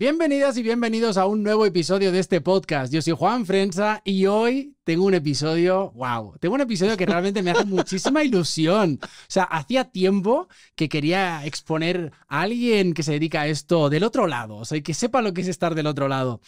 Bienvenidas y bienvenidos a un nuevo episodio de este podcast. Yo soy Juan Frenza y hoy tengo un episodio, wow, tengo un episodio que realmente me hace muchísima ilusión. O sea, hacía tiempo que quería exponer a alguien que se dedica a esto del otro lado, o sea, que sepa lo que es estar del otro lado.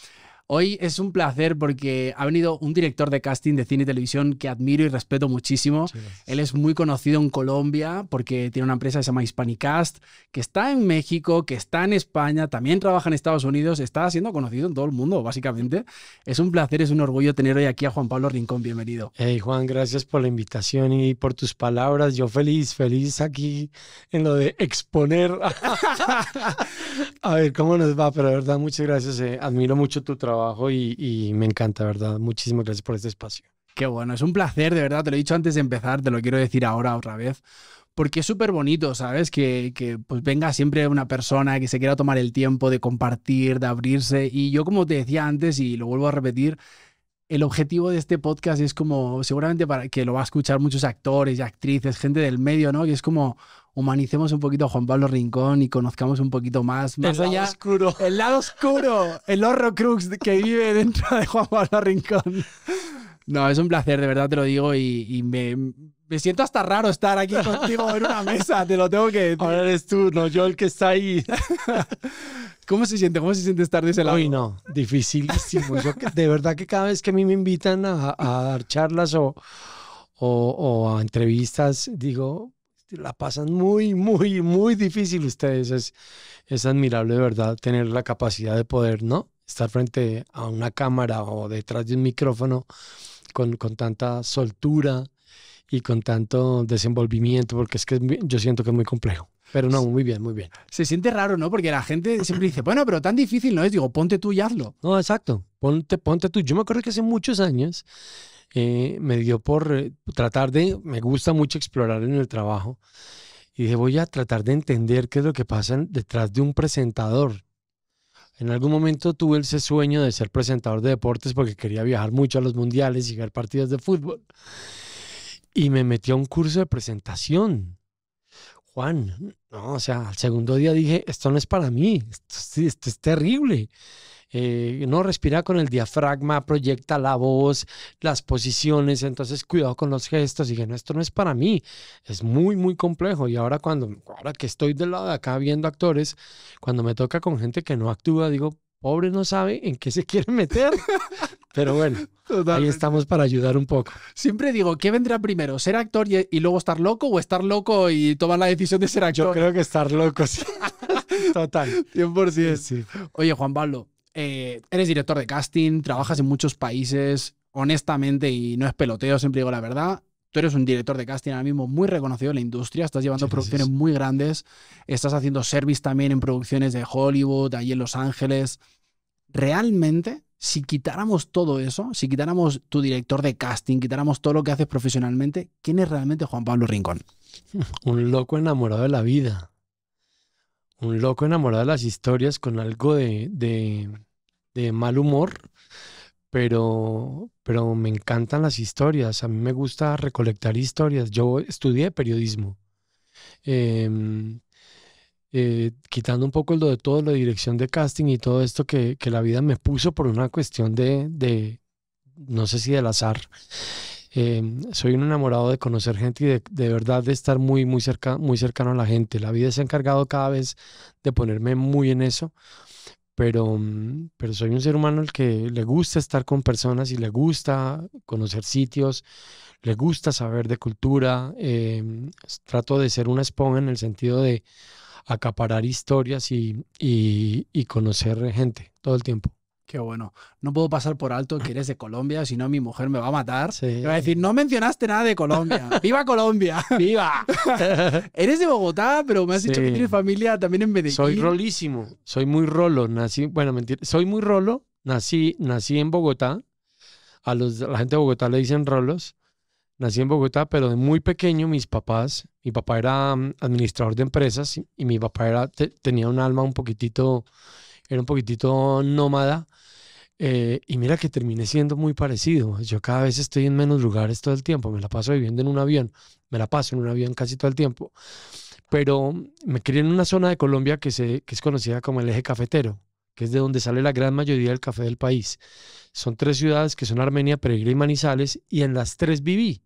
Hoy es un placer porque ha venido un director de casting de cine y televisión que admiro y respeto muchísimo. Él es muy conocido en Colombia porque tiene una empresa que se llama Hispanicast, que está en México, que está en España, también trabaja en Estados Unidos, está siendo conocido en todo el mundo, básicamente. Es un placer, es un orgullo tener hoy aquí a Juan Pablo Rincón. Bienvenido. Hey, Juan, gracias por la invitación y por tus palabras. Yo feliz, feliz aquí en lo de exponer. a ver cómo nos va, pero de verdad, muchas gracias. Eh. Admiro mucho tu trabajo y, me encanta, ¿verdad? Muchísimas gracias por este espacio. Qué bueno, es un placer, de verdad, te lo he dicho antes de empezar, te lo quiero decir ahora otra vez, porque es súper bonito, ¿sabes? Que, que, pues venga siempre una persona que se quiera tomar el tiempo de compartir, de abrirse. Y yo, como te decía antes, y lo vuelvo a repetir, el objetivo de este podcast es como, seguramente para que lo va a escuchar muchos actores y actrices, gente del medio, ¿no? Que es como, humanicemos un poquito a Juan Pablo Rincón y conozcamos un poquito más, el Lado oscuro. El lado oscuro, horrocrux que vive dentro de Juan Pablo Rincón. No, es un placer, de verdad te lo digo, y, me, me, siento hasta raro estar aquí contigo en una mesa, te lo tengo que decir. Ahora eres tú, no yo el que está ahí. ¿Cómo se siente? ¿Cómo se siente estar de ese lado? Uy, no, dificilísimo. de verdad que cada vez que a mí me invitan a, dar charlas o, o, o a entrevistas, digo, la pasan muy, muy, muy difícil ustedes. Es, es admirable, de verdad, tener la capacidad de poder, ¿no? Estar frente a una cámara o detrás de un micrófono con, tanta soltura y con tanto desenvolvimiento, porque es que yo siento que es muy complejo. Pero no, muy bien, muy bien. Se siente raro, ¿no? Porque la gente siempre dice, bueno, pero tan difícil no es. Digo, ponte tú y hazlo. No, exacto. Ponte, ponte tú. Yo me acuerdo que hace muchos años eh, me dio por eh, tratar de, me gusta mucho explorar en el trabajo, y dije, voy a tratar de entender qué es lo que pasa detrás de un presentador. En algún momento tuve ese sueño de ser presentador de deportes porque quería viajar mucho a los mundiales y ver partidos de fútbol. Y me metí a un curso de presentación. Juan, no, o sea, al segundo día dije, esto no es para mí, esto es terrible. Eh, no respira con el diafragma, proyecta la voz, las posiciones, entonces cuidado con los gestos, y esto no es para mí, es muy, muy complejo. Y ahora cuando, ahora que estoy de lado de acá viendo actores, cuando me toca con gente que no actúa, digo, pobre no sabe en qué se quiere meter. Pero bueno, ahí estamos para ayudar un poco. Siempre digo, ¿qué vendrá primero? ¿Ser actor y, luego estar loco o estar loco y tomar la decisión de ser actor? Yo creo que estar loco, sí. Total. 100%. sí. Oye, Juan Pablo, eh, eres director de casting, trabajas en muchos países, honestamente, y no es peloteo, siempre digo la verdad. Tú eres un director de casting ahora mismo muy reconocido en la industria, estás llevando producciones muy grandes, estás haciendo service también en producciones de Hollywood, allí en Los Ángeles. Realmente, si quitáramos todo eso, si quitáramos tu director de casting, quitáramos todo lo que haces profesionalmente, ¿quién es realmente Juan Pablo Rincón? Un loco enamorado de la vida un loco enamorado de las historias con algo de, mal humor, pero, pero me encantan las historias. A mí me gusta recolectar historias. Yo estudié periodismo. Em, eh, quitando un poco lo de todo, la dirección de casting y todo esto que, la vida me puso por una cuestión de, de no sé si del azar. Em, soy un enamorado de conocer gente y de, verdad de estar muy, muy, cerca, muy cercano a la gente. La vida se ha encargado cada vez de ponerme muy en eso, pero, mm, pero soy un ser humano el que le gusta estar con personas y le gusta conocer sitios, le gusta saber de cultura. Em, trato de ser una esponja en el sentido de acaparar historias y conocer gente todo el tiempo. Qué bueno. No puedo pasar por alto que eres de Colombia, si no mi mujer me va a matar. Me va a decir, no mencionaste nada de Colombia. ¡Viva Colombia! ¡Viva! eres de Bogotá, pero me has dicho que tienes familia también en Medellín. Soy rolísimo. Soy muy rolo. Nací, bueno, mentira. Soy muy rolo. Nací, nací en Bogotá. A, los, la gente de Bogotá le dicen rolos. Nací en Bogotá, pero de muy pequeño mis papás, mi papá era mm, administrador de empresas y, mi papá era, tenía un alma un poquitito era un poquitito nómada. Eh, y mira que terminé siendo muy parecido. Yo cada vez estoy en menos lugares todo el tiempo. Me la paso viviendo en un avión. Me la paso en un avión casi todo el tiempo. Pero me crié en una zona de Colombia que, se, que es conocida como el eje cafetero, que es de donde sale la gran mayoría del café del país. Son tres ciudades que son Armenia, Pereira y Manizales. Y en las tres viví.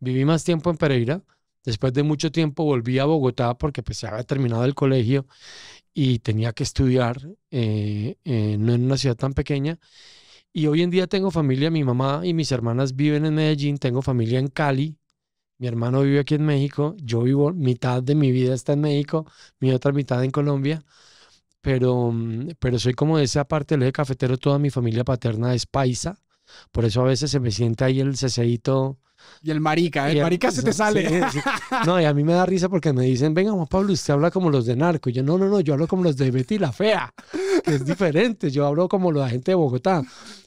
Viví más tiempo en Pereira. Después de mucho tiempo volví a Bogotá porque pues se había terminado el colegio y tenía que estudiar, eh, eh, no en una ciudad tan pequeña. Y hoy en día tengo familia, mi mamá y mis hermanas viven en Medellín, tengo familia en Cali, mi hermano vive aquí en México, yo vivo, mitad de mi vida está en México, mi otra mitad en Colombia, pero, mm, pero soy como de esa parte del eje cafetero, toda mi familia paterna es paisa, por eso a veces se me siente ahí el ceseíto y el marica, el marica se te sale. No, y a mí me da risa porque me dicen, venga, Juan Pablo, usted habla como los de narco. yo, no, no, no, yo hablo como los de Betty la Fea, que es diferente. Yo hablo como la gente de Bogotá.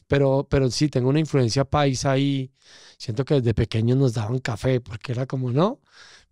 Pero, pero sí, tengo una influencia paisa ahí. Siento que desde pequeños nos daban café porque era como, ¿no?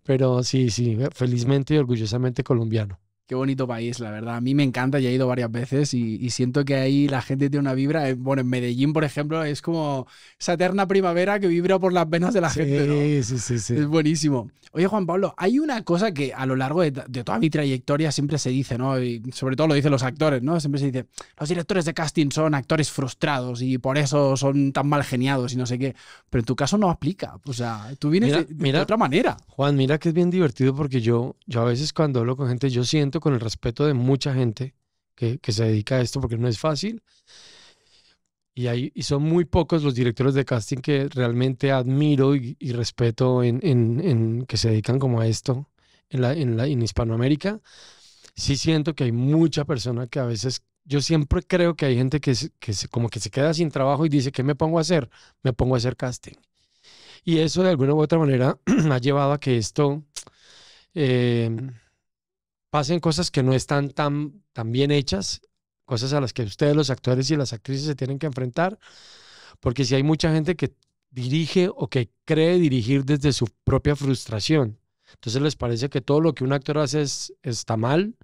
Pero sí, sí, felizmente y orgullosamente colombiano. Qué bonito país, la verdad. A mí me encanta, ya he ido varias veces y, siento que ahí la gente tiene una vibra. Eh, bueno, en Medellín, por ejemplo, es como esa eterna primavera que vibra por las venas de la gente. ¿no? Sí, sí, sí. Es buenísimo. Oye, Juan Pablo, hay una cosa que a lo largo de, toda mi trayectoria siempre se dice, ¿no? Y sobre todo lo dicen los actores, ¿no? Siempre se dice, los directores de casting son actores frustrados y por eso son tan mal geniados y no sé qué. Pero en tu caso no aplica. O sea, tú vienes de, otra manera. Juan, mira que es bien divertido porque yo, yo a veces cuando hablo con gente, yo siento con el respeto de mucha gente que, que se dedica a esto porque no es fácil. Y, hay, y son muy pocos los directores de casting que realmente admiro y, respeto en, en, que se dedican como a esto en, la, en, la, en Hispanoamérica. Sí siento que hay mucha persona que a veces yo siempre creo que hay gente que, que se, como que se queda sin trabajo y dice, ¿qué me pongo a hacer? Me pongo a hacer casting. Y eso de alguna u otra manera ha llevado a que esto eh, pasen cosas que no están tan, bien hechas, cosas a las que ustedes, los actores y las actrices, se tienen que enfrentar, porque si hay mucha gente que dirige o que cree dirigir desde su propia frustración, entonces les parece que todo lo que un actor hace está mal.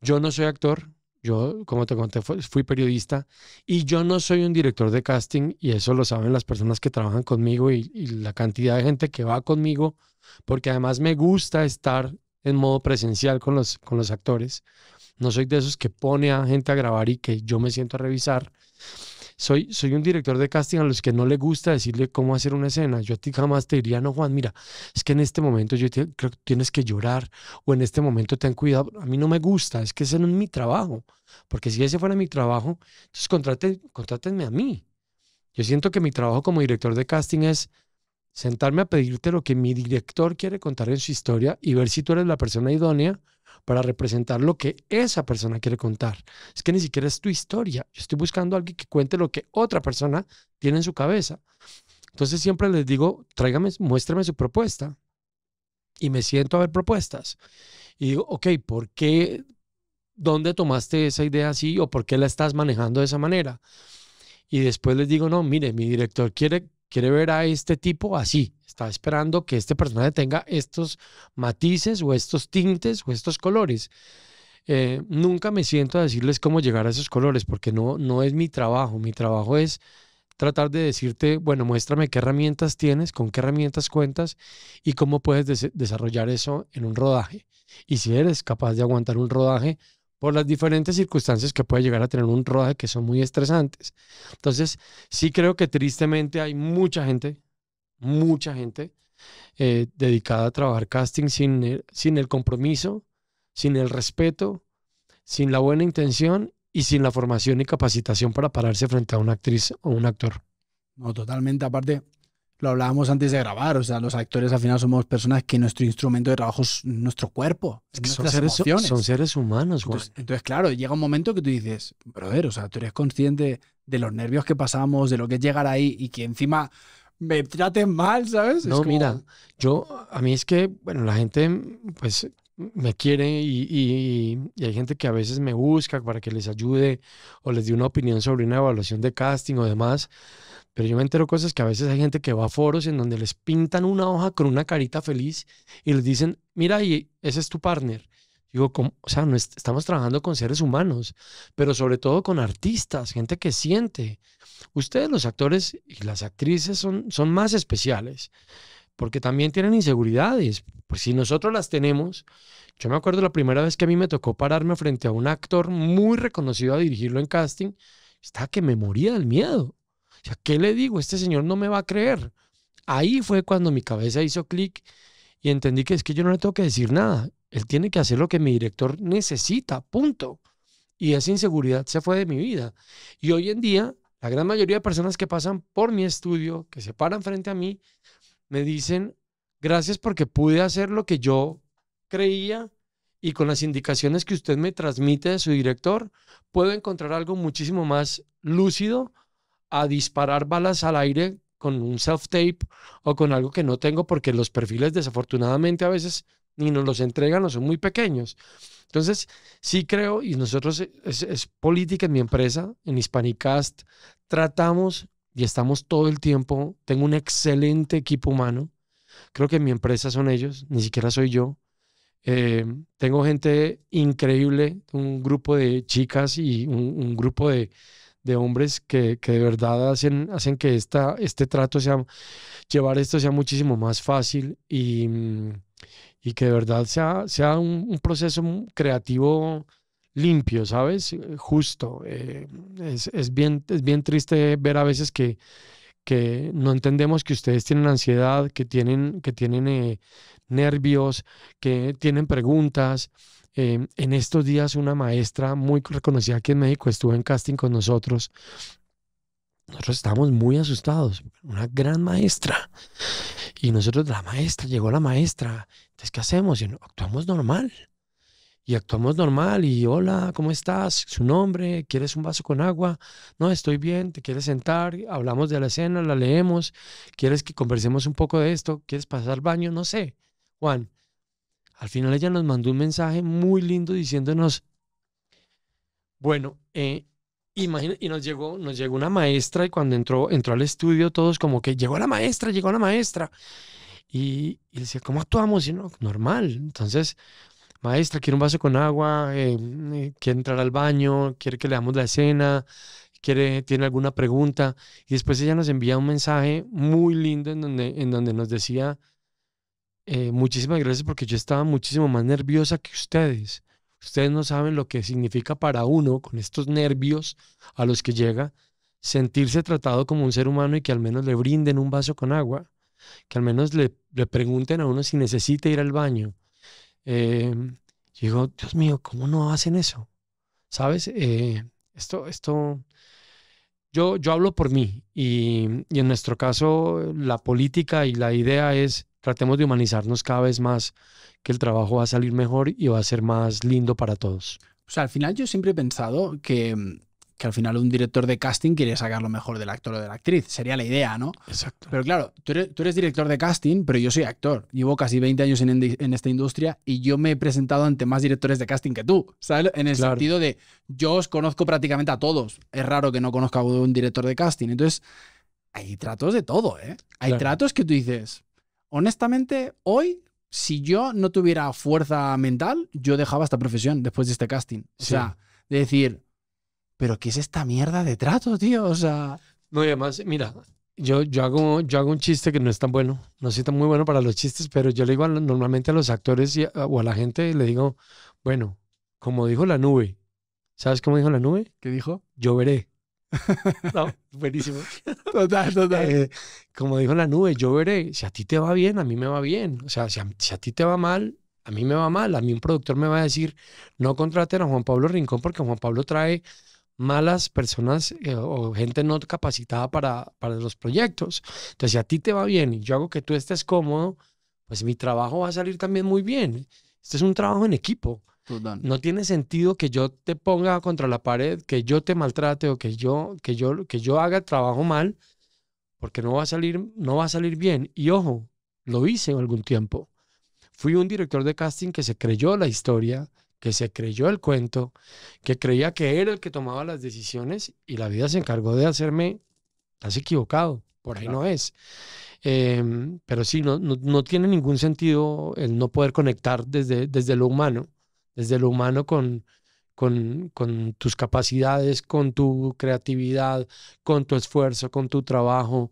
Yo no soy actor, yo, como te conté, fui periodista y yo no soy un director de casting y eso lo saben las personas que trabajan conmigo y la cantidad de gente que va conmigo, porque además me gusta estar en modo presencial con los, con los actores. No soy de esos que pone a gente a grabar y que yo me siento a revisar. Soy, soy un director de casting a los que no le gusta decirle cómo hacer una escena. Yo a ti jamás te diría, no, Juan, mira, es que en este momento yo creo que tienes que llorar o en este momento ten cuidado. A mí no me gusta, es que ese no es mi trabajo. Porque si ese fuera mi trabajo, entonces contraten, contrátenme a mí. Yo siento que mi trabajo como director de casting es sentarme a pedirte lo que mi director quiere contar en su historia y ver si tú eres la persona idónea para representar lo que esa persona quiere contar. Es que ni siquiera es tu historia. Yo estoy buscando a alguien que cuente lo que otra persona tiene en su cabeza. Entonces siempre les digo, tráigame, muéstrame su propuesta. Y me siento a ver propuestas. Y digo, ok, ¿por qué? ¿Dónde tomaste esa idea así o por qué la estás manejando de esa manera? Y después les digo, no, mire, mi director quiere quiere ver a este tipo así, está esperando que este personaje tenga estos matices o estos tintes o estos colores. Eh, nunca me siento a decirles cómo llegar a esos colores, porque no, no es mi trabajo. Mi trabajo es tratar de decirte, bueno, muéstrame qué herramientas tienes, con qué herramientas cuentas y cómo puedes desarrollar eso en un rodaje. Y si eres capaz de aguantar un rodaje, por las diferentes circunstancias que puede llegar a tener un rodaje que son muy estresantes. Entonces, sí creo que tristemente hay mucha gente, mucha gente eh, dedicada a trabajar casting sin sin el compromiso, sin el respeto, sin la buena intención y sin la formación y capacitación para pararse frente a una actriz o un actor. No, totalmente. Aparte, lo hablábamos antes de grabar, o sea, los actores al final somos personas que nuestro instrumento de trabajo es nuestro cuerpo, son seres, humanos, Entonces, claro, llega un momento que tú dices, brother, o sea, tú eres consciente de los nervios que pasamos, de lo que es llegar ahí y que encima me traten mal, ¿sabes? No, mira, yo, a mí es que, bueno, la gente, pues, me quiere y, hay gente que a veces me busca para que les ayude o les dé una opinión sobre una evaluación de casting o demás. Pero yo me entero cosas que a veces hay gente que va a foros en donde les pintan una hoja con una carita feliz y les dicen, mira, y ese es tu partner. Digo, como o sea, no estamos trabajando con seres humanos, pero sobre todo con artistas, gente que siente. Ustedes, los actores y las actrices, son, son más especiales, porque también tienen inseguridades. Pues si nosotros las tenemos, yo me acuerdo la primera vez que a mí me tocó pararme frente a un actor muy reconocido a dirigirlo en casting, está que me moría del miedo. ¿qué le digo? Este señor no me va a creer. Ahí fue cuando mi cabeza hizo clic y entendí que es que yo no le tengo que decir nada. Él tiene que hacer lo que mi director necesita, punto. Y esa inseguridad se fue de mi vida. Y hoy en día, la gran mayoría de personas que pasan por mi estudio, que se paran frente a mí, me dicen, gracias porque pude hacer lo que yo creía y con las indicaciones que usted me transmite de su director, puedo encontrar algo muchísimo más lúcido a disparar balas al aire con un self-tape o con algo que no tengo porque los perfiles desafortunadamente a veces ni nos los entregan o son muy pequeños. Entonces, sí creo, y nosotros es, política en mi empresa, en Hispanicast, tratamos y estamos todo el tiempo, tengo un excelente equipo humano, creo que mi empresa son ellos, ni siquiera soy yo. Em, tengo gente increíble, un grupo de chicas y un grupo de, de hombres que, que de verdad hacen, hacen que esta, este trato sea, llevar esto sea muchísimo más fácil y, mm, y que de verdad sea, sea un, proceso creativo limpio, ¿sabes? Eh, justo. Eh, es, bien, es bien triste ver a veces que, que no entendemos que ustedes tienen ansiedad, que tienen, que tienen eh, nervios, que tienen preguntas. Eh, en estos días una maestra muy reconocida aquí en México estuvo en casting con nosotros. Nosotros estábamos muy asustados, una gran maestra. Y nosotros, la maestra, llegó la maestra. Entonces, ¿qué hacemos? actuamos normal. Y actuamos normal y hola, ¿cómo estás? Su nombre, ¿quieres un vaso con agua? No, estoy bien, ¿te quieres sentar? Hablamos de la escena, la leemos. ¿Quieres que conversemos un poco de esto? ¿Quieres pasar al baño? No sé. Juan, al final ella nos mandó un mensaje muy lindo diciéndonos, bueno, eh, y nos llegó, nos llegó una maestra y cuando entró, entró al estudio todos como que llegó la maestra, llegó la maestra. Y, y decía, ¿cómo actuamos? Y no, normal. Entonces, maestra, quiere un vaso con agua, eh, eh, quiere entrar al baño, quiere que le damos la escena, quiere, tiene alguna pregunta. Y después ella nos envía un mensaje muy lindo en donde, en donde nos decía, eh, muchísimas gracias porque yo estaba muchísimo más nerviosa que ustedes. Ustedes no saben lo que significa para uno con estos nervios a los que llega sentirse tratado como un ser humano y que al menos le brinden un vaso con agua, que al menos le, le pregunten a uno si necesita ir al baño. Eh, digo, Dios mío, ¿cómo no hacen eso? ¿Sabes? Eh, esto, esto, yo, yo hablo por mí y en nuestro caso la política y la idea es Tratemos de humanizarnos cada vez más, que el trabajo va a salir mejor y va a ser más lindo para todos. O sea, al final yo siempre he pensado que, que al final un director de casting quiere sacar lo mejor del actor o de la actriz. Sería la idea, ¿no? Exacto. Pero claro, tú eres, director de casting, pero yo soy actor. Llevo casi 20 años en, esta industria y yo me he presentado ante más directores de casting que tú, ¿sabes? En el sentido de yo os conozco prácticamente a todos. Es raro que no conozca a un director de casting. Entonces, hay tratos de todo, ¿eh? Hay tratos que tú dices, honestamente, hoy, si yo no tuviera fuerza mental, yo dejaba esta profesión después de este casting. O sea, de decir, pero ¿qué es esta mierda de trato, tío? O sea... No, y además, mira, yo, yo, hago, yo hago un chiste que no es tan bueno, no soy tan muy bueno para los chistes, pero yo le digo normalmente a los actores o a la gente, le digo, bueno, como dijo la nube, ¿sabes cómo dijo la nube? ¿Qué dijo? Yo veré. No, buenísimo. Total, total. Eh, como dijo la nube, yo veré, si a ti te va bien, a mí me va bien. O sea, si a, ti te va mal, a mí me va mal. A mí un productor me va a decir, no contraten a Juan Pablo Rincón porque Juan Pablo trae malas personas eh, o gente no capacitada para, para los proyectos. Entonces, si a ti te va bien y yo hago que tú estés cómodo, pues mi trabajo va a salir también muy bien. Este es un trabajo en equipo. No tiene sentido que yo te ponga contra la pared, que yo te maltrate o que yo, que yo, que yo haga el trabajo mal, porque no va a salir, no va a salir bien. Y ojo, lo hice en algún tiempo. Fui un director de casting que se creyó la historia, que se creyó el cuento, que creía que era el que tomaba las decisiones y la vida se encargó de hacerme, has equivocado, por ahí no es. Em, pero sí, no, no, tiene ningún sentido el no poder conectar desde, desde lo humano desde lo humano con, con, tus capacidades, con tu creatividad, con tu esfuerzo, con tu trabajo.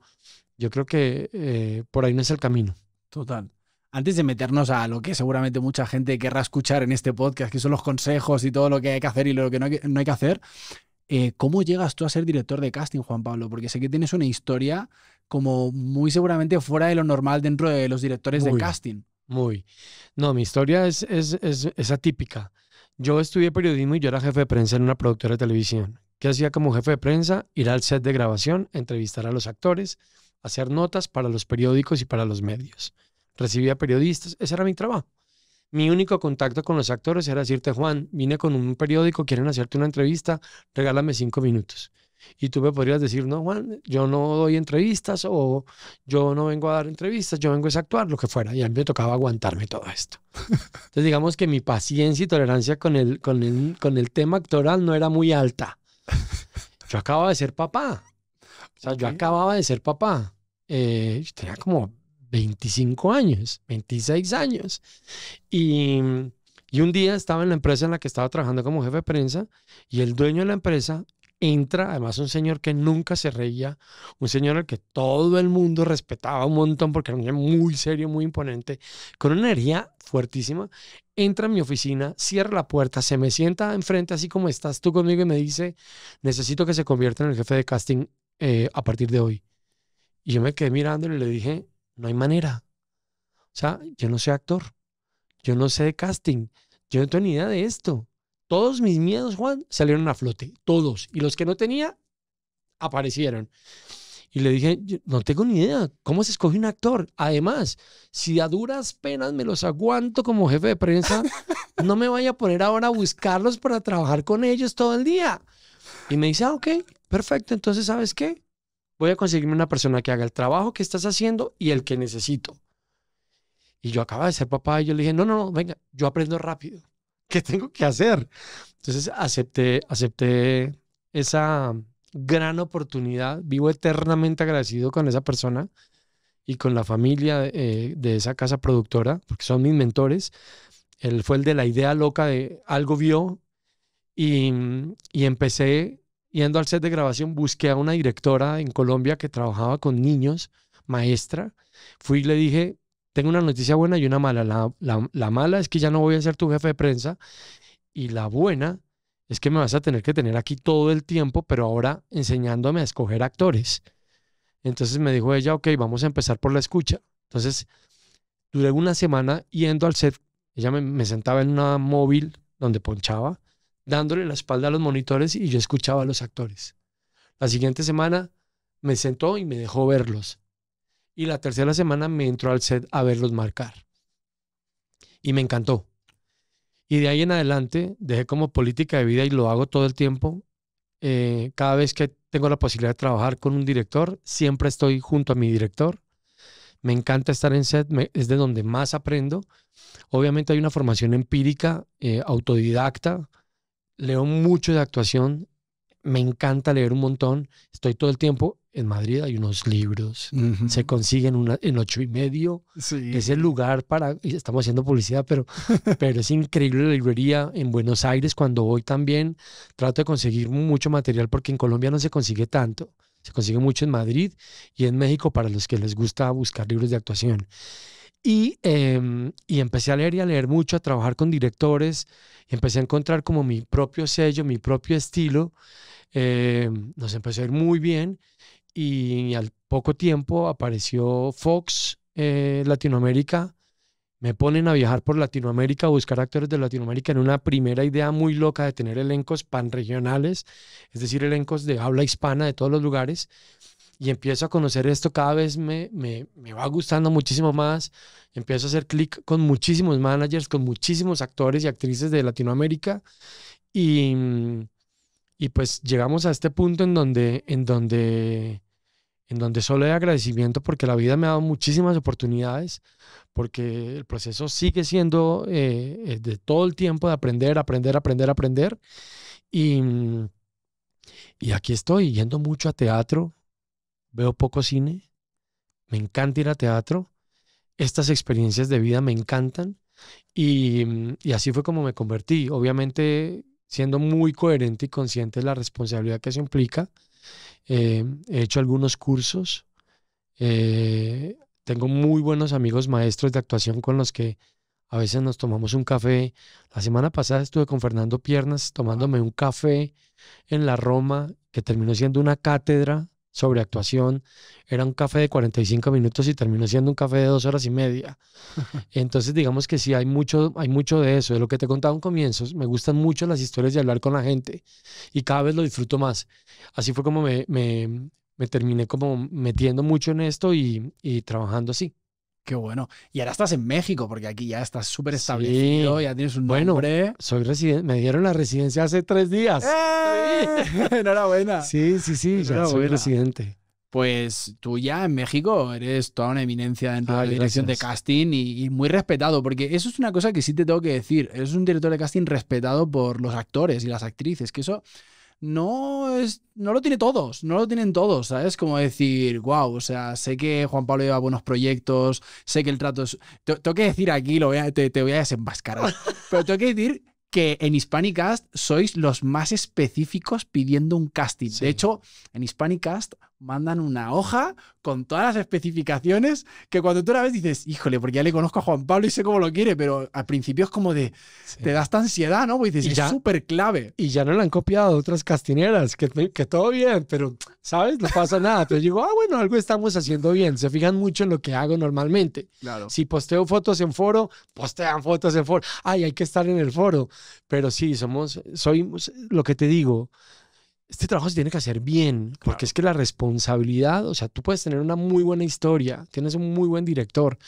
Yo creo que eh, por ahí no es el camino. Total. Antes de meternos a lo que seguramente mucha gente querrá escuchar en este podcast, que son los consejos y todo lo que hay que hacer y lo que no hay que, hacer, eh, ¿cómo llegas tú a ser director de casting, Juan Pablo? Porque sé que tienes una historia como muy seguramente fuera de lo normal dentro de los directores de casting. Muy. No, mi historia es, es, es, atípica. Yo estudié periodismo y yo era jefe de prensa en una productora de televisión. ¿Qué hacía como jefe de prensa? Ir al set de grabación, entrevistar a los actores, hacer notas para los periódicos y para los medios. Recibía periodistas, ese era mi trabajo. Mi único contacto con los actores era decirte, Juan, vine con un periódico, quieren hacerte una entrevista, regálame cinco minutos. Y tú me podrías decir, no, Juan, yo no doy entrevistas o yo no vengo a dar entrevistas, yo vengo a actuar, lo que fuera. Y a mí me tocaba aguantarme todo esto. Entonces, digamos que mi paciencia y tolerancia con el, con el, tema actoral no era muy alta. Yo acababa de ser papá. O sea, yo acababa de ser papá. Eh, tenía como 25 años, 26 años. Y, y, un día estaba en la empresa en la que estaba trabajando como jefe de prensa y el dueño de la empresa entra, además un señor que nunca se reía, un señor al que todo el mundo respetaba un montón porque era muy serio, muy imponente, con una energía fuertísima, entra a mi oficina, cierra la puerta, se me sienta enfrente así como estás tú conmigo y me dice, necesito que se convierta en el jefe de casting eh, a partir de hoy. Y yo me quedé mirando y le dije, no hay manera. O sea, yo no sé actor, yo no sé de casting, yo no tengo ni idea de esto. Todos mis miedos, Juan, salieron a flote, todos. Y los que no tenía, aparecieron. Y le dije, no tengo ni idea, ¿cómo se escoge un actor? Además, si a duras penas me los aguanto como jefe de prensa, no me vaya a poner ahora a buscarlos para trabajar con ellos todo el día. Y me dice, ah, ok, perfecto, entonces, ¿sabes qué? Voy a conseguirme una persona que haga el trabajo que estás haciendo y el que necesito. Y yo acababa de ser papá y yo le dije, no, no, no, venga, yo aprendo rápido. ¿qué tengo que hacer? Entonces acepté, acepté esa gran oportunidad. Vivo eternamente agradecido con esa persona y con la familia eh, de esa casa productora, porque son mis mentores. Él fue el de la idea loca de algo vio y, y empecé yendo al set de grabación, busqué a una directora en Colombia que trabajaba con niños, maestra. Fui y le dije, tengo una noticia buena y una mala. La, mala es que ya no voy a ser tu jefe de prensa y la buena es que me vas a tener que tener aquí todo el tiempo, pero ahora enseñándome a escoger actores. Entonces me dijo ella, ok, vamos a empezar por la escucha. Entonces duré una semana yendo al set. Ella me, me sentaba en una móvil donde ponchaba, dándole la espalda a los monitores y yo escuchaba a los actores. La siguiente semana me sentó y me dejó verlos. Y la tercera semana me entró al set a verlos marcar. Y me encantó. Y de ahí en adelante dejé como política de vida y lo hago todo el tiempo. Eh, cada vez que tengo la posibilidad de trabajar con un director, siempre estoy junto a mi director. Me encanta estar en set, es de donde más aprendo. Obviamente hay una formación empírica, eh, autodidacta. Leo mucho de actuación, me encanta leer un montón. Estoy todo el tiempo en Madrid, hay unos libros, se consiguen en ocho y medio. Es el lugar para, estamos haciendo publicidad, pero, pero es increíble la librería en Buenos Aires. Cuando voy también trato de conseguir mucho material porque en Colombia no se consigue tanto. Se consigue mucho en Madrid y en México para los que les gusta buscar libros de actuación. Y, em, y, empecé a leer y a leer mucho, a trabajar con directores, empecé a encontrar como mi propio sello, mi propio estilo, eh, nos empezó a ir muy bien y al poco tiempo apareció Fox eh, Latinoamérica. Me ponen a viajar por Latinoamérica, a buscar actores de Latinoamérica en una primera idea muy loca de tener elencos panregionales, es decir, elencos de habla hispana de todos los lugares. Y empiezo a conocer esto, cada vez me, me va gustando muchísimo más. Empiezo a hacer clic con muchísimos managers, con muchísimos actores y actrices de Latinoamérica. Y, mm, y pues llegamos a este punto en donde, en donde, en donde solo hay agradecimiento porque la vida me ha dado muchísimas oportunidades, porque el proceso sigue siendo eh, eh, de todo el tiempo de aprender, aprender, aprender, aprender. Y, y aquí estoy yendo mucho a teatro, veo poco cine, me encanta ir a teatro, estas experiencias de vida me encantan. Y, y así fue como me convertí. Obviamente siendo muy coherente y consciente de la responsabilidad que eso implica. Eh, he hecho algunos cursos, eh, tengo muy buenos amigos maestros de actuación con los que a veces nos tomamos un café. La semana pasada estuve con Fernando Piernas tomándome un café en la Roma, que terminó siendo una cátedra sobre actuación, Era un café de 45 minutos y terminó siendo un café de dos horas y media. Entonces, digamos que sí, hay mucho, hay mucho de eso. De lo que te contaba en comienzos, me gustan mucho las historias de hablar con la gente y cada vez lo disfruto más. Así fue como me, terminé como metiendo mucho en esto y trabajando así. Qué bueno. Y ahora estás en México, porque aquí ya estás súper establecido, ya tienes un bueno, nombre. Soy residente, me dieron la residencia hace tres días. ¡Eh! Enhorabuena. Sí, sí, sí, ya soy residente. Pues tú ya en México eres toda una eminencia en la dirección de casting y, y, muy respetado, porque eso es una cosa que sí te tengo que decir. Eres un director de casting respetado por los actores y las actrices, que eso no, es, no lo tiene todos, no lo tienen todos, ¿sabes? Como decir, guau, o sea, sé que Juan Pablo lleva buenos proyectos, sé que el trato es... Tengo que decir aquí, lo te, voy a desenmascarar, pero tengo que decir que en Hispanicast sois los más específicos pidiendo un casting. De hecho, en Hispanicast mandan una hoja con todas las especificaciones que cuando tú la ves dices, híjole, porque ya le conozco a Juan Pablo y sé cómo lo quiere, pero al principio es como de, te da esta ansiedad, ¿no? Porque dices, es súper clave. Y ya no la han copiado otras castineras, que, que todo bien, pero, ¿sabes? No pasa nada. Pero digo, ah, bueno, algo estamos haciendo bien. Se fijan mucho en lo que hago normalmente. Claro. Si posteo fotos en foro, postean fotos en foro. Ay, hay que estar en el foro. Pero sí, somos, soy lo que te digo, este trabajo se tiene que hacer bien, porque es que la responsabilidad, o sea, tú puedes tener una muy buena historia, tienes un muy buen director,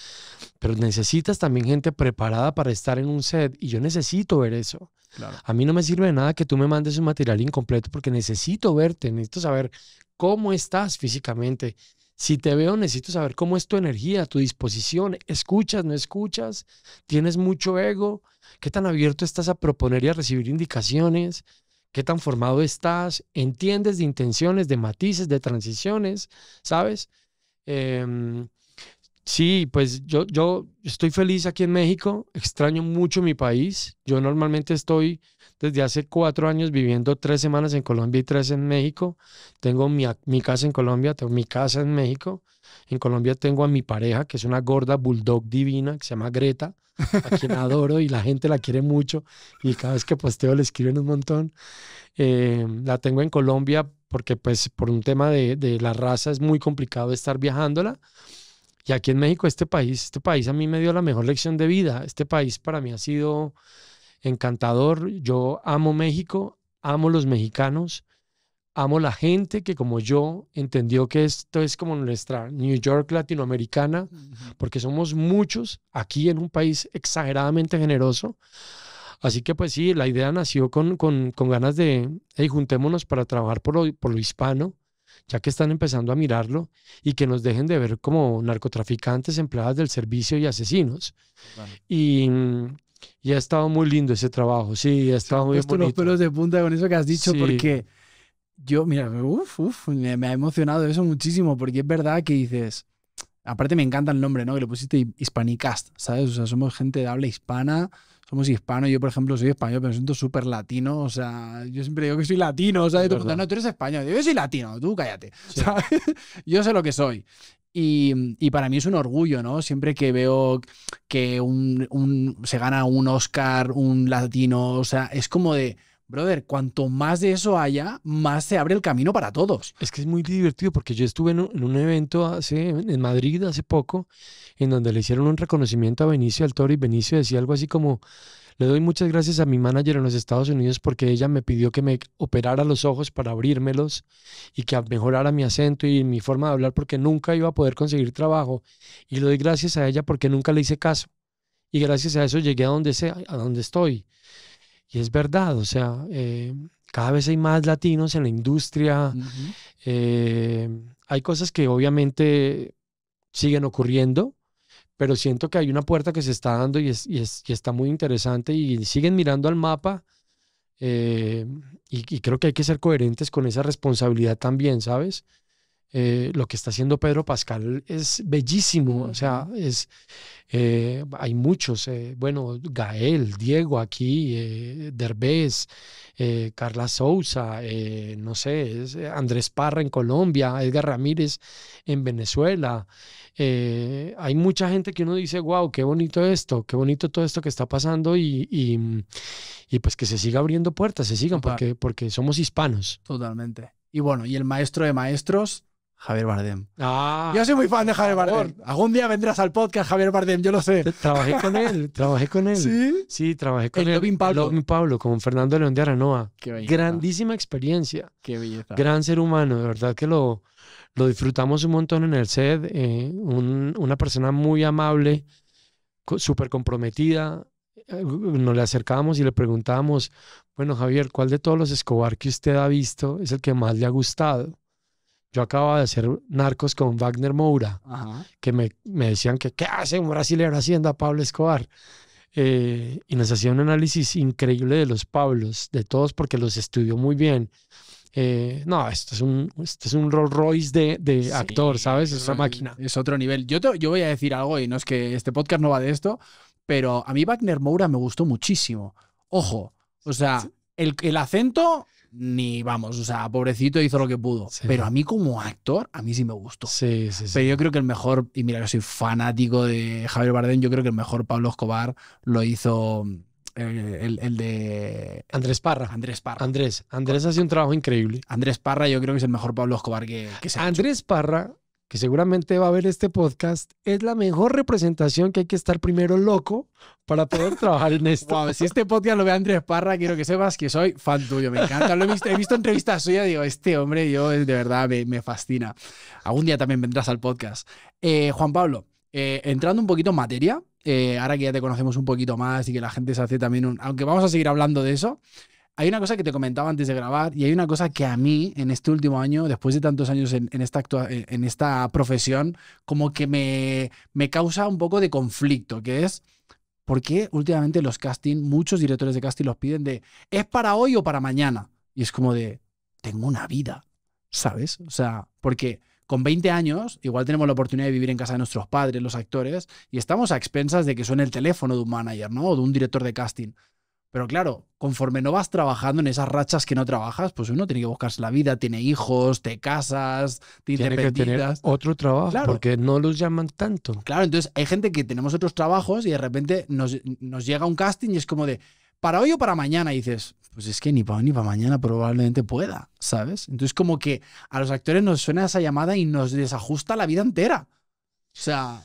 pero necesitas también gente preparada para estar en un set y yo necesito ver eso. A mí no me sirve de nada que tú me mandes un material incompleto porque necesito verte, necesito saber cómo estás físicamente. Si te veo, necesito saber cómo es tu energía, tu disposición, escuchas, no escuchas, tienes mucho ego, qué tan abierto estás a proponer y a recibir indicaciones qué tan formado estás, entiendes de intenciones, de matices, de transiciones, ¿sabes? Em, sí, pues yo, yo estoy feliz aquí en México, extraño mucho mi país, yo normalmente estoy desde hace cuatro años viviendo tres semanas en Colombia y tres en México. Tengo mi, mi, casa en Colombia, tengo mi casa en México. En Colombia tengo a mi pareja, que es una gorda bulldog divina, que se llama Greta a quien adoro y la gente la quiere mucho y cada vez que posteo le escriben un montón. Em, la tengo en Colombia porque pues por un tema de, de, la raza es muy complicado estar viajándola. Y aquí en México, este país, este país a mí me dio la mejor lección de vida. Este país para mí ha sido encantador. Yo amo México, amo los mexicanos. Amo la gente que como yo entendió que esto es como nuestra New York latinoamericana, porque somos muchos aquí en un país exageradamente generoso. Así que pues sí, la idea nació con, con, con ganas de, hey, juntémonos para trabajar por lo, por lo hispano, ya que están empezando a mirarlo y que nos dejen de ver como narcotraficantes, empleadas del servicio y asesinos. Y, ha estado muy lindo ese trabajo, sí, ha estado muy bonito. los pelos de punta con eso que has dicho, porque yo, mira, uf, uf, me, ha emocionado eso muchísimo, porque es verdad que dices, aparte me encanta el nombre, ¿no? Que le pusiste Hispanicast, ¿sabes? O sea, somos gente de habla hispana, somos hispanos, yo por ejemplo soy español, pero me siento súper latino, o sea, yo siempre digo que soy latino, ¿sabes? Tú, no, tú eres español, yo soy latino, tú cállate, ¿sabes? yo sé lo que soy. Y, para mí es un orgullo, ¿no? Siempre que veo que se gana un Oscar, un latino, o sea, es como de, brother, cuanto más de eso haya, más se abre el camino para todos. Es que es muy divertido porque yo estuve en un, evento hace, en Madrid hace poco, en donde le hicieron un reconocimiento a Benicio del Toro y Benicio decía algo así como, le doy muchas gracias a mi manager en los Estados Unidos porque ella me pidió que me operara los ojos para abrírmelos y que mejorara mi acento y mi forma de hablar porque nunca iba a poder conseguir trabajo. Y le doy gracias a ella porque nunca le hice caso. Y gracias a eso llegué a donde, sea, a donde estoy. Y es verdad, o sea, eh, cada vez hay más latinos en la industria. Eh, hay cosas que obviamente siguen ocurriendo, pero siento que hay una puerta que se está dando y, es, y, está muy interesante y siguen mirando al mapa. Eh, y, creo que hay que ser coherentes con esa responsabilidad también, ¿sabes? Eh, lo que está haciendo Pedro Pascal es bellísimo, o sea, es, eh, hay muchos, eh, bueno, Gael, Diego aquí, Derbez, Carla Souza, no sé, Andrés Parra en Colombia, Edgar Ramírez en Venezuela. hay mucha gente que uno dice, wow, qué bonito esto, qué bonito todo esto que está pasando y, mm, pues que se siga abriendo puertas, se sigan, porque, porque somos hispanos. Totalmente. Y bueno, y el maestro de maestros, Javier Bardem. Ah, yo soy muy fan de Javier Bardem. Algún día vendrás al podcast, Javier Bardem, yo lo sé. Trabajé con él, trabajé con él. Sí, trabajé con él. Pablo. con Fernando León de Aranoa. Grandísima experiencia. Qué belleza. Gran ser humano, de verdad que lo, lo disfrutamos un montón en el set. Eh, una persona muy amable, súper comprometida. Eh, nos le acercábamos y le preguntábamos, bueno, Javier, ¿cuál de todos los Escobar que usted ha visto es el que más le ha gustado? Yo acababa de hacer Narcos con Wagner Moura, que me, decían que, ¿qué hace un brasileño haciendo a Pablo Escobar? Eh, y nos hacía un análisis increíble de los Pablos, de todos, porque los estudió muy bien. Eh, no, esto es un, esto es un Rolls Royce de, actor, ¿sabes? Es, una máquina. Es otro nivel. Yo, yo voy a decir algo, y no es que este podcast no va de esto, pero a mí Wagner Moura me gustó muchísimo. Ojo, o sea, el, el acento ni vamos, o sea, pobrecito hizo lo que pudo. Pero a mí como actor, a mí sí me gustó. Sí, sí, sí. Pero yo creo que el mejor, y mira yo soy fanático de Javier Bardem, yo creo que el mejor Pablo Escobar lo hizo eh, el, de Andrés Parra. Andrés Parra. Andrés, Andrés ha sido un trabajo increíble. Andrés Parra yo creo que es el mejor Pablo Escobar que, Andrés Parra que seguramente va a ver este podcast, es la mejor representación que hay que estar primero loco para poder trabajar en esto. si este podcast lo ve Andrés Parra, quiero que sepas que soy fan tuyo, me encanta. Lo he visto, he visto entrevistas suyas, digo, este hombre, yo de verdad me, fascina. Algún día también vendrás al podcast. Eh, Juan Pablo, eh, entrando un poquito en materia, eh, ahora que ya te conocemos un poquito más y que la gente se hace también un... Aunque vamos a seguir hablando de eso, hay una cosa que te comentaba antes de grabar y hay una cosa que a mí en este último año, después de tantos años eh, en, esta, profesión, como que me, me causa un poco de conflicto, que es por qué últimamente los casting, muchos directores de casting los piden de, ¿es para hoy o para mañana? Y es como de, tengo una vida, ¿sabes? O sea, porque con 20 años, igual tenemos la oportunidad de vivir en casa de nuestros padres, los actores, y estamos a expensas de que suene el teléfono de un manager, ¿no? O de un director de casting. Pero claro, conforme no vas trabajando en esas rachas que no trabajas, pues uno tiene que buscarse la vida, tiene hijos, te casas, te tiene que tener otro trabajo porque no los llaman tanto. Claro, entonces hay gente que tenemos otros trabajos y de repente nos, llega un casting y es como de para hoy o para mañana y dices, pues es que ni para hoy ni para mañana probablemente pueda, ¿sabes? Entonces como que a los actores nos suena esa llamada y nos desajusta la vida entera. O sea,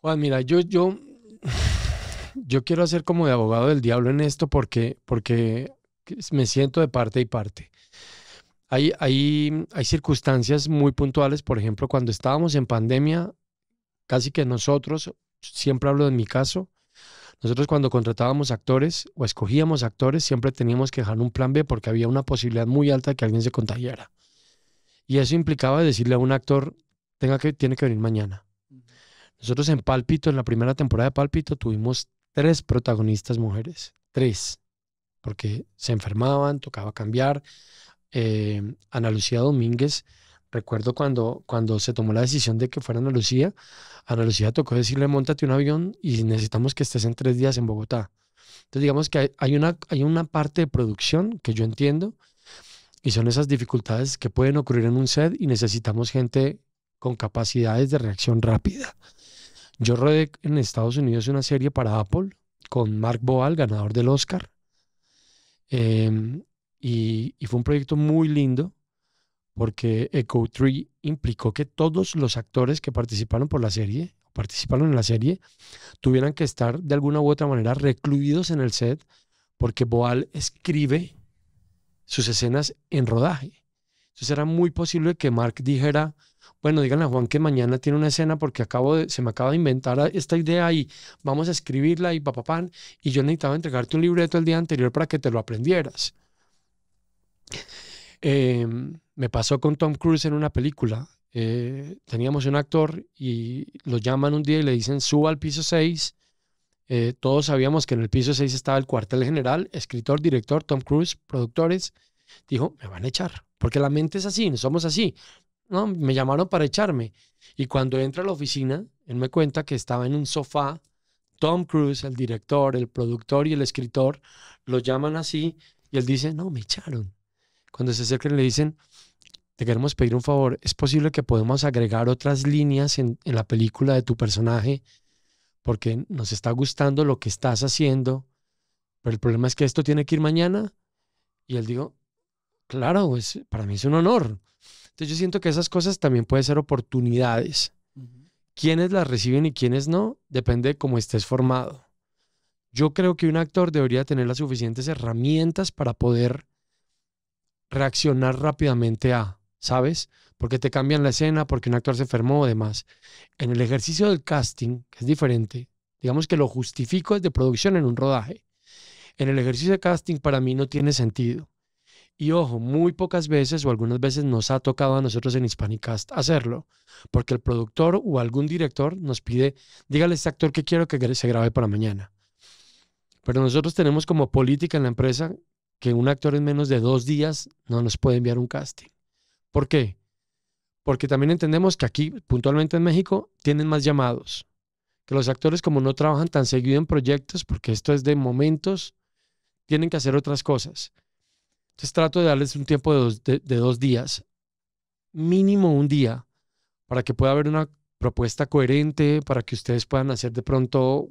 Juan, mira, yo yo yo quiero hacer como de abogado del diablo en esto porque, porque me siento de parte y parte. Hay, hay, hay circunstancias muy puntuales, por ejemplo, cuando estábamos en pandemia, casi que nosotros, siempre hablo en mi caso, nosotros cuando contratábamos actores o escogíamos actores, siempre teníamos que dejar un plan B porque había una posibilidad muy alta de que alguien se contagiara. Y eso implicaba decirle a un actor, tenga que, tiene que venir mañana. Nosotros en Pálpito, en la primera temporada de Pálpito, tuvimos tres protagonistas mujeres, tres, porque se enfermaban, tocaba cambiar. Eh, Ana Lucía Domínguez, recuerdo cuando, cuando se tomó la decisión de que fuera Ana Lucía, Ana Lucía tocó decirle, montate un avión y necesitamos que estés en tres días en Bogotá. Entonces digamos que una, hay una parte de producción que yo entiendo y son esas dificultades que pueden ocurrir en un set y necesitamos gente con capacidades de reacción rápida. Yo rodé en Estados Unidos una serie para Apple con Mark Boal, ganador del Oscar. Em, y, fue un proyecto muy lindo porque Echo Tree implicó que todos los actores que participaron por la serie, participaron en la serie, tuvieran que estar de alguna u otra manera recluidos en el set porque Boal escribe sus escenas en rodaje. Entonces era muy posible que Mark dijera, bueno, díganle a Juan que mañana tiene una escena porque acabo se me acaba de inventar esta idea y vamos a escribirla y papapán, y yo necesitaba entregarte un libreto el día anterior para que te lo aprendieras. Em, me pasó con Tom Cruise en una película. Eh, teníamos un actor y lo llaman un día y le dicen, suba al piso 6. Eh, todos sabíamos que en el piso 6 estaba el cuartel general, escritor, director, Tom Cruise, productores. Dijo, me van a echar, porque la mente es así, somos así no, me llamaron para echarme. Y cuando entra a la oficina, él me cuenta que estaba en un sofá. Tom Cruise, el director, el productor y el escritor, lo llaman así y él dice, no, me echaron. Cuando se acercan le dicen, te queremos pedir un favor, es posible que podamos agregar otras líneas en, la película de tu personaje porque nos está gustando lo que estás haciendo, pero el problema es que esto tiene que ir mañana. Y él dijo, claro, es, para mí es un honor. Entonces yo siento que esas cosas también pueden ser oportunidades. Quienes las reciben y quienes no, depende de cómo estés formado. Yo creo que un actor debería tener las suficientes herramientas para poder reaccionar rápidamente a, ¿sabes? Porque te cambian la escena, porque un actor se enfermó o demás. En el ejercicio del casting, que es diferente, digamos que lo justifico desde producción en un rodaje. En el ejercicio de casting para mí no tiene sentido. Y ojo, muy pocas veces o algunas veces nos ha tocado a nosotros en Hispanicast hacerlo, porque el productor o algún director nos pide, dígale a este actor que quiero que se grabe para mañana. Pero nosotros tenemos como política en la empresa que un actor en menos de dos días no nos puede enviar un casting. ¿Por qué? Porque también entendemos que aquí, puntualmente en México, tienen más llamados. Que los actores, como no trabajan tan seguido en proyectos, porque esto es de momentos, tienen que hacer otras cosas. Entonces trato de darles un tiempo de dos, de, días, mínimo un día, para que pueda haber una propuesta coherente, para que ustedes puedan hacer de pronto,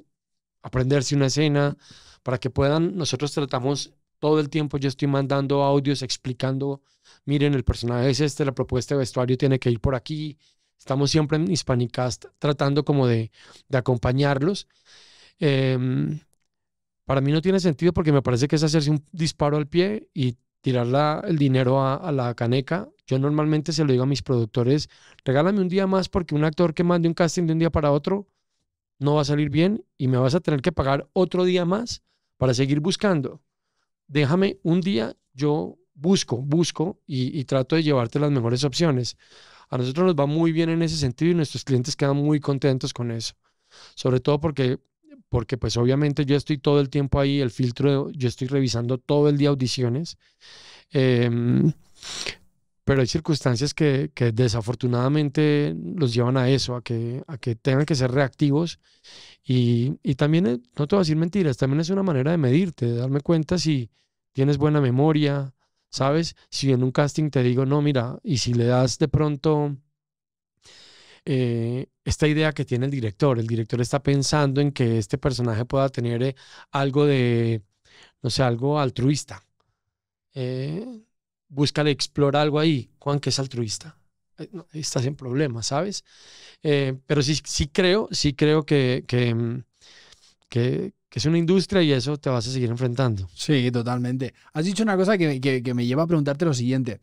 aprenderse una escena, para que puedan, nosotros tratamos todo el tiempo, yo estoy mandando audios explicando, miren, el personaje es este, la propuesta de vestuario tiene que ir por aquí. Estamos siempre en Hispanicast tratando como de, acompañarlos. Em, para mí no tiene sentido porque me parece que es hacerse un disparo al pie y tirar el dinero a, la caneca. Yo normalmente se lo digo a mis productores, regálame un día más porque un actor que mande un casting de un día para otro no va a salir bien y me vas a tener que pagar otro día más para seguir buscando. Déjame un día, yo busco, busco y trato de llevarte las mejores opciones. A nosotros nos va muy bien en ese sentido y nuestros clientes quedan muy contentos con eso. Sobre todo porque porque pues obviamente yo estoy todo el tiempo ahí, el filtro, yo estoy revisando todo el día audiciones, em, pero hay circunstancias que, desafortunadamente los llevan a eso, a que, a que tengan que ser reactivos y, también, no te voy a decir mentiras, también es una manera de medirte, de darme cuenta si tienes buena memoria, ¿sabes? Si en un casting te digo, no, mira, y si le das de pronto eh, esta idea que tiene el director. El director está pensando en que este personaje pueda tener eh, algo de, no sé, algo altruista. Eh, búscale, explora algo ahí. Juan, que es altruista. Eh, estás en problemas, ¿sabes? pero sí, sí creo, sí creo mm, que, es una industria y eso te vas a seguir enfrentando. Sí, totalmente. Has dicho una cosa que, que me lleva a preguntarte lo siguiente.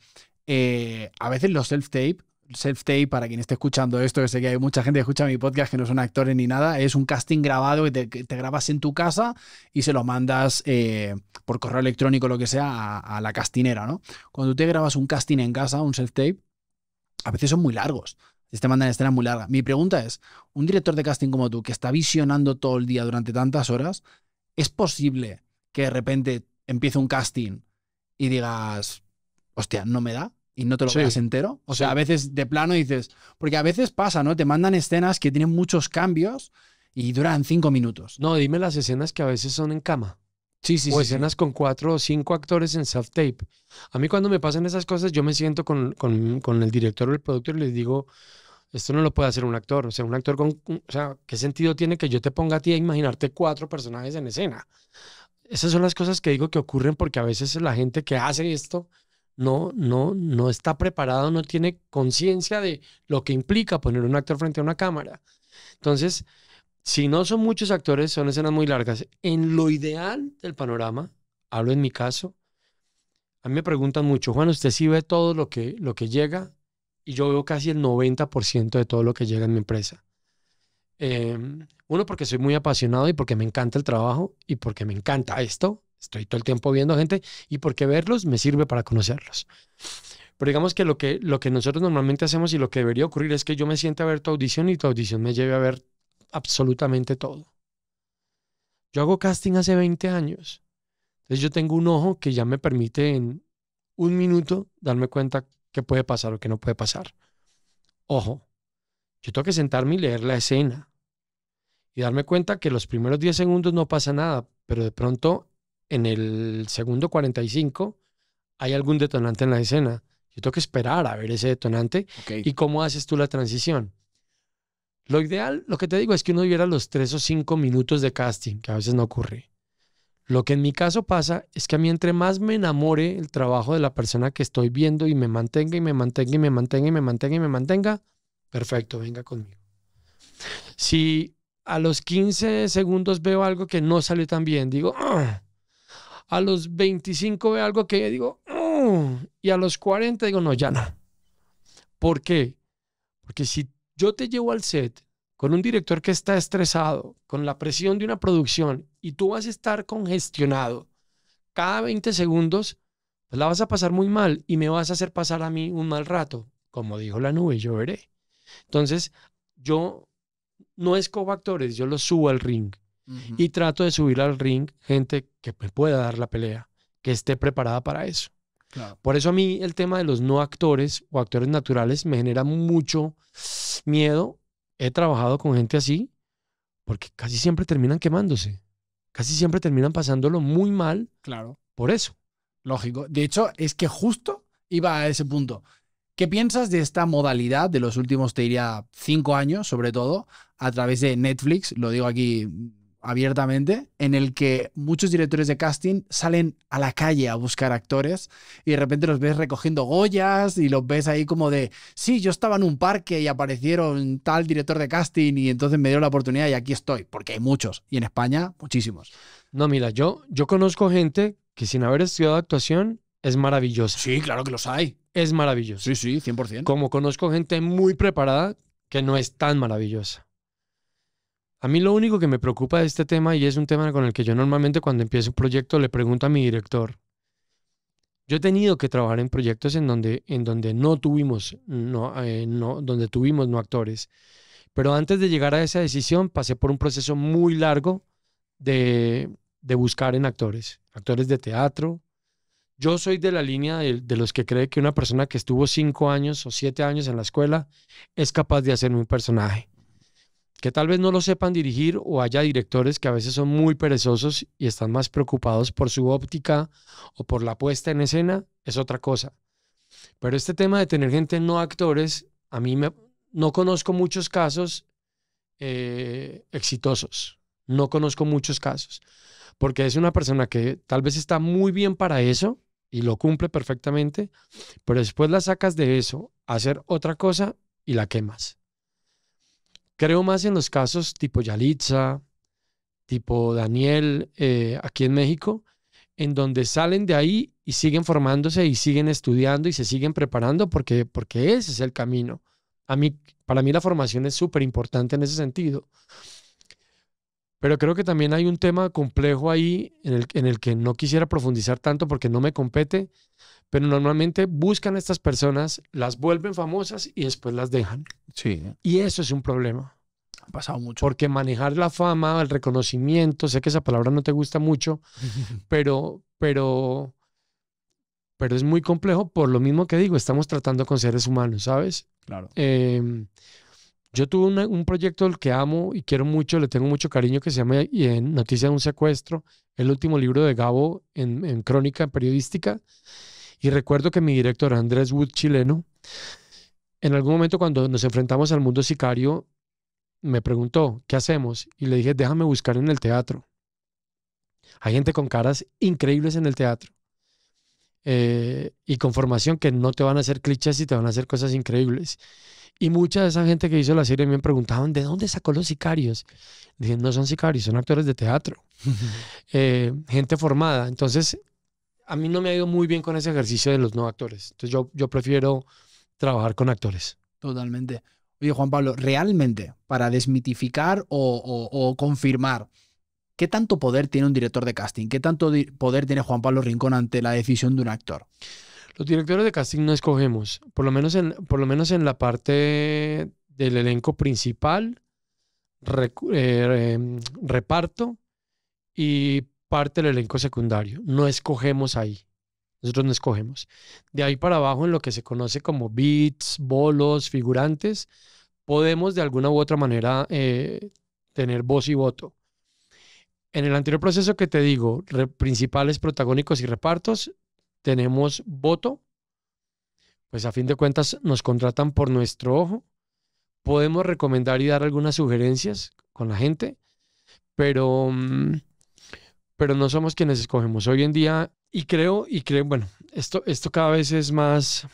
a veces los self-tape self-tape, para quien esté escuchando esto, que sé que hay mucha gente que escucha mi podcast que no son actores ni nada, es un casting grabado que te, grabas en tu casa y se lo mandas eh, por correo electrónico, lo que sea, a, la castinera, ¿no? Cuando te grabas un casting en casa, un self-tape, a veces son muy largos. Te mandan escenas muy largas. Mi pregunta es, un director de casting como tú, que está visionando todo el día durante tantas horas, ¿es posible que de repente empiece un casting y digas, hostia, no me da? y no te lo entero. O sea, a veces de plano dices, porque a veces pasa, ¿no? Te mandan escenas que tienen muchos cambios y duran cinco minutos. No, dime las escenas que a veces son en cama. Sí, sí, o escenas con cuatro o cinco actores en self tape. A mí cuando me pasan esas cosas, yo me siento con, con el director o el productor y les digo, esto no lo puede hacer un actor. O sea, un actor con... O sea, ¿qué sentido tiene que yo te ponga a ti a imaginarte cuatro personajes en escena? Esas son las cosas que digo que ocurren porque a veces la gente que hace esto no, no, no está preparado, no tiene conciencia de lo que implica poner un actor frente a una cámara. Entonces, si no son muchos actores, son escenas muy largas. En lo ideal del panorama, hablo en mi caso, a mí me preguntan mucho, Juan, ¿usted sí ve todo lo que, lo que llega? Y yo veo casi el 90% de todo lo que llega en mi empresa. Em, uno, porque soy muy apasionado y porque me encanta el trabajo y porque me encanta esto. Estoy todo el tiempo viendo gente y porque verlos me sirve para conocerlos. Pero digamos que lo que, lo que nosotros normalmente hacemos y lo que debería ocurrir es que yo me sienta a ver tu audición y tu audición me lleve a ver absolutamente todo. Yo hago casting hace 20 años. Entonces yo tengo un ojo que ya me permite en un minuto darme cuenta qué puede pasar o qué no puede pasar. Ojo, yo tengo que sentarme y leer la escena y darme cuenta que los primeros 10 segundos no pasa nada, pero de pronto en el segundo 45 hay algún detonante en la escena. Yo tengo que esperar a ver ese detonante y cómo haces tú la transición. Lo ideal, lo que te digo es que uno viera los tres o cinco minutos de casting, que a veces no ocurre. Lo que en mi caso pasa es que a mí entre más me enamore el trabajo de la persona que estoy viendo y me mantenga y me mantenga y me mantenga y me mantenga y me mantenga, perfecto, venga conmigo. Si a los 15 segundos veo algo que no salió tan bien, digo, ¡Ah! A los 25 veo algo que digo, mm", y a los 40 digo, no, ya no. ¿Por qué? Porque si yo te llevo al set con un director que está estresado, con la presión de una producción, y tú vas a estar congestionado cada 20 segundos, pues la vas a pasar muy mal y me vas a hacer pasar a mí un mal rato. Como dijo la nube, yo veré. Entonces, yo no escojo actores, yo los subo al ring. Y trato de subir al ring gente que pueda dar la pelea, que esté preparada para eso. Por eso a mí el tema de los no actores o actores naturales me genera mucho miedo. He trabajado con gente así porque casi siempre terminan quemándose. Casi siempre terminan pasándolo muy mal. Claro. Por eso. Lógico. De hecho, es que justo iba a ese punto. ¿Qué piensas de esta modalidad de los últimos, te diría, cinco años, sobre todo, a través de Netflix? Lo digo aquí abiertamente, en el que muchos directores de casting salen a la calle a buscar actores y de repente los ves recogiendo Goyas y los ves ahí como de, sí, yo estaba en un parque y aparecieron tal director de casting y entonces me dio la oportunidad y aquí estoy, porque hay muchos y en España muchísimos. No, mira, yo, yo conozco gente que sin haber estudiado actuación es maravillosa. Sí, claro que los hay. Es maravilloso. Sí, sí, 100%. Como conozco gente muy preparada que no es tan maravillosa. A mí lo único que me preocupa de este tema, y es un tema con el que yo normalmente cuando empiezo un proyecto le pregunto a mi director, yo he tenido que trabajar en proyectos en donde, en donde no tuvimos, no, eh, no, donde tuvimos no actores. Pero antes de llegar a esa decisión, pasé por un proceso muy largo de, de buscar en actores, actores de teatro. Yo soy de la línea de, de, los que cree que una persona que estuvo cinco años o siete años en la escuela es capaz de hacer un personaje que tal vez no lo sepan dirigir o haya directores que a veces son muy perezosos y están más preocupados por su óptica o por la puesta en escena, es otra cosa. Pero este tema de tener gente no actores, a mí no conozco muchos casos eh, exitosos, no conozco muchos casos, porque es una persona que tal vez está muy bien para eso y lo cumple perfectamente, pero después la sacas de eso a hacer otra cosa y la quemas. Creo más en los casos tipo Yalitza, tipo Daniel, eh, aquí en México, en donde salen de ahí y siguen formándose y siguen estudiando y se siguen preparando porque, porque ese es el camino. A mí, para mí la formación es súper importante en ese sentido. Pero creo que también hay un tema complejo ahí en el, en el que no quisiera profundizar tanto porque no me compete, pero normalmente buscan a estas personas, las vuelven famosas y después las dejan. Sí. Y eso es un problema. Ha pasado mucho. Porque manejar la fama, el reconocimiento, sé que esa palabra no te gusta mucho, pero, pero, pero es muy complejo por lo mismo que digo, estamos tratando con seres humanos, ¿sabes? Claro. Eh, yo tuve un proyecto del que amo y quiero mucho, le tengo mucho cariño, que se llama Noticia de un secuestro, el último libro de Gabo en, crónica periodística. Y recuerdo que mi director, Andrés Wood, chileno, en algún momento cuando nos enfrentamos al mundo sicario, me preguntó, ¿qué hacemos? Y le dije, déjame buscar en el teatro. Hay gente con caras increíbles en el teatro eh, y con formación que no te van a hacer clichés y te van a hacer cosas increíbles. Y mucha de esa gente que hizo la serie me preguntaban, ¿de dónde sacó los sicarios? Dije, no son sicarios, son actores de teatro, eh, gente formada. Entonces, a mí no me ha ido muy bien con ese ejercicio de los no actores. Entonces, yo, yo prefiero trabajar con actores. Totalmente. Oye, Juan Pablo, realmente, para desmitificar o, o confirmar, ¿Qué tanto poder tiene un director de casting? ¿Qué tanto poder tiene Juan Pablo Rincón ante la decisión de un actor? Los directores de casting no escogemos, por lo menos en, por lo menos en la parte del elenco principal, eh, reparto y parte del elenco secundario. No escogemos ahí. Nosotros no escogemos. De ahí para abajo, en lo que se conoce como beats, bolos, figurantes, podemos de alguna u otra manera eh, tener voz y voto. En el anterior proceso que te digo, principales, protagónicos y repartos, tenemos voto, pues a fin de cuentas nos contratan por nuestro ojo. Podemos recomendar y dar algunas sugerencias con la gente, pero, mm, pero no somos quienes escogemos hoy en día. Y creo, y creo, bueno, esto, esto cada vez es más,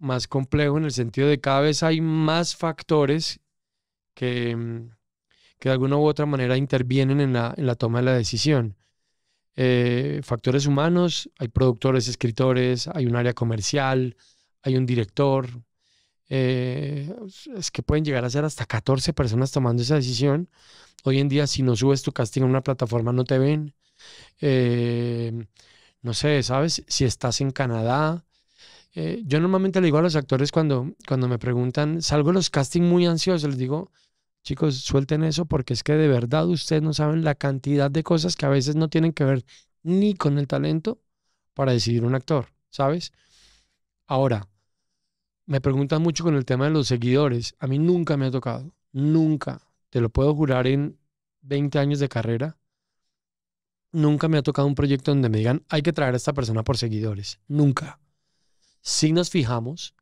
más complejo en el sentido de cada vez hay más factores que, mm, que de alguna u otra manera intervienen en la, en la toma de la decisión. Eh, factores humanos, hay productores, escritores, hay un área comercial, hay un director. Eh, es que pueden llegar a ser hasta 14 personas tomando esa decisión. Hoy en día, si no subes tu casting a una plataforma, no te ven. Eh, no sé, ¿sabes? Si estás en Canadá. yo normalmente le digo a los actores cuando, cuando me preguntan, salgo los castings muy ansiosos, les digo, Chicos, suelten eso porque es que de verdad ustedes no saben la cantidad de cosas que a veces no tienen que ver ni con el talento para decidir un actor, ¿sabes? Ahora, me preguntan mucho con el tema de los seguidores. A mí nunca me ha tocado, nunca, te lo puedo jurar en 20 años de carrera, nunca me ha tocado un proyecto donde me digan, hay que traer a esta persona por seguidores, nunca. Si nos fijamos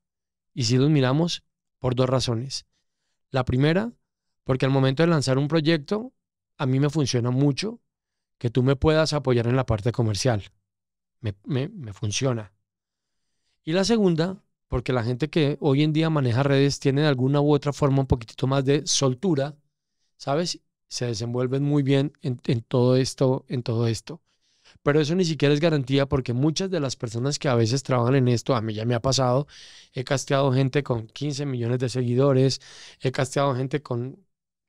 y si los miramos, por dos razones. La primera porque al momento de lanzar un proyecto, a mí me funciona mucho que tú me puedas apoyar en la parte comercial. Me, me, funciona. Y la segunda, porque la gente que hoy en día maneja redes tiene de alguna u otra forma un poquitito más de soltura, ¿sabes? Se desenvuelven muy bien en, en todo esto, en todo esto. Pero eso ni siquiera es garantía porque muchas de las personas que a veces trabajan en esto, a mí ya me ha pasado, he casteado gente con 15 millones de seguidores, he casteado gente con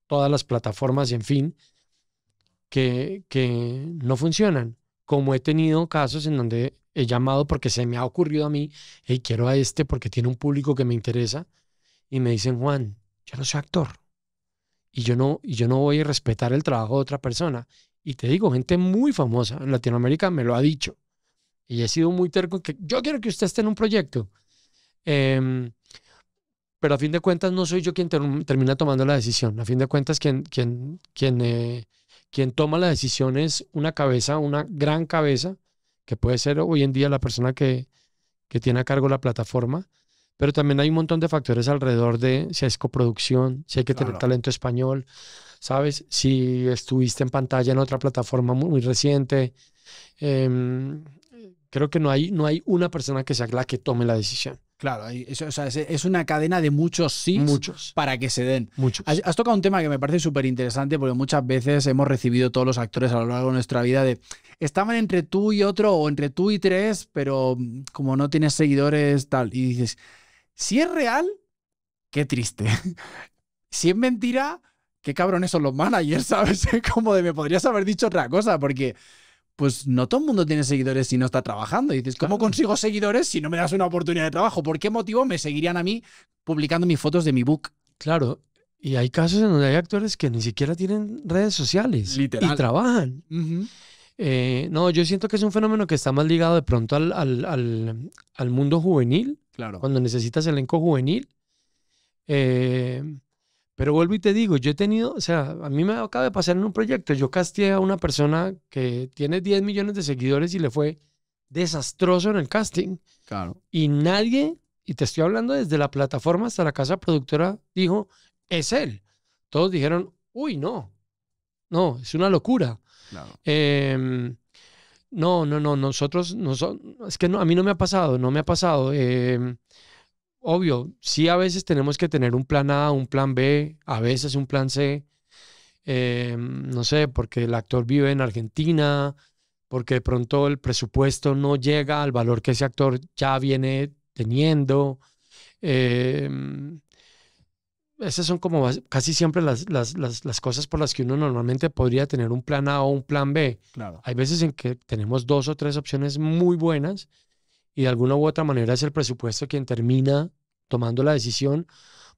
todas las plataformas, y en fin, que, que no funcionan. Como he tenido casos en donde he llamado porque se me ha ocurrido a mí, hey, quiero a este porque tiene un público que me interesa, y me dicen, Juan, yo no soy actor, y yo no, y yo no voy a respetar el trabajo de otra persona. Y te digo, gente muy famosa en Latinoamérica me lo ha dicho. Y he sido muy terco que yo quiero que usted esté en un proyecto. Em, pero a fin de cuentas no soy yo quien termina tomando la decisión. A fin de cuentas, quien, quien, quien, eh, quien toma la decisión es una cabeza, una gran cabeza, que puede ser hoy en día la persona que, tiene a cargo la plataforma, pero también hay un montón de factores alrededor de si es coproducción, si hay que tener talento español, ¿sabes? Si estuviste en pantalla en otra plataforma muy, reciente. Em, creo que no hay, no hay una persona que sea la que tome la decisión. Claro, eso, es una cadena de muchos sí para que se den. Has, tocado un tema que me parece súper interesante porque muchas veces hemos recibido todos los actores a lo largo de nuestra vida de estaban entre tú y otro o entre tú y tres, pero como no tienes seguidores, tal. Y dices, si es real, qué triste. si es mentira, qué cabrón son los managers, ¿sabes? como de me podrías haber dicho otra cosa porque pues no todo el mundo tiene seguidores si no está trabajando. Y dices, ¿cómo consigo seguidores si no me das una oportunidad de trabajo? ¿Por qué motivo me seguirían a mí publicando mis fotos de mi book? Claro, y hay casos en donde hay actores que ni siquiera tienen redes sociales Literal. y trabajan. Eh, no, yo siento que es un fenómeno que está más ligado de pronto al, mundo juvenil, claro. cuando necesitas elenco juvenil. Eh, pero vuelvo y te digo, yo he tenido, o sea, a mí me acaba de pasar en un proyecto, yo casteé a una persona que tiene 10 millones de seguidores y le fue desastroso en el casting. Claro. Y nadie, y te estoy hablando desde la plataforma hasta la casa productora, dijo, es él. Todos dijeron, uy, no, no, es una locura. Claro. Em, no, no, no, nosotros, son es que no, a mí no me ha pasado, no me ha pasado. Em, obvio, sí a veces tenemos que tener un plan A, un plan B, a veces un plan C. Em, no sé, porque el actor vive en Argentina, porque de pronto el presupuesto no llega al valor que ese actor ya viene teniendo. Em, esas son como casi siempre las, las, cosas por las que uno normalmente podría tener un plan A o un plan B. Hay veces en que tenemos dos o tres opciones muy buenas y de alguna u otra manera es el presupuesto quien termina tomando la decisión,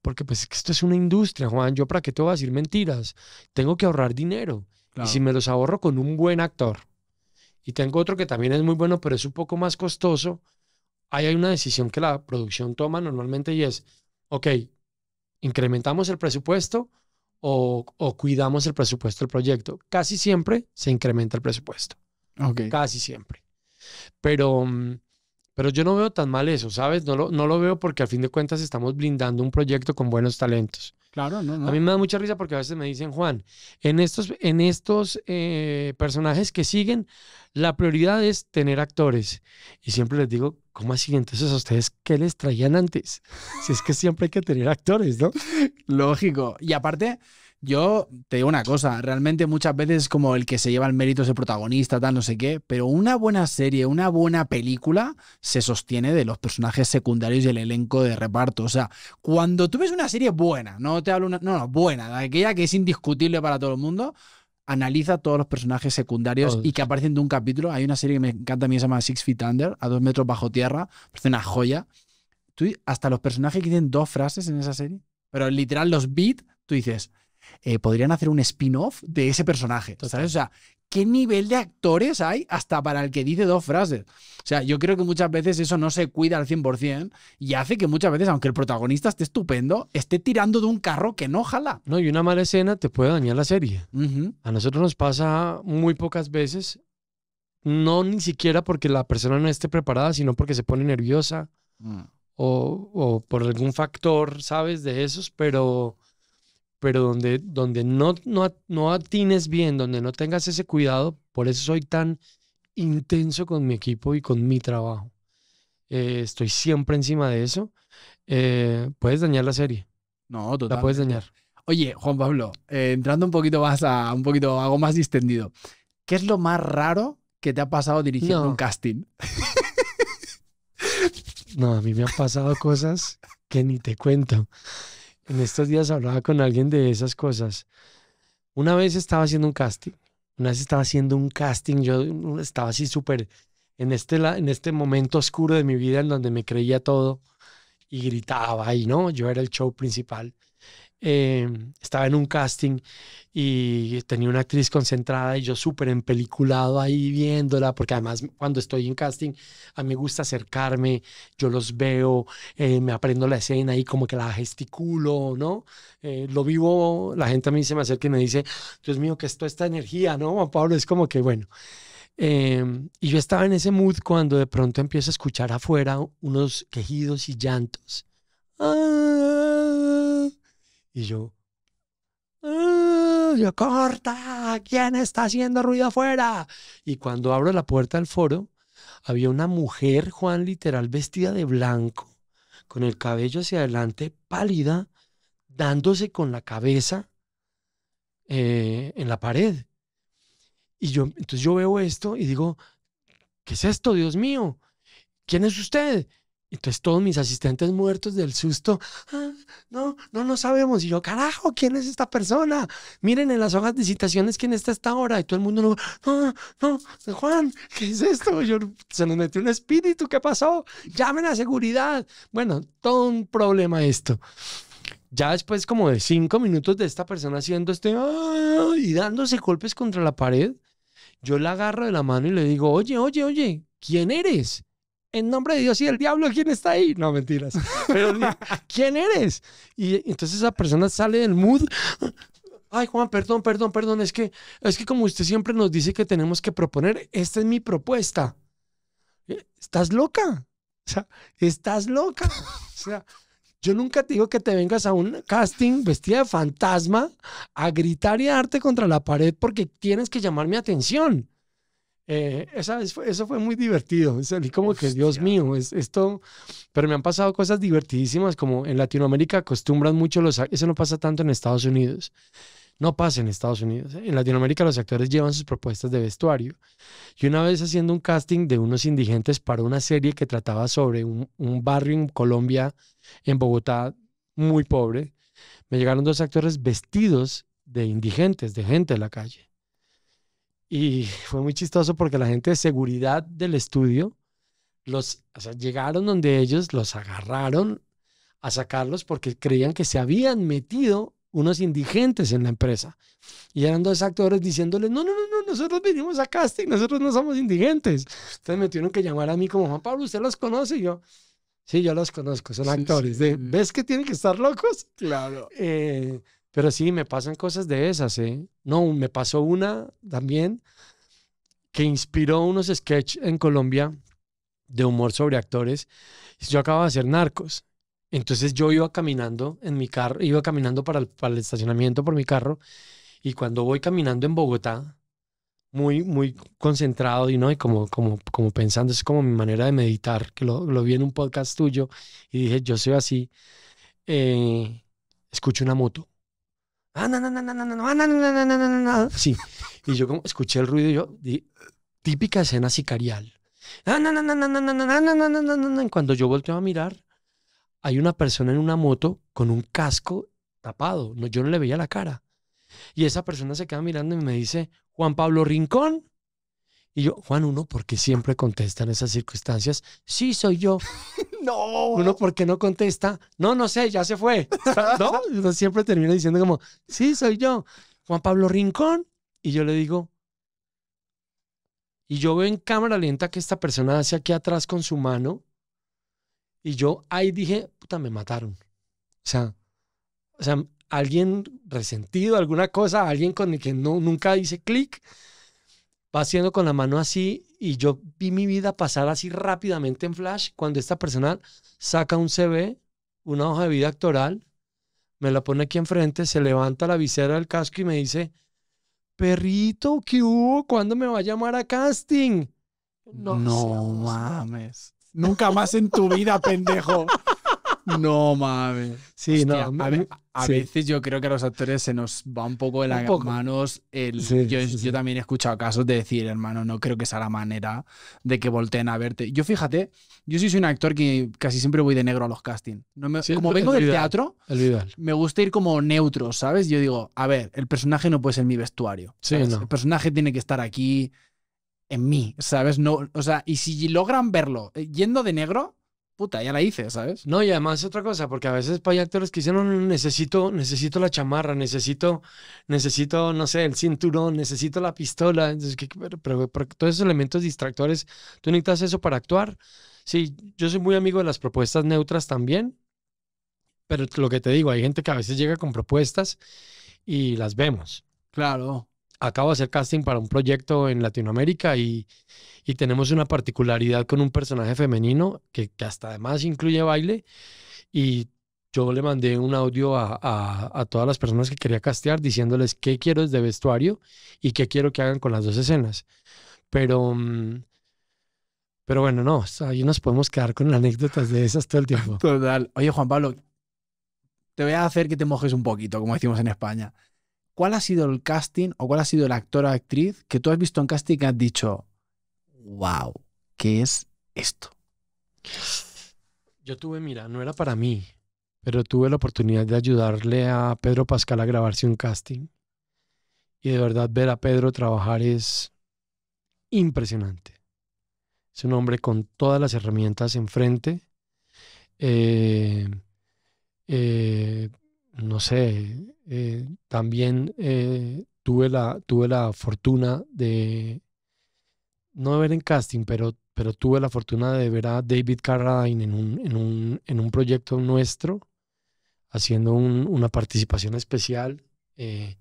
porque pues esto es una industria, Juan, yo para qué te voy a decir mentiras, tengo que ahorrar dinero. Y si me los ahorro con un buen actor, y tengo otro que también es muy bueno, pero es un poco más costoso, ahí hay una decisión que la producción toma normalmente y es, ok, incrementamos el presupuesto o, cuidamos el presupuesto del proyecto. Casi siempre se incrementa el presupuesto. Casi siempre. Pero mm, pero yo no veo tan mal eso, ¿sabes? No lo, no lo veo porque al fin de cuentas estamos blindando un proyecto con buenos talentos. Claro, no, A mí me da mucha risa porque a veces me dicen, Juan, en estos, en estos eh, personajes que siguen, la prioridad es tener actores. Y siempre les digo, ¿cómo así? Entonces, ¿a ustedes qué les traían antes? Si es que siempre hay que tener actores, ¿no? Lógico. Y aparte, yo te digo una cosa, realmente muchas veces como el que se lleva el mérito es el protagonista, tal, no sé qué, pero una buena serie, una buena película se sostiene de los personajes secundarios y el elenco de reparto. O sea, cuando tú ves una serie buena, no te hablo una, no, no, buena, aquella que es indiscutible para todo el mundo, analiza todos los personajes secundarios y que aparecen de un capítulo. Hay una serie que me encanta a mí, se llama Six Feet Under, a dos metros bajo tierra, parece una joya. Tú, hasta los personajes que tienen dos frases en esa serie, pero literal los beat, tú dices eh, podrían hacer un spin-off de ese personaje. ¿sabes? O sea, ¿qué nivel de actores hay hasta para el que dice dos frases? O sea, yo creo que muchas veces eso no se cuida al 100% y hace que muchas veces, aunque el protagonista esté estupendo, esté tirando de un carro que no jala. No, y una mala escena te puede dañar la serie. A nosotros nos pasa muy pocas veces, no ni siquiera porque la persona no esté preparada, sino porque se pone nerviosa mm. o, o por algún factor, ¿sabes? De esos, pero pero donde, donde no, no, no atines bien, donde no tengas ese cuidado, por eso soy tan intenso con mi equipo y con mi trabajo. Eh, estoy siempre encima de eso. Eh, puedes dañar la serie. No, totalmente. La puedes dañar. Oye, Juan Pablo, eh, entrando un poquito más a un poquito algo más distendido, ¿qué es lo más raro que te ha pasado dirigiendo un casting? no, a mí me han pasado cosas que ni te cuento. En estos días hablaba con alguien de esas cosas. Una vez estaba haciendo un casting. Una vez estaba haciendo un casting. Yo estaba así súper en este, en este momento oscuro de mi vida en donde me creía todo y gritaba y no, yo era el show principal. Em, estaba en un casting y tenía una actriz concentrada y yo súper empeliculado ahí viéndola, porque además cuando estoy en casting a mí me gusta acercarme, yo los veo, eh, me aprendo la escena y como que la gesticulo, ¿no? Eh, lo vivo, la gente a mí se me acerca y me dice, Dios mío, que es esta energía, ¿no? Juan Pablo, es como que bueno. Em, y yo estaba en ese mood cuando de pronto empiezo a escuchar afuera unos quejidos y llantos. Ah, y yo, ¡Ah, yo corta, ¿quién está haciendo ruido afuera? Y cuando abro la puerta del foro, había una mujer, Juan, literal, vestida de blanco, con el cabello hacia adelante, pálida, dándose con la cabeza eh, en la pared. Y yo, entonces yo veo esto y digo, ¿qué es esto, Dios mío? ¿Quién es usted? Entonces todos mis asistentes muertos del susto, ah, no, no, no sabemos. Y yo, carajo, ¿quién es esta persona? Miren en las hojas de citaciones quién está hasta esta hora. Y todo el mundo, no, no, Juan, ¿qué es esto? Yo, se nos metió un espíritu, ¿qué pasó? Llamen a seguridad. Bueno, todo un problema esto. Ya después como de cinco minutos de esta persona haciendo este ah", y dándose golpes contra la pared, yo la agarro de la mano y le digo, oye, oye, oye, ¿quién eres? en nombre de Dios y el diablo, ¿quién está ahí? No, mentiras. Pero, ¿quién eres? Y entonces esa persona sale del mood. Ay, Juan, perdón, perdón, perdón. Es que, es que como usted siempre nos dice que tenemos que proponer, esta es mi propuesta. ¿Estás loca? O sea, estás loca. O sea, yo nunca te digo que te vengas a un casting vestida de fantasma a gritar y darte contra la pared porque tienes que llamar mi atención. Eh, esa, eso fue muy divertido. Salí como que, Dios mío, esto. Pero me han pasado cosas divertidísimas, como en Latinoamérica acostumbran mucho los. Eso no pasa tanto en Estados Unidos. No pasa en Estados Unidos. ¿eh? En Latinoamérica los actores llevan sus propuestas de vestuario. Y una vez haciendo un casting de unos indigentes para una serie que trataba sobre un barrio en Colombia, en Bogotá, muy pobre, me llegaron dos actores vestidos de indigentes, de gente de la calle. Y fue muy chistoso porque la gente de seguridad del estudio, los, llegaron donde ellos, los agarraron a sacarlos porque creían que se habían metido unos indigentes en la empresa. Y eran dos actores diciéndoles, no, no, no, no, nosotros venimos a casting, nosotros no somos indigentes. Entonces me tuvieron que llamar a mí como, Juan Pablo, ¿usted los conoce? Y yo, sí, yo los conozco, son actores. ¿eh? ¿Ves que tienen que estar locos? Claro. Eh, pero sí, me pasan cosas de esas, ¿eh? No, me pasó una también que inspiró unos sketches en Colombia de humor sobre actores. Yo acababa de hacer narcos. Entonces yo iba caminando en mi carro, iba caminando para el, estacionamiento por mi carro y cuando voy caminando en Bogotá, muy, muy concentrado y, ¿no? como, como, como pensando, es como mi manera de meditar, que lo, vi en un podcast tuyo y dije, yo soy así, eh, escucho una moto Sí. Y yo como escuché el ruido, y yo, di típica escena sicarial. Cuando yo volteo a mirar, hay una persona en una moto con un casco tapado. No, yo no le veía la cara. Y esa persona se queda mirando y me dice, Juan Pablo Rincón. Y yo, Juan, uno, porque siempre contesta en esas circunstancias? Sí, soy yo. no. Uno, porque no contesta? No, no sé, ya se fue. no, uno siempre termina diciendo como, sí, soy yo. Juan Pablo Rincón. Y yo le digo, y yo veo en cámara lenta que esta persona hace aquí atrás con su mano. Y yo ahí dije, puta, me mataron. O sea, o sea alguien resentido, alguna cosa, alguien con el que no, nunca hice clic va haciendo con la mano así y yo vi mi vida pasar así rápidamente en flash cuando esta persona saca un CV, una hoja de vida actoral, me la pone aquí enfrente, se levanta la visera del casco y me dice, perrito, ¿qué hubo? ¿Cuándo me va a llamar a casting? No, no mames. Nunca más en tu vida, pendejo. No mames. Sí, no, a, veces yo creo que a los actores se nos va un poco de las manos. El, yo, yo también he escuchado casos de decir, hermano, no creo que sea la manera de que volteen a verte. Yo fíjate, yo sí soy un actor que casi siempre voy de negro a los castings. No como vengo del teatro, me gusta ir como neutro, ¿sabes? Yo digo, a ver, el personaje no puede ser mi vestuario. El personaje tiene que estar aquí en mí, ¿sabes? No, o sea, y si logran verlo eh, yendo de negro, puta, ya la hice, ¿sabes? No, y además otra cosa, porque a veces hay actores que dicen, no, necesito, necesito la chamarra, necesito, necesito, no sé, el cinturón, necesito la pistola, Entonces, pero, todos esos elementos distractores, tú necesitas eso para actuar. Sí, yo soy muy amigo de las propuestas neutras también, pero lo que te digo, hay gente que a veces llega con propuestas y las vemos. Claro acabo de hacer casting para un proyecto en Latinoamérica y, tenemos una particularidad con un personaje femenino que, que, hasta además incluye baile y yo le mandé un audio a, todas las personas que quería castear diciéndoles qué quiero desde vestuario y qué quiero que hagan con las dos escenas. Pero... Mm, pero bueno, no, ahí nos podemos quedar con anécdotas de esas todo el tiempo. Total. Oye, Juan Pablo, te voy a hacer que te mojes un poquito, como decimos en España. ¿cuál ha sido el casting o cuál ha sido el actor o actriz que tú has visto en casting que has dicho, wow, ¿qué es esto? Yo tuve, mira, no era para mí, pero tuve la oportunidad de ayudarle a Pedro Pascal a grabarse un casting. Y de verdad ver a Pedro trabajar es impresionante. Es un hombre con todas las herramientas enfrente. Eh, eh, no sé, eh, también eh, tuve, la, fortuna de, no de ver en casting, pero, tuve la fortuna de ver a David Carradine en un, en un, proyecto nuestro, haciendo una participación especial, eh,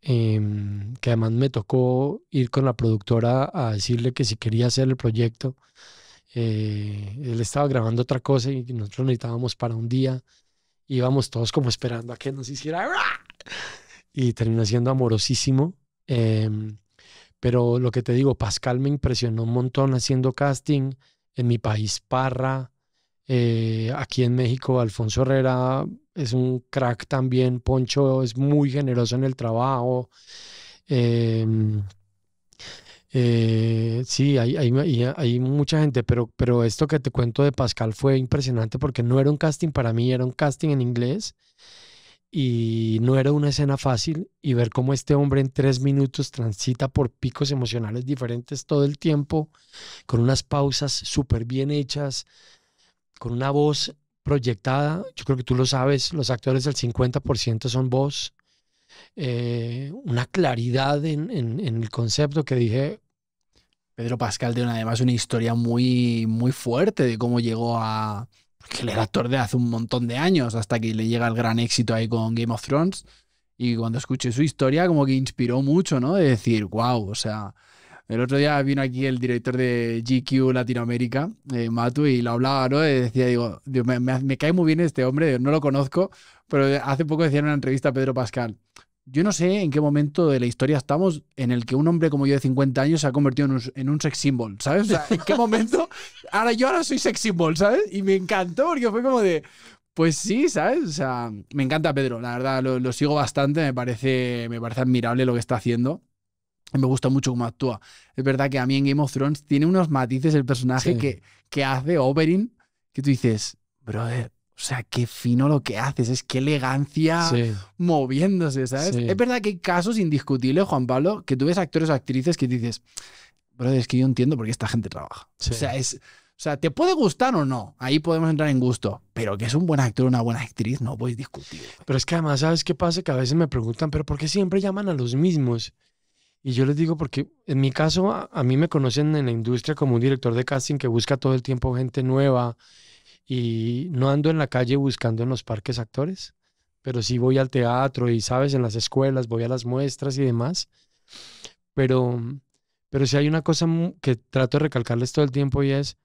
em, que además me tocó ir con la productora a decirle que si quería hacer el proyecto, él estaba grabando otra cosa y nosotros necesitábamos para un día íbamos todos como esperando a que nos hiciera y terminó siendo amorosísimo. Em, pero lo que te digo, Pascal me impresionó un montón haciendo casting en mi país, Parra. Eh, aquí en México, Alfonso Herrera es un crack también. Poncho es muy generoso en el trabajo. Eh, eh, sí, hay, mucha gente, pero, pero esto que te cuento de Pascal fue impresionante porque no era un casting para mí, era un casting en inglés y no era una escena fácil y ver cómo este hombre en tres minutos transita por picos emocionales diferentes todo el tiempo, con unas pausas súper bien hechas, con una voz proyectada. Yo creo que tú lo sabes, los actores del 50% son voz eh, una claridad en, el concepto que dije. Pedro Pascal tiene además una historia muy, muy fuerte de cómo llegó a. Porque él era actor de hace un montón de años, hasta que le llega el gran éxito ahí con Game of Thrones. Y cuando escuché su historia, como que inspiró mucho, ¿no? De decir, wow, o sea, el otro día vino aquí el director de GQ Latinoamérica, eh, Matu, y lo hablaba, ¿no? decía, digo, me, cae muy bien este hombre, no lo conozco, pero hace poco decía en una entrevista a Pedro Pascal, yo no sé en qué momento de la historia estamos en el que un hombre como yo de 50 años se ha convertido en un, sex symbol, ¿sabes? O sea, en qué momento, ahora yo ahora soy sex symbol, ¿sabes? Y me encantó porque fue como de, pues sí, ¿sabes? O sea, me encanta Pedro, la verdad, lo, sigo bastante, me parece, me parece admirable lo que está haciendo me gusta mucho cómo actúa. Es verdad que a mí en Game of Thrones tiene unos matices el personaje que, que hace Oberyn, que tú dices, brother, o sea, qué fino lo que haces, es qué elegancia moviéndose, ¿sabes? Es verdad que hay casos indiscutibles, Juan Pablo, que tú ves actores o actrices que dices, brother, es que yo entiendo por qué esta gente trabaja. O sea, es... O sea, te puede gustar o no, ahí podemos entrar en gusto, pero que es un buen actor o una buena actriz no a discutir. Pero es que además, ¿sabes qué pasa? Que a veces me preguntan, ¿pero por qué siempre llaman a los mismos? Y yo les digo porque en mi caso a, mí me conocen en la industria como un director de casting que busca todo el tiempo gente nueva y no ando en la calle buscando en los parques actores, pero sí voy al teatro y sabes, en las escuelas, voy a las muestras y demás. Pero mm, pero sí hay una cosa que trato de recalcarles todo el tiempo y es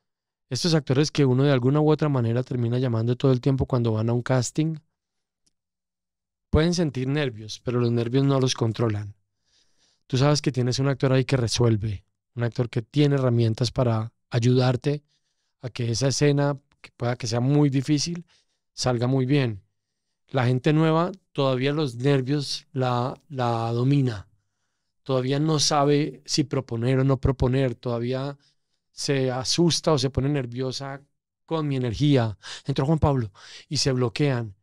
estos actores que uno de alguna u otra manera termina llamando todo el tiempo cuando van a un casting pueden sentir nervios, pero los nervios no los controlan tú sabes que tienes un actor ahí que resuelve, un actor que tiene herramientas para ayudarte a que esa escena, que pueda que sea muy difícil, salga muy bien. La gente nueva todavía los nervios la, la domina, todavía no sabe si proponer o no proponer, todavía se asusta o se pone nerviosa con mi energía. Entró Juan Pablo y se bloquean.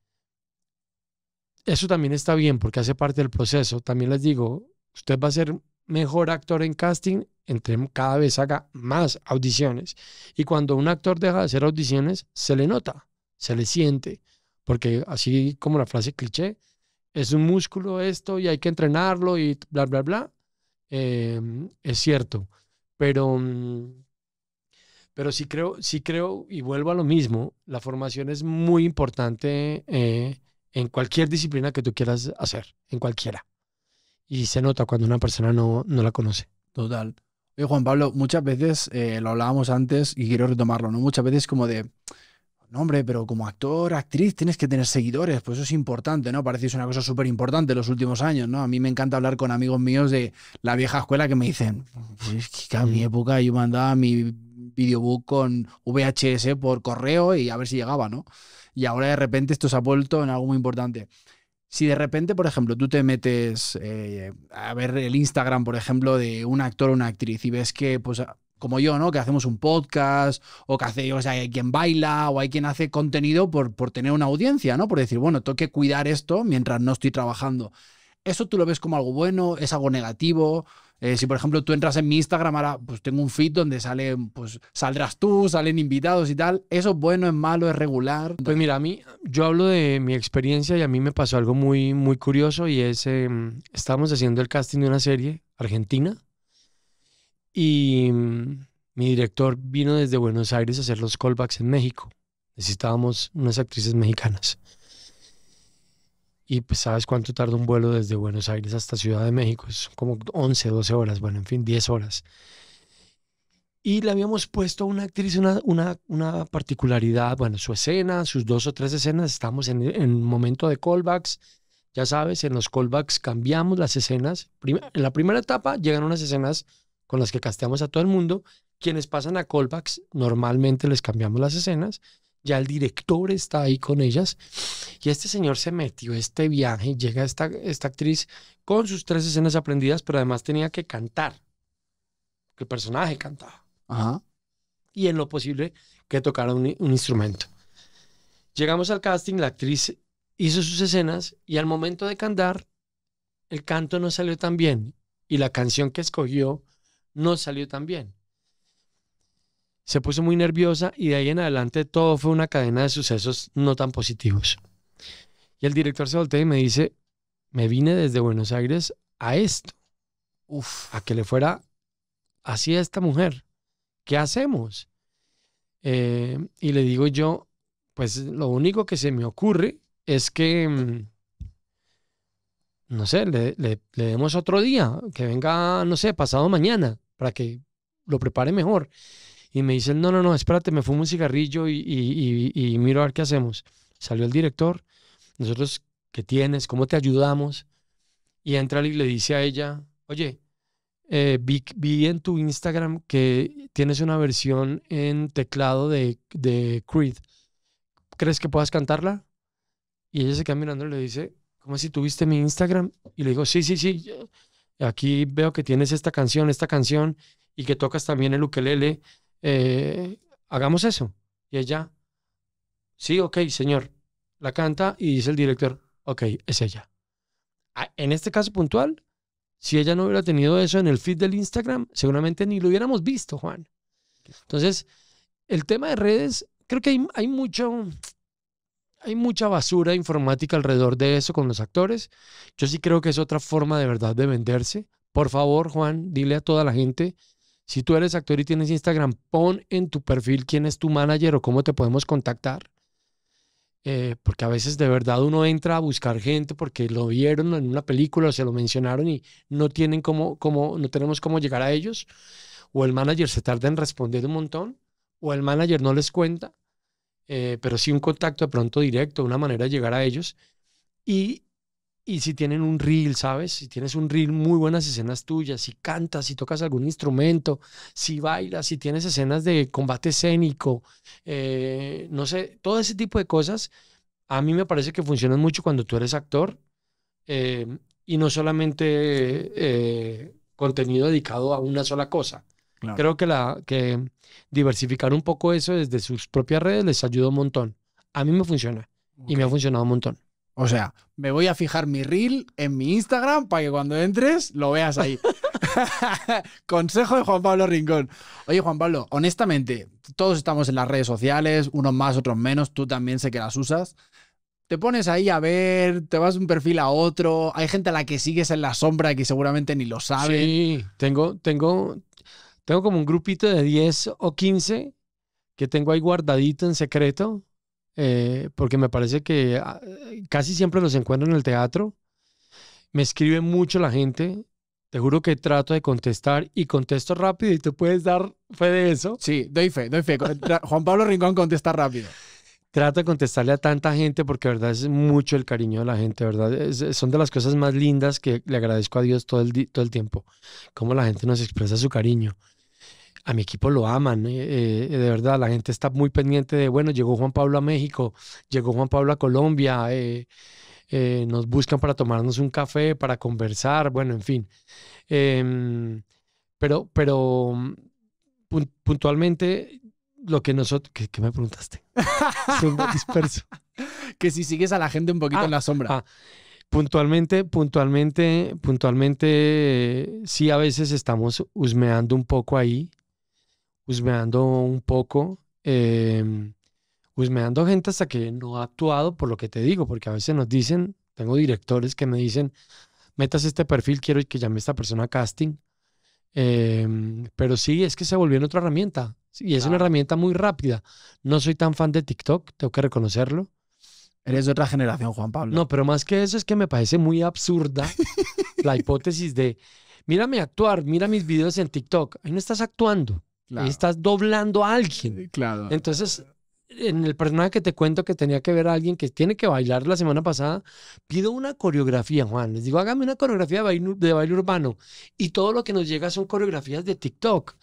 Eso también está bien porque hace parte del proceso. También les digo, Usted va a ser mejor actor en casting entre cada vez haga más audiciones. Y cuando un actor deja de hacer audiciones, se le nota, se le siente, porque así como la frase cliché, es un músculo esto y hay que entrenarlo y bla, bla, bla, em, es cierto. Pero, mm, pero sí, creo, sí creo, y vuelvo a lo mismo, la formación es muy importante eh, en cualquier disciplina que tú quieras hacer, en cualquiera y se nota cuando una persona no, la conoce. Total. Oye, Juan Pablo, muchas veces, eh, lo hablábamos antes y quiero retomarlo, ¿no? Muchas veces como de, no hombre, pero como actor, actriz, tienes que tener seguidores, pues eso es importante, ¿no? Parece es una cosa súper importante los últimos años, ¿no? A mí me encanta hablar con amigos míos de la vieja escuela que me dicen, pues es que mi mm. época yo mandaba mi videobook con VHS por correo y a ver si llegaba, ¿no? Y ahora de repente esto se ha vuelto en algo muy importante. Si de repente, por ejemplo, tú te metes eh, a ver el Instagram, por ejemplo, de un actor o una actriz y ves que, pues, ah, como yo, ¿no? Que hacemos un podcast o que hace, sea, hay quien baila o hay quien hace contenido por, por tener una audiencia, ¿no? Por decir, bueno, tengo que cuidar esto mientras no estoy trabajando. ¿Eso tú lo ves como algo bueno? ¿Es algo negativo? Eh, si, por ejemplo, tú entras en mi Instagram, ahora pues tengo un feed donde salen, pues saldrás tú, salen invitados y tal. ¿Eso es bueno, es malo, es regular? Pues mira, a mí, yo hablo de mi experiencia y a mí me pasó algo muy, muy curioso y es, eh, estábamos haciendo el casting de una serie argentina y mm, mi director vino desde Buenos Aires a hacer los callbacks en México. Necesitábamos unas actrices mexicanas y pues sabes cuánto tarda un vuelo desde Buenos Aires hasta Ciudad de México, es como 11, 12 horas, bueno, en fin, 10 horas. Y le habíamos puesto a una actriz una, una, una, particularidad, bueno, su escena, sus dos o tres escenas, estamos en, en un momento de callbacks, ya sabes, en los callbacks cambiamos las escenas. en la primera etapa llegan unas escenas con las que casteamos a todo el mundo, quienes pasan a callbacks normalmente les cambiamos las escenas ya el director está ahí con ellas. Y este señor se metió este viaje, llega esta, esta actriz con sus tres escenas aprendidas, pero además tenía que cantar. el personaje cantaba. Y en lo posible que tocara un instrumento. Llegamos al casting, la actriz hizo sus escenas y al momento de cantar, el canto no salió tan bien y la canción que escogió no salió tan bien se puso muy nerviosa y de ahí en adelante todo fue una cadena de sucesos no tan positivos. Y el director se voltea y me dice, me vine desde Buenos Aires a esto, Uf. a que le fuera así a esta mujer. ¿Qué hacemos? Eh, y le digo yo, pues lo único que se me ocurre es que, mm, no sé, le, le demos otro día, que venga, no sé, pasado mañana, para que lo prepare mejor. Y me dice, no, no, no, espérate, me fumo un cigarrillo y, miro a ver qué hacemos. Salió el director, nosotros, ¿qué tienes? ¿Cómo te ayudamos? Y entra y le dice a ella, oye, eh, vi, en tu Instagram que tienes una versión en teclado de, de Creed. ¿Crees que puedas cantarla? Y ella se queda mirando y le dice, ¿cómo si tuviste mi Instagram? Y le digo, sí, sí, sí, aquí veo que tienes esta canción, esta canción, y que tocas también el ukelele, eh, hagamos eso. Y ella, sí, ok, señor. La canta y dice el director, ok, es ella. Ah, en este caso puntual, si ella no hubiera tenido eso en el feed del Instagram, seguramente ni lo hubiéramos visto, Juan. Entonces, el tema de redes, creo que hay mucho, hay mucha basura informática alrededor de eso con los actores. Yo sí creo que es otra forma de verdad de venderse. Por favor, Juan, dile a toda la gente si tú eres actor y tienes Instagram, pon en tu perfil quién es tu manager o cómo te podemos contactar. Eh, porque a veces de verdad uno entra a buscar gente porque lo vieron en una película o se lo mencionaron y no tienen cómo, no tenemos cómo llegar a ellos, o el manager se tarda en responder un montón, o el manager no les cuenta, eh, pero sí un contacto de pronto directo, una manera de llegar a ellos. Y y si tienen un reel, ¿sabes? Si tienes un reel, muy buenas escenas tuyas, si cantas, si tocas algún instrumento, si bailas, si tienes escenas de combate escénico, eh, no sé, todo ese tipo de cosas, a mí me parece que funcionan mucho cuando tú eres actor eh, y no solamente eh, contenido dedicado a una sola cosa. Creo que, la, que diversificar un poco eso desde sus propias redes les ayuda un montón. A mí me funciona y me ha funcionado un montón. O sea, me voy a fijar mi reel en mi Instagram para que cuando entres lo veas ahí. Consejo de Juan Pablo Rincón. Oye, Juan Pablo, honestamente, todos estamos en las redes sociales, unos más, otros menos, tú también sé que las usas. Te pones ahí a ver, te vas de un perfil a otro, hay gente a la que sigues en la sombra que seguramente ni lo sabe. Sí, tengo, tengo, tengo como un grupito de 10 o 15 que tengo ahí guardadito en secreto eh, porque me parece que ah, eh, casi siempre los encuentro en el teatro. Me escribe mucho la gente. Te juro que trato de contestar y contesto rápido y tú puedes dar fe de eso. Sí, doy fe, doy fe. Juan Pablo Rincón contesta rápido. Trato de contestarle a tanta gente porque, verdad, es mucho el cariño de la gente, verdad. son de las cosas más lindas que le agradezco a Dios todo el, tiempo. como la gente nos expresa su cariño a mi equipo lo aman, eh, eh, de verdad, la gente está muy pendiente de, bueno, llegó Juan Pablo a México, llegó Juan Pablo a Colombia, eh, nos buscan para tomarnos un café, para conversar, bueno, en fin. Em, pero, pero mm, puntualmente, lo que nosotros... ¿Qué, me preguntaste? Soy disperso. que si sigues a la gente un poquito en la ah, sombra. Ah, puntualmente, puntualmente, puntualmente, sí, a veces estamos husmeando un poco ahí husmeando un poco, me em, husmeando gente hasta que no ha actuado por lo que te digo, porque a veces nos dicen, tengo directores que me dicen, metas este perfil, quiero que llame esta persona a casting. Em, pero sí, es que se volvió en otra herramienta. Y es una herramienta muy rápida. No soy tan fan de TikTok, tengo que reconocerlo. Eres de otra generación, Juan Pablo. No, pero más que eso es que me parece muy absurda la hipótesis de, mírame actuar, mira mis videos en TikTok. Ahí no estás actuando estás doblando a alguien. Claro. Entonces, en el personaje que te cuento que tenía que ver a alguien que tiene que bailar la semana pasada, pido una coreografía, Juan. Les digo, hágame una coreografía de baile, urbano. Y todo lo que nos llega son coreografías de TikTok.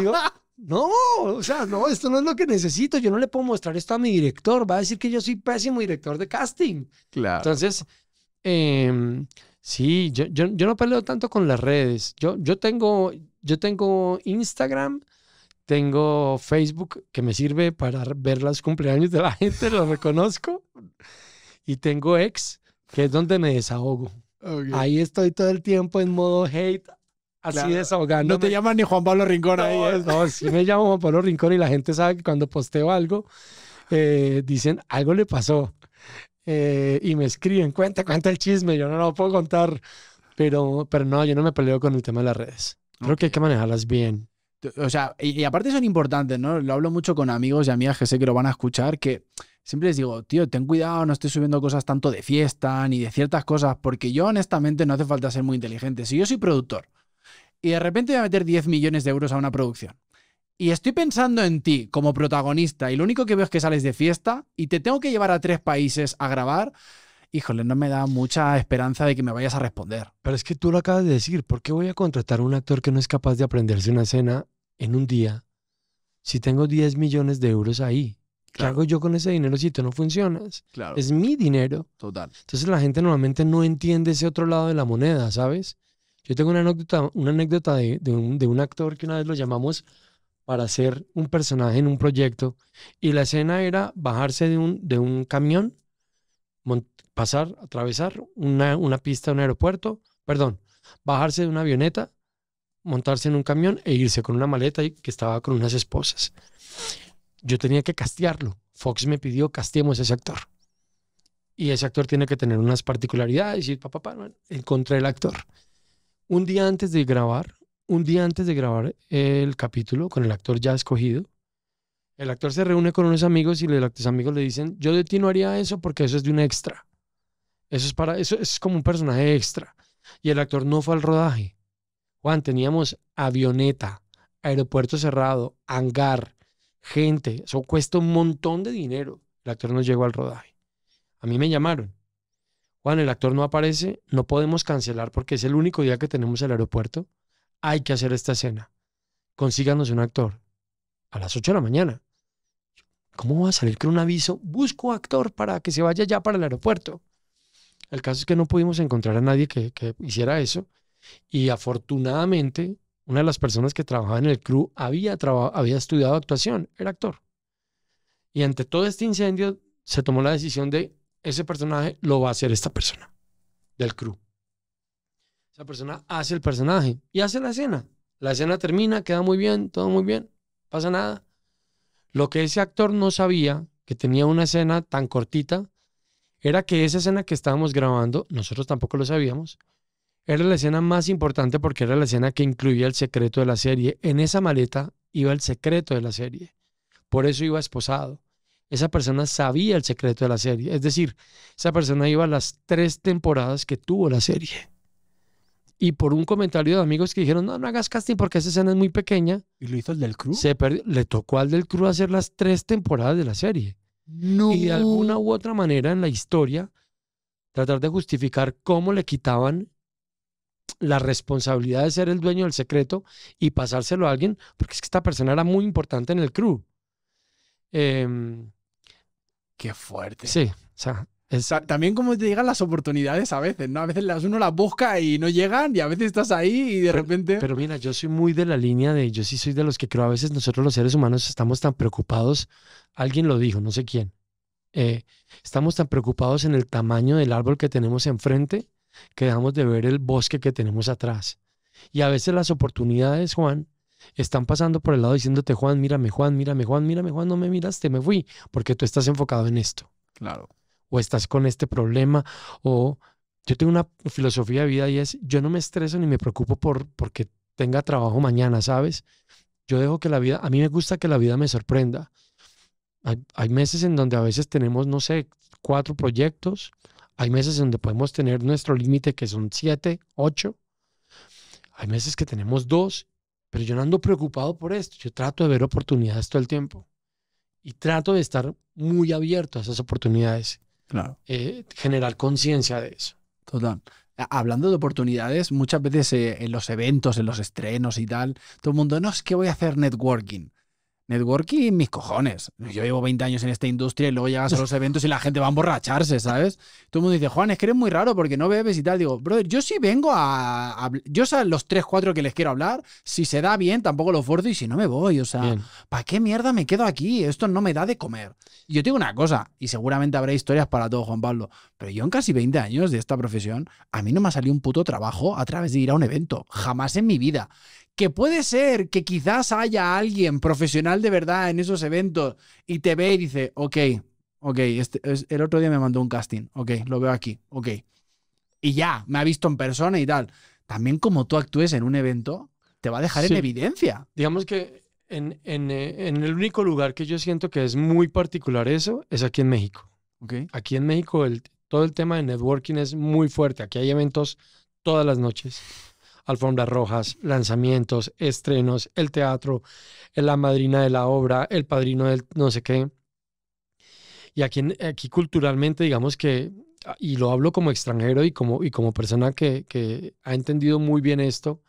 digo, no, o sea, no, esto no es lo que necesito. Yo no le puedo mostrar esto a mi director. Va a decir que yo soy pésimo director de casting. Claro. Entonces, em, sí, yo, yo, no peleo tanto con las redes. Yo, yo tengo, yo tengo Instagram, tengo Facebook que me sirve para ver los cumpleaños de la gente, lo reconozco. Y tengo ex que es donde me desahogo. Ahí estoy todo el tiempo en modo hate, así desahogando. No te llaman ni Juan Pablo Rincón ahí. ¿eh? No, sí me llamo Juan Pablo Rincón y la gente sabe que cuando posteo algo, eh, dicen algo le pasó. Eh, y me escriben, cuenta, cuenta el chisme. Yo no lo puedo contar. Pero, pero no, yo no me peleo con el tema de las redes. Creo que hay que manejarlas bien. O sea, y, aparte son importantes, ¿no? Lo hablo mucho con amigos y amigas que sé que lo van a escuchar, que siempre les digo, tío, ten cuidado, no estoy subiendo cosas tanto de fiesta ni de ciertas cosas, porque yo honestamente no hace falta ser muy inteligente. Si yo soy productor y de repente voy a meter 10 millones de euros a una producción y estoy pensando en ti como protagonista y lo único que veo es que sales de fiesta y te tengo que llevar a tres países a grabar, híjole, no me da mucha esperanza de que me vayas a responder. Pero es que tú lo acabas de decir, ¿por qué voy a contratar a un actor que no es capaz de aprenderse una escena en un día si tengo 10 millones de euros ahí? ¿Qué hago yo con ese dinero si tú no funcionas? Claro. Es mi dinero. Total. Entonces la gente normalmente no entiende ese otro lado de la moneda, ¿sabes? Yo tengo una anécdota, una anécdota de, un, actor que una vez lo llamamos para hacer un personaje en un proyecto y la escena era bajarse de un camión pasar, atravesar una, pista de un aeropuerto, perdón, bajarse de una avioneta, montarse en un camión e irse con una maleta que estaba con unas esposas. Yo tenía que castearlo. Fox me pidió castiemos a ese actor. Y ese actor tiene que tener unas particularidades y papá, papá, pa, encontré el actor. Un día antes de grabar, un día antes de grabar el capítulo con el actor ya escogido, el actor se reúne con unos amigos y los amigos le dicen, yo de ti no haría eso porque eso es de un extra. Eso es, para, eso es como un personaje extra. Y el actor no fue al rodaje. Juan, teníamos avioneta, aeropuerto cerrado, hangar, gente. Eso cuesta un montón de dinero. El actor no llegó al rodaje. A mí me llamaron. Juan, el actor no aparece, no podemos cancelar porque es el único día que tenemos el aeropuerto. Hay que hacer esta escena. Consíganos un actor. A las 8 de la mañana ¿Cómo va a salir con un aviso? Busco actor para que se vaya ya para el aeropuerto. El caso es que no pudimos encontrar a nadie que, hiciera eso. Y afortunadamente, una de las personas que trabajaba en el crew había, había estudiado actuación, era actor. Y ante todo este incendio, se tomó la decisión de ese personaje lo va a hacer esta persona del crew. Esa persona hace el personaje y hace la escena. La escena termina, queda muy bien, todo muy bien, pasa nada. Lo que ese actor no sabía, que tenía una escena tan cortita, era que esa escena que estábamos grabando, nosotros tampoco lo sabíamos, era la escena más importante porque era la escena que incluía el secreto de la serie. En esa maleta iba el secreto de la serie. Por eso iba esposado. Esa persona sabía el secreto de la serie. Es decir, esa persona iba a las tres temporadas que tuvo la serie y por un comentario de amigos que dijeron, no, no hagas casting porque esa escena es muy pequeña. ¿Y lo hizo el del crew? Se Le tocó al del crew hacer las tres temporadas de la serie. Y de alguna u otra manera en la historia, tratar de justificar cómo le quitaban la responsabilidad de ser el dueño del secreto y pasárselo a alguien, porque es que esta persona era muy importante en el crew. Em, Qué fuerte. Sí, o sea, Exacto. También como te llegan las oportunidades a veces, ¿no? A veces las uno las busca y no llegan y a veces estás ahí y de repente... Pero mira, yo soy muy de la línea de, yo sí soy de los que creo a veces nosotros los seres humanos estamos tan preocupados, alguien lo dijo, no sé quién, eh, estamos tan preocupados en el tamaño del árbol que tenemos enfrente que dejamos de ver el bosque que tenemos atrás. Y a veces las oportunidades, Juan, están pasando por el lado diciéndote, Juan, mírame, Juan, mírame, Juan, mírame, Juan, no me miraste, me fui, porque tú estás enfocado en esto. Claro o estás con este problema o yo tengo una filosofía de vida y es yo no me estreso ni me preocupo por porque tenga trabajo mañana, ¿sabes? Yo dejo que la vida, a mí me gusta que la vida me sorprenda. Hay, meses en donde a veces tenemos, no sé, cuatro proyectos, hay meses en donde podemos tener nuestro límite que son siete, ocho, hay meses que tenemos dos, pero yo no ando preocupado por esto, yo trato de ver oportunidades todo el tiempo y trato de estar muy abierto a esas oportunidades. Eh, generar conciencia de eso. Total. Hablando de oportunidades, muchas veces eh, en los eventos, en los estrenos y tal, todo el mundo, no es que voy a hacer networking. Networking, mis cojones. Yo llevo 20 años en esta industria y luego llegas a los eventos y la gente va a emborracharse, ¿sabes? Todo el mundo dice, Juan, es que eres muy raro porque no bebes y tal. Digo, brother, yo sí vengo a. yo, sé los 3, 4 que les quiero hablar, si se da bien, tampoco lo forzo y si no me voy. O sea, ¿para qué mierda me quedo aquí? Esto no me da de comer. yo tengo una cosa, y seguramente habrá historias para todo, Juan Pablo, pero yo en casi 20 años de esta profesión, a mí no me ha salido un puto trabajo a través de ir a un evento. Jamás en mi vida que puede ser que quizás haya alguien profesional de verdad en esos eventos y te ve y dice, ok, ok, este, el otro día me mandó un casting, ok, lo veo aquí, ok. Y ya, me ha visto en persona y tal. También como tú actúes en un evento, te va a dejar en evidencia. Digamos que eh, en, el único lugar que yo siento que es muy particular eso es aquí en México. Okay. Aquí en México el, todo el tema de networking es muy fuerte. Aquí hay eventos todas las noches alfombras rojas, lanzamientos, estrenos, el teatro, la madrina de la obra, el padrino del no sé qué. Y aquí, aquí culturalmente, digamos que, ah, y lo hablo como extranjero y como, y como persona que, ha entendido muy bien esto,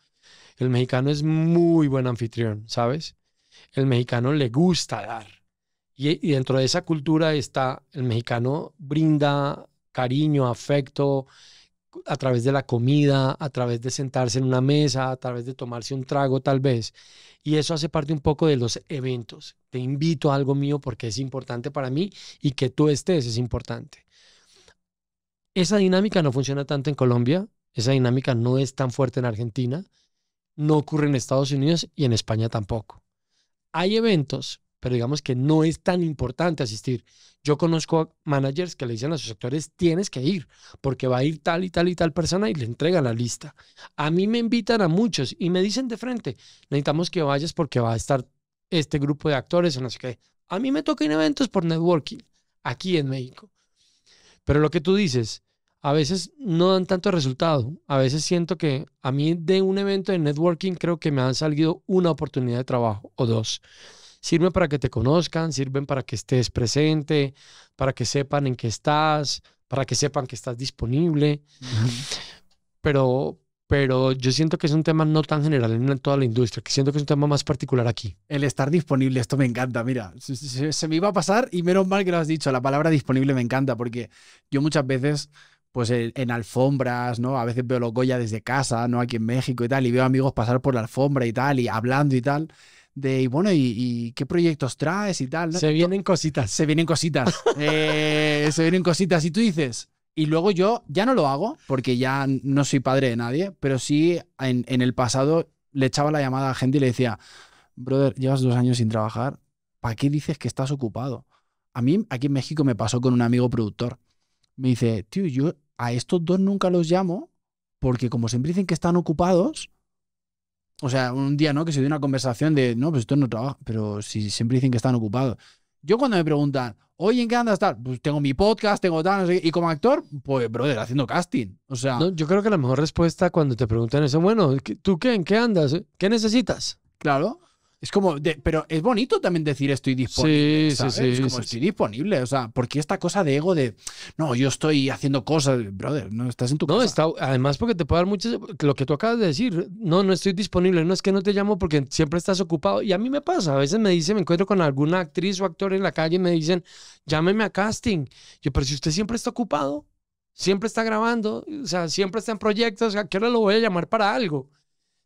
el mexicano es muy buen anfitrión, ¿sabes? El mexicano le gusta dar. y dentro de esa cultura está, el mexicano brinda cariño, afecto, a través de la comida, a través de sentarse en una mesa, a través de tomarse un trago tal vez. Y eso hace parte un poco de los eventos. Te invito a algo mío porque es importante para mí y que tú estés es importante. Esa dinámica no funciona tanto en Colombia, esa dinámica no es tan fuerte en Argentina, no ocurre en Estados Unidos y en España tampoco. Hay eventos pero digamos que no es tan importante asistir. Yo conozco a managers que le dicen a sus actores, tienes que ir, porque va a ir tal y tal y tal persona y le entregan la lista. A mí me invitan a muchos y me dicen de frente, necesitamos que vayas porque va a estar este grupo de actores no sé qué. A mí me toca en eventos por networking, aquí en México. Pero lo que tú dices, a veces no dan tanto resultado. A veces siento que a mí de un evento de networking creo que me han salido una oportunidad de trabajo o dos sirven para que te conozcan, sirven para que estés presente, para que sepan en qué estás, para que sepan que estás disponible. Pero, pero yo siento que es un tema no tan general en toda la industria, que siento que es un tema más particular aquí. El estar disponible, esto me encanta, mira, se, me iba a pasar y menos mal que lo has dicho, la palabra disponible me encanta porque yo muchas veces pues en, alfombras, ¿no? A veces veo los Goya desde casa, ¿no? Aquí en México y tal, y veo amigos pasar por la alfombra y tal, y hablando y tal de, bueno, y, qué proyectos traes y tal. Se vienen cositas. Se vienen cositas. Eh, se vienen cositas. Y tú dices, y luego yo ya no lo hago, porque ya no soy padre de nadie, pero sí en, en el pasado le echaba la llamada a gente y le decía, brother, llevas dos años sin trabajar, ¿para qué dices que estás ocupado? A mí aquí en México me pasó con un amigo productor. Me dice, tío, yo a estos dos nunca los llamo porque como siempre dicen que están ocupados, o sea, un día, ¿no? Que se dio una conversación de, no, pues esto no trabaja, pero si siempre dicen que están ocupados. Yo cuando me preguntan, oye, ¿en qué andas tal? Pues tengo mi podcast, tengo tal, Y como actor, pues, brother, haciendo casting. O sea. yo creo que la mejor respuesta cuando te preguntan eso, bueno, ¿tú qué? ¿En qué andas? ¿Qué necesitas? Claro. Es como, pero es bonito también decir estoy disponible. ¿sabes? Sí, sí, estoy disponible. O sea, porque esta cosa de ego de no, yo estoy haciendo cosas, brother, no estás en tu no, casa. Está, además, porque te puede dar muchas. Lo que tú acabas de decir, no, no estoy disponible, no es que no te llamo porque siempre estás ocupado. Y a mí me pasa, a veces me dicen, me encuentro con alguna actriz o actor en la calle y me dicen, llámeme a casting. Yo, pero si usted siempre está ocupado, siempre está grabando, o sea, siempre está en proyectos, ¿a qué hora lo voy a llamar para algo?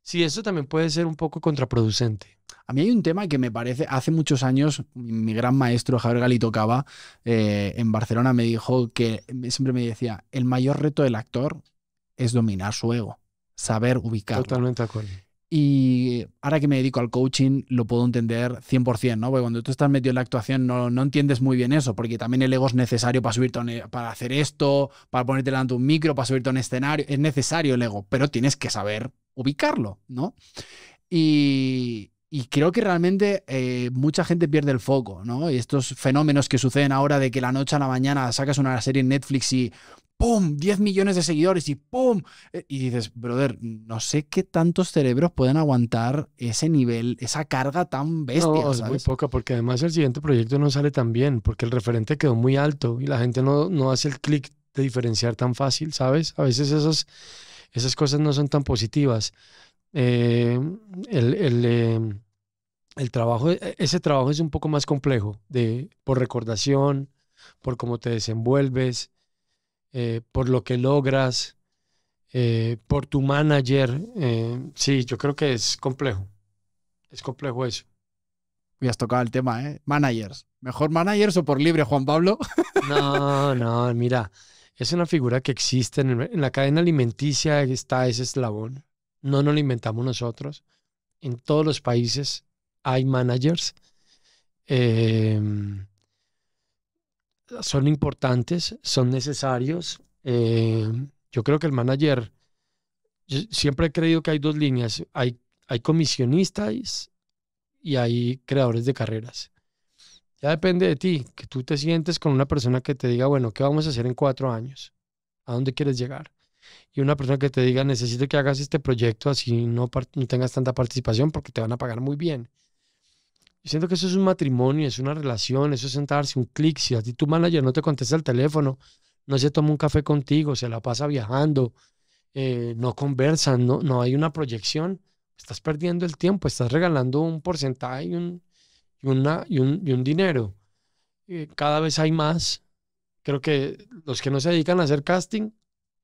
Sí, eso también puede ser un poco contraproducente. A mí hay un tema que me parece, hace muchos años mi gran maestro Javier Galito Cava eh, en Barcelona me dijo que siempre me decía, el mayor reto del actor es dominar su ego, saber ubicarlo. Totalmente de acuerdo. Y ahora que me dedico al coaching, lo puedo entender 100%, ¿no? Porque cuando tú estás metido en la actuación no, no entiendes muy bien eso, porque también el ego es necesario para subirte, e, para hacer esto, para ponerte delante un micro, para subirte a un escenario. Es necesario el ego, pero tienes que saber ubicarlo, ¿no? Y, creo que realmente eh, mucha gente pierde el foco, ¿no? Y estos fenómenos que suceden ahora de que la noche a la mañana sacas una serie en Netflix y ¡pum! 10 millones de seguidores y ¡pum! Eh, y dices, brother, no sé qué tantos cerebros pueden aguantar ese nivel, esa carga tan bestia. No, es muy poca, porque además el siguiente proyecto no sale tan bien, porque el referente quedó muy alto y la gente no, no hace el clic de diferenciar tan fácil, ¿sabes? A veces esas esas cosas no son tan positivas. Eh, em, el, trabajo, e, e, ese trabajo es un poco más complejo, de, por recordación, por cómo te desenvuelves, eh, por lo que logras, eh, por tu manager. sí, yo creo que es complejo. Es complejo eso. Y has tocado el tema, ¿eh? Managers. ¿Mejor managers o por libre, Juan Pablo? No, no, mira es una figura que existe en, la cadena alimenticia, está ese eslabón. No nos lo inventamos nosotros. En todos los países hay managers. Em, son importantes, son necesarios. Em, yo creo que el manager, siempre he creído que hay dos líneas. hay comisionistas y hay creadores de carreras. Ya depende de ti, que tú te sientes con una persona que te diga, bueno, ¿qué vamos a hacer en cuatro años? ¿A dónde quieres llegar? Y una persona que te diga, necesito que hagas este proyecto así no, no tengas tanta participación porque te van a pagar muy bien. Yo siento que eso es un matrimonio, es una relación, eso es sentarse, un clic. Si a ti tu manager no te contesta el teléfono, no se toma un café contigo, se la pasa viajando, eh, no conversan, no, hay una proyección, estás perdiendo el tiempo, estás regalando un porcentaje un, y, una, y, un, y un dinero. cada vez hay más. Creo que los que no se dedican a hacer casting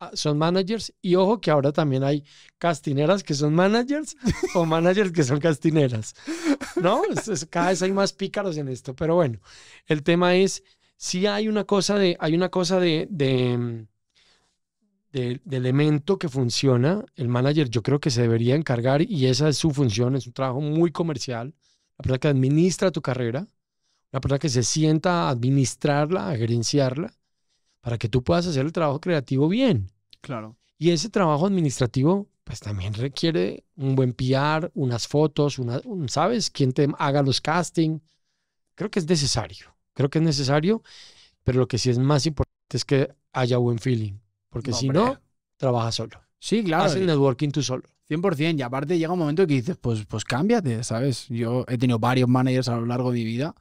ah, son managers y ojo que ahora también hay castineras que son managers o managers que son castineras. ¿No? cada vez hay más pícaros en esto, pero bueno, el tema es si hay una cosa de hay una cosa de elemento que funciona, el manager yo creo que se debería encargar y esa es su función, es un trabajo muy comercial la persona que administra tu carrera, la persona que se sienta a administrarla, a gerenciarla, para que tú puedas hacer el trabajo creativo bien. Claro. Y ese trabajo administrativo, pues también requiere un buen PR, unas fotos, una, ¿sabes? Quien te haga los casting. Creo que es necesario. Creo que es necesario, pero lo que sí es más importante es que haya buen feeling, porque si no, trabajas solo. Sí, claro. Haz el networking tú solo. 100%, y aparte llega un momento que dices, pues, pues cámbiate, ¿sabes? Yo he tenido varios managers a lo largo de mi vida.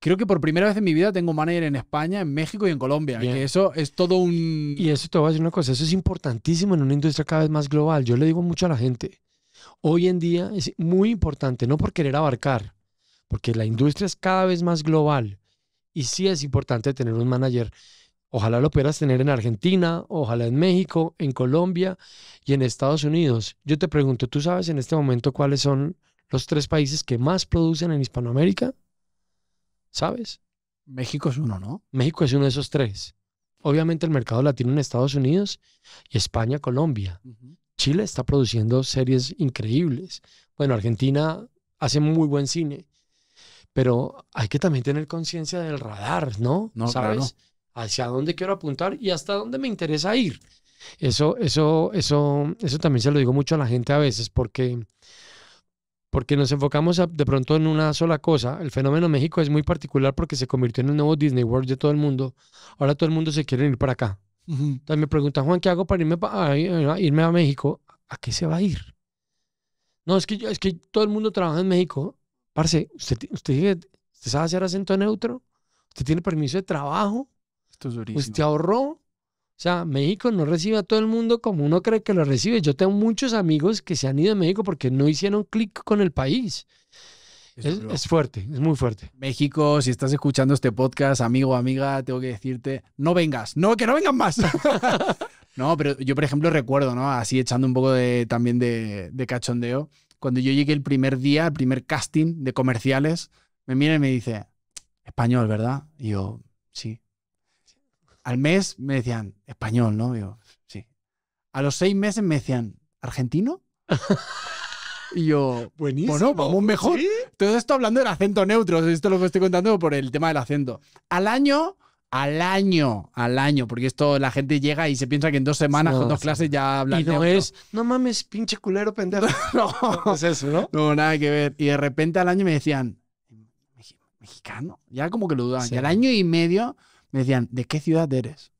Creo que por primera vez en mi vida tengo un manager en España, en México y en Colombia, eso es todo un... Y eso te voy a decir una cosa, eso es importantísimo en una industria cada vez más global. Yo le digo mucho a la gente, hoy en día es muy importante, no por querer abarcar, porque la industria es cada vez más global y sí es importante tener un manager Ojalá lo pudieras tener en Argentina, ojalá en México, en Colombia y en Estados Unidos. Yo te pregunto, ¿tú sabes en este momento cuáles son los tres países que más producen en Hispanoamérica? ¿Sabes? México es uno, ¿no? México es uno de esos tres. Obviamente el mercado latino en Estados Unidos y España, Colombia. Chile está produciendo series increíbles. Bueno, Argentina hace muy buen cine, pero hay que también tener conciencia del radar, ¿no? No, ¿Sabes? hacia dónde quiero apuntar y hasta dónde me interesa ir. Eso, eso, eso, eso también se lo digo mucho a la gente a veces porque, porque nos enfocamos de pronto en una sola cosa. El fenómeno México es muy particular porque se convirtió en el nuevo Disney World de todo el mundo. Ahora todo el mundo se quiere ir para acá. Entonces me preguntan, Juan, ¿qué hago para irme, a, irme a México? ¿A qué se va a ir? No, es que, es que todo el mundo trabaja en México. Parce, ¿usted, usted, usted sabe hacer acento neutro? ¿Usted tiene permiso de trabajo? Esto Usted pues, ahorró. O sea, México no recibe a todo el mundo como uno cree que lo recibe. Yo tengo muchos amigos que se han ido a México porque no hicieron clic con el país. Es, fuerte, es muy fuerte. México, si estás escuchando este podcast, amigo, amiga, tengo que decirte, no vengas, no, que no vengan más. no, pero yo, por ejemplo, recuerdo, ¿no? Así echando un poco de, también de, de, cachondeo, cuando yo llegué el primer día, el primer casting de comerciales, me mira y me dice, español, ¿verdad? Y yo, sí. Al mes me decían, español, ¿no? Digo, sí. A los seis meses me decían, ¿argentino? Y yo, Buenísimo. bueno, vamos mejor. entonces Todo esto hablando del acento neutro, esto es lo que estoy contando por el tema del acento. Al año, al año, al año, porque esto la gente llega y se piensa que en dos semanas con dos clases ya hablan. Y no es, no mames, pinche culero pendejo. no, no es eso, ¿no? No, nada que ver. Y de repente al año me decían, mexicano, ya como que lo dudaban. Y al año y medio me decían, ¿de qué ciudad eres?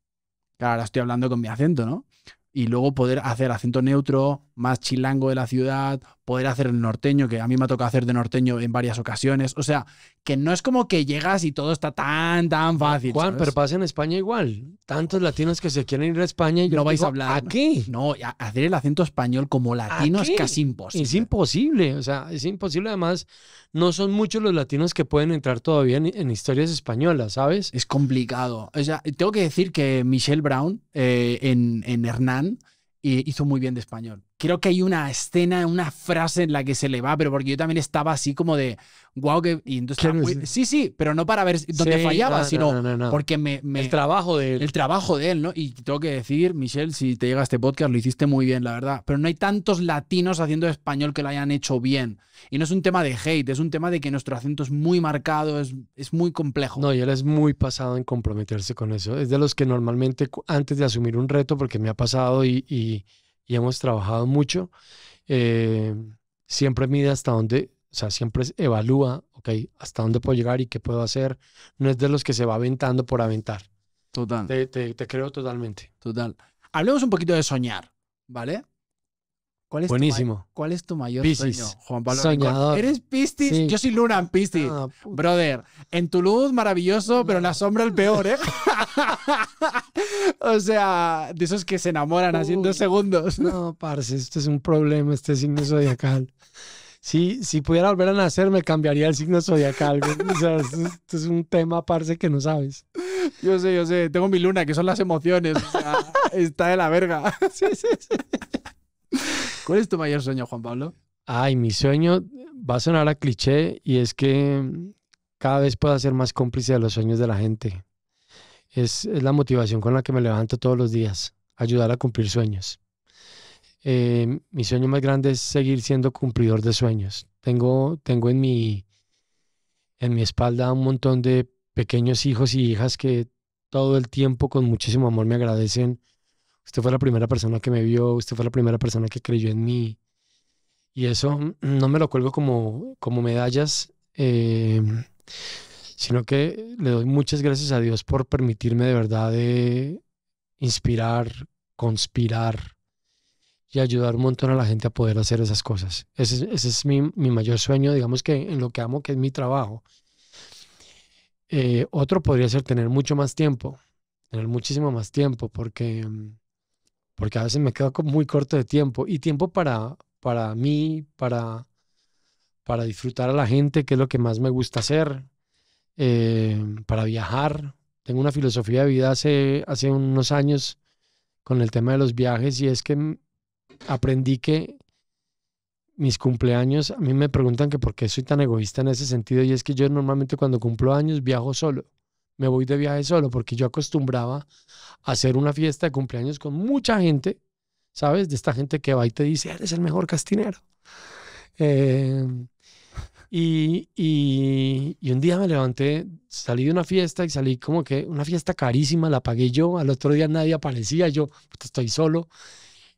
Claro, ahora estoy hablando con mi acento, ¿no? Y luego poder hacer acento neutro, más chilango de la ciudad, poder hacer el norteño, que a mí me ha tocado hacer de norteño en varias ocasiones. O sea, que no es como que llegas y todo está tan, tan fácil. Juan, pero pasa en España igual. Tantos latinos que se quieren ir a España y no vais a hablar. Aquí. No, hacer el acento español como latino es casi imposible. Es imposible, o sea, es imposible. Además, no son muchos los latinos que pueden entrar todavía en, en historias españolas, ¿sabes? Es complicado. O sea, tengo que decir que Michelle Brown eh, en, en Hernán eh, hizo muy bien de español creo que hay una escena, una frase en la que se le va, pero porque yo también estaba así como de, wow, que... sí, sí, pero no para ver dónde fallaba, sino porque me, El trabajo de él. El trabajo de él, ¿no? Y tengo que decir, Michelle, si te llega este podcast, lo hiciste muy bien, la verdad. Pero no hay tantos latinos haciendo español que lo hayan hecho bien. Y no es un tema de hate, es un tema de que nuestro acento es muy marcado, es, es muy complejo. No, y él es muy pasado en comprometerse con eso. Es de los que normalmente antes de asumir un reto, porque me ha pasado y y hemos trabajado mucho, eh, siempre mide hasta dónde, o sea, siempre evalúa, ok, hasta dónde puedo llegar y qué puedo hacer. No es de los que se va aventando por aventar. Total. Te, te, te creo totalmente. Total. Hablemos un poquito de soñar, ¿vale? ¿Cuál es Buenísimo. Tu, ¿Cuál es tu mayor sueño, Juan Pablo? Soñador. ¿Eres Piscis? Yo soy Luna en Piscis. Ah, Brother, en tu luz maravilloso, pero en la sombra el peor, ¿eh? o sea, de esos que se enamoran haciendo segundos. No, parce, esto es un problema, este signo zodiacal. Sí, si pudiera volver a nacer, me cambiaría el signo zodiacal. O sea, esto, es un tema, parce, que no sabes. Yo sé, yo sé. Tengo mi luna, que son las emociones. O sea, está de la verga. sí, sí, sí. ¿Cuál es tu mayor sueño, Juan Pablo? Ay, mi sueño va a sonar a cliché y es que cada vez puedo ser más cómplice de los sueños de la gente. Es, la motivación con la que me levanto todos los días, ayudar a cumplir sueños. Em, mi sueño más grande es seguir siendo cumplidor de sueños. Tengo, tengo en, mi, en mi espalda un montón de pequeños hijos y hijas que todo el tiempo con muchísimo amor me agradecen Usted fue la primera persona que me vio, usted fue la primera persona que creyó en mí. Y eso mm, no me lo cuelgo como, como medallas, eh, sino que le doy muchas gracias a Dios por permitirme de verdad de eh, inspirar, conspirar y ayudar un montón a la gente a poder hacer esas cosas. Ese, es mi, mayor sueño, digamos que en lo que amo, que es mi trabajo. Eh, otro podría ser tener mucho más tiempo, tener muchísimo más tiempo, porque mm, porque a veces me quedo muy corto de tiempo y tiempo para, para mí, para, para disfrutar a la gente, que es lo que más me gusta hacer, eh, para viajar. Tengo una filosofía de vida hace, hace unos años con el tema de los viajes y es que aprendí que mis cumpleaños, a mí me preguntan que por qué soy tan egoísta en ese sentido y es que yo normalmente cuando cumplo años viajo solo me voy de viaje solo, porque yo acostumbraba a hacer una fiesta de cumpleaños con mucha gente, ¿sabes? De esta gente que va y te dice, eres el mejor castinero. Em, y, y, un día me levanté, salí de una fiesta y salí como que una fiesta carísima, la pagué yo, al otro día nadie aparecía, yo pues, estoy solo.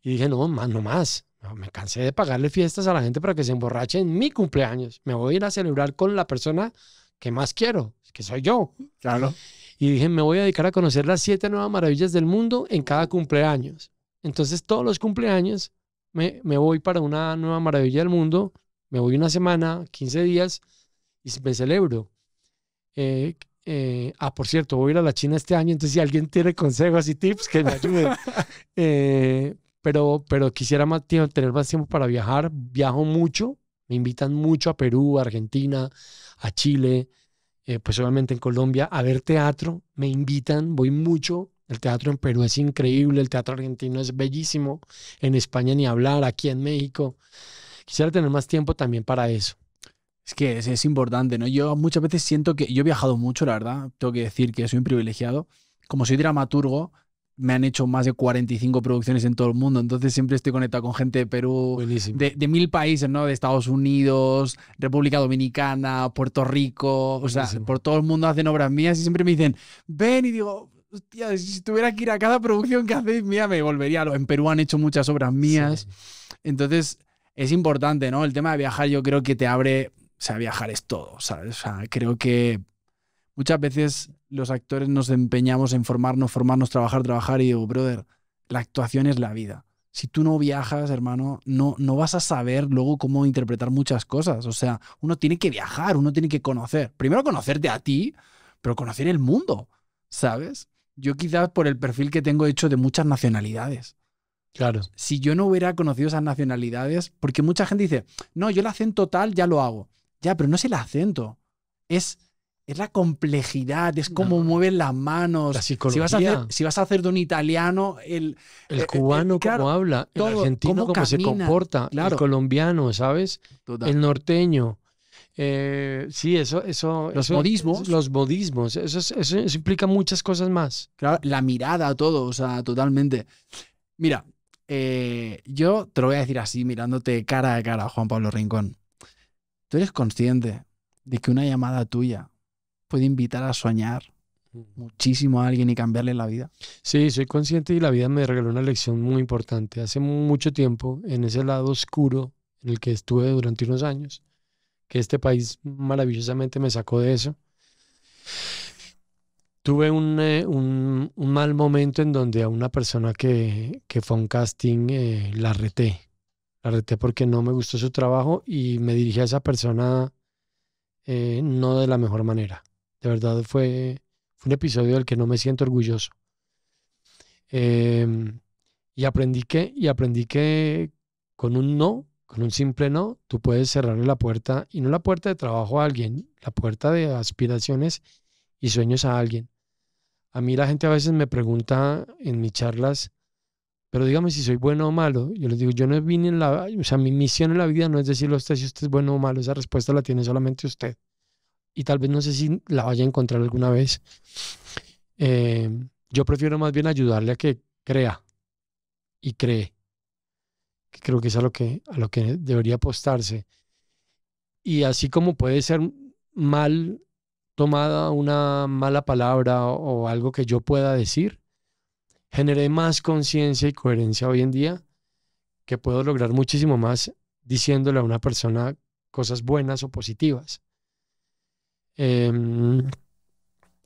Y dije, no, más, no más, me cansé de pagarle fiestas a la gente para que se emborrachen en mi cumpleaños. Me voy a ir a celebrar con la persona que más quiero que soy yo. Claro. Y dije, me voy a dedicar a conocer las siete nuevas maravillas del mundo en cada cumpleaños. Entonces, todos los cumpleaños me, me voy para una nueva maravilla del mundo, me voy una semana, 15 días y me celebro. Eh, eh, ah, por cierto, voy a ir a la China este año, entonces si alguien tiene consejos y tips, que me ayude... Eh, pero, pero quisiera más tiempo, tener más tiempo para viajar. Viajo mucho, me invitan mucho a Perú, a Argentina, a Chile, eh, pues obviamente en Colombia, a ver teatro, me invitan, voy mucho. El teatro en Perú es increíble, el teatro argentino es bellísimo, en España ni hablar, aquí en México. Quisiera tener más tiempo también para eso. Es que es, es, importante, ¿no? Yo muchas veces siento que yo he viajado mucho, la verdad, tengo que decir que soy un privilegiado. Como soy dramaturgo, me han hecho más de 45 producciones en todo el mundo, entonces siempre estoy conectado con gente de Perú, de, mil países, ¿no? De Estados Unidos, República Dominicana, Puerto Rico, o sea, por todo el mundo hacen obras mías y siempre me dicen, ven y digo, hostia, si tuviera que ir a cada producción que hacéis mía, me volvería. En Perú han hecho muchas obras mías, entonces es importante, ¿no? El tema de viajar yo creo que te abre, o sea, viajar es todo, ¿sabes? O sea, creo que muchas veces los actores nos empeñamos en formarnos, formarnos, trabajar, trabajar. Y digo, brother, la actuación es la vida. Si tú no viajas, hermano, no, no vas a saber luego cómo interpretar muchas cosas. O sea, uno tiene que viajar, uno tiene que conocer. Primero conocerte a ti, pero conocer el mundo, ¿sabes? Yo quizás por el perfil que tengo hecho de muchas nacionalidades. Claro. Si yo no hubiera conocido esas nacionalidades, porque mucha gente dice, no, yo el acento tal ya lo hago. Ya, pero no es el acento. Es es la complejidad, es cómo mueven las manos. La psicología. Si vas a hacer, de un italiano, el, el eh, eh, cubano, eh, cómo habla, el argentino, cómo, se comporta, el colombiano, ¿sabes? El norteño. sí, eso, eso. Los modismos. Los budismos. Eso, implica muchas cosas más. la mirada, todo, o sea, totalmente. Mira, yo te lo voy a decir así, mirándote cara a cara, Juan Pablo Rincón. ¿Tú eres consciente de que una llamada tuya puede invitar a soñar mm. muchísimo a alguien y cambiarle la vida. Sí, soy consciente y la vida me regaló una lección muy importante. Hace mucho tiempo, en ese lado oscuro en el que estuve durante unos años, que este país maravillosamente me sacó de eso, tuve un, eh, mal momento en donde a una persona que, fue a un casting eh, la reté. La reté porque no me gustó su trabajo y me dirigí a esa persona eh, no de la mejor manera de verdad fue, un episodio del que no me siento orgulloso. Em, y aprendí que, y aprendí que con un no, con un simple no, tú puedes cerrarle la puerta, y no la puerta de trabajo a alguien, la puerta de aspiraciones y sueños a alguien. A mí la gente a veces me pregunta en mis charlas, pero dígame si soy bueno o malo. Yo les digo, yo no vine en la, o sea, mi misión en la vida no es decirle a usted si usted es bueno o malo, esa respuesta la tiene solamente usted y tal vez no sé si la vaya a encontrar alguna vez. Eh, yo prefiero más bien ayudarle a que crea y cree. Que creo que es a lo que, a lo que debería apostarse. Y así como puede ser mal tomada una mala palabra o, o algo que yo pueda decir, generé más conciencia y coherencia hoy en día que puedo lograr muchísimo más diciéndole a una persona cosas buenas o positivas. Em,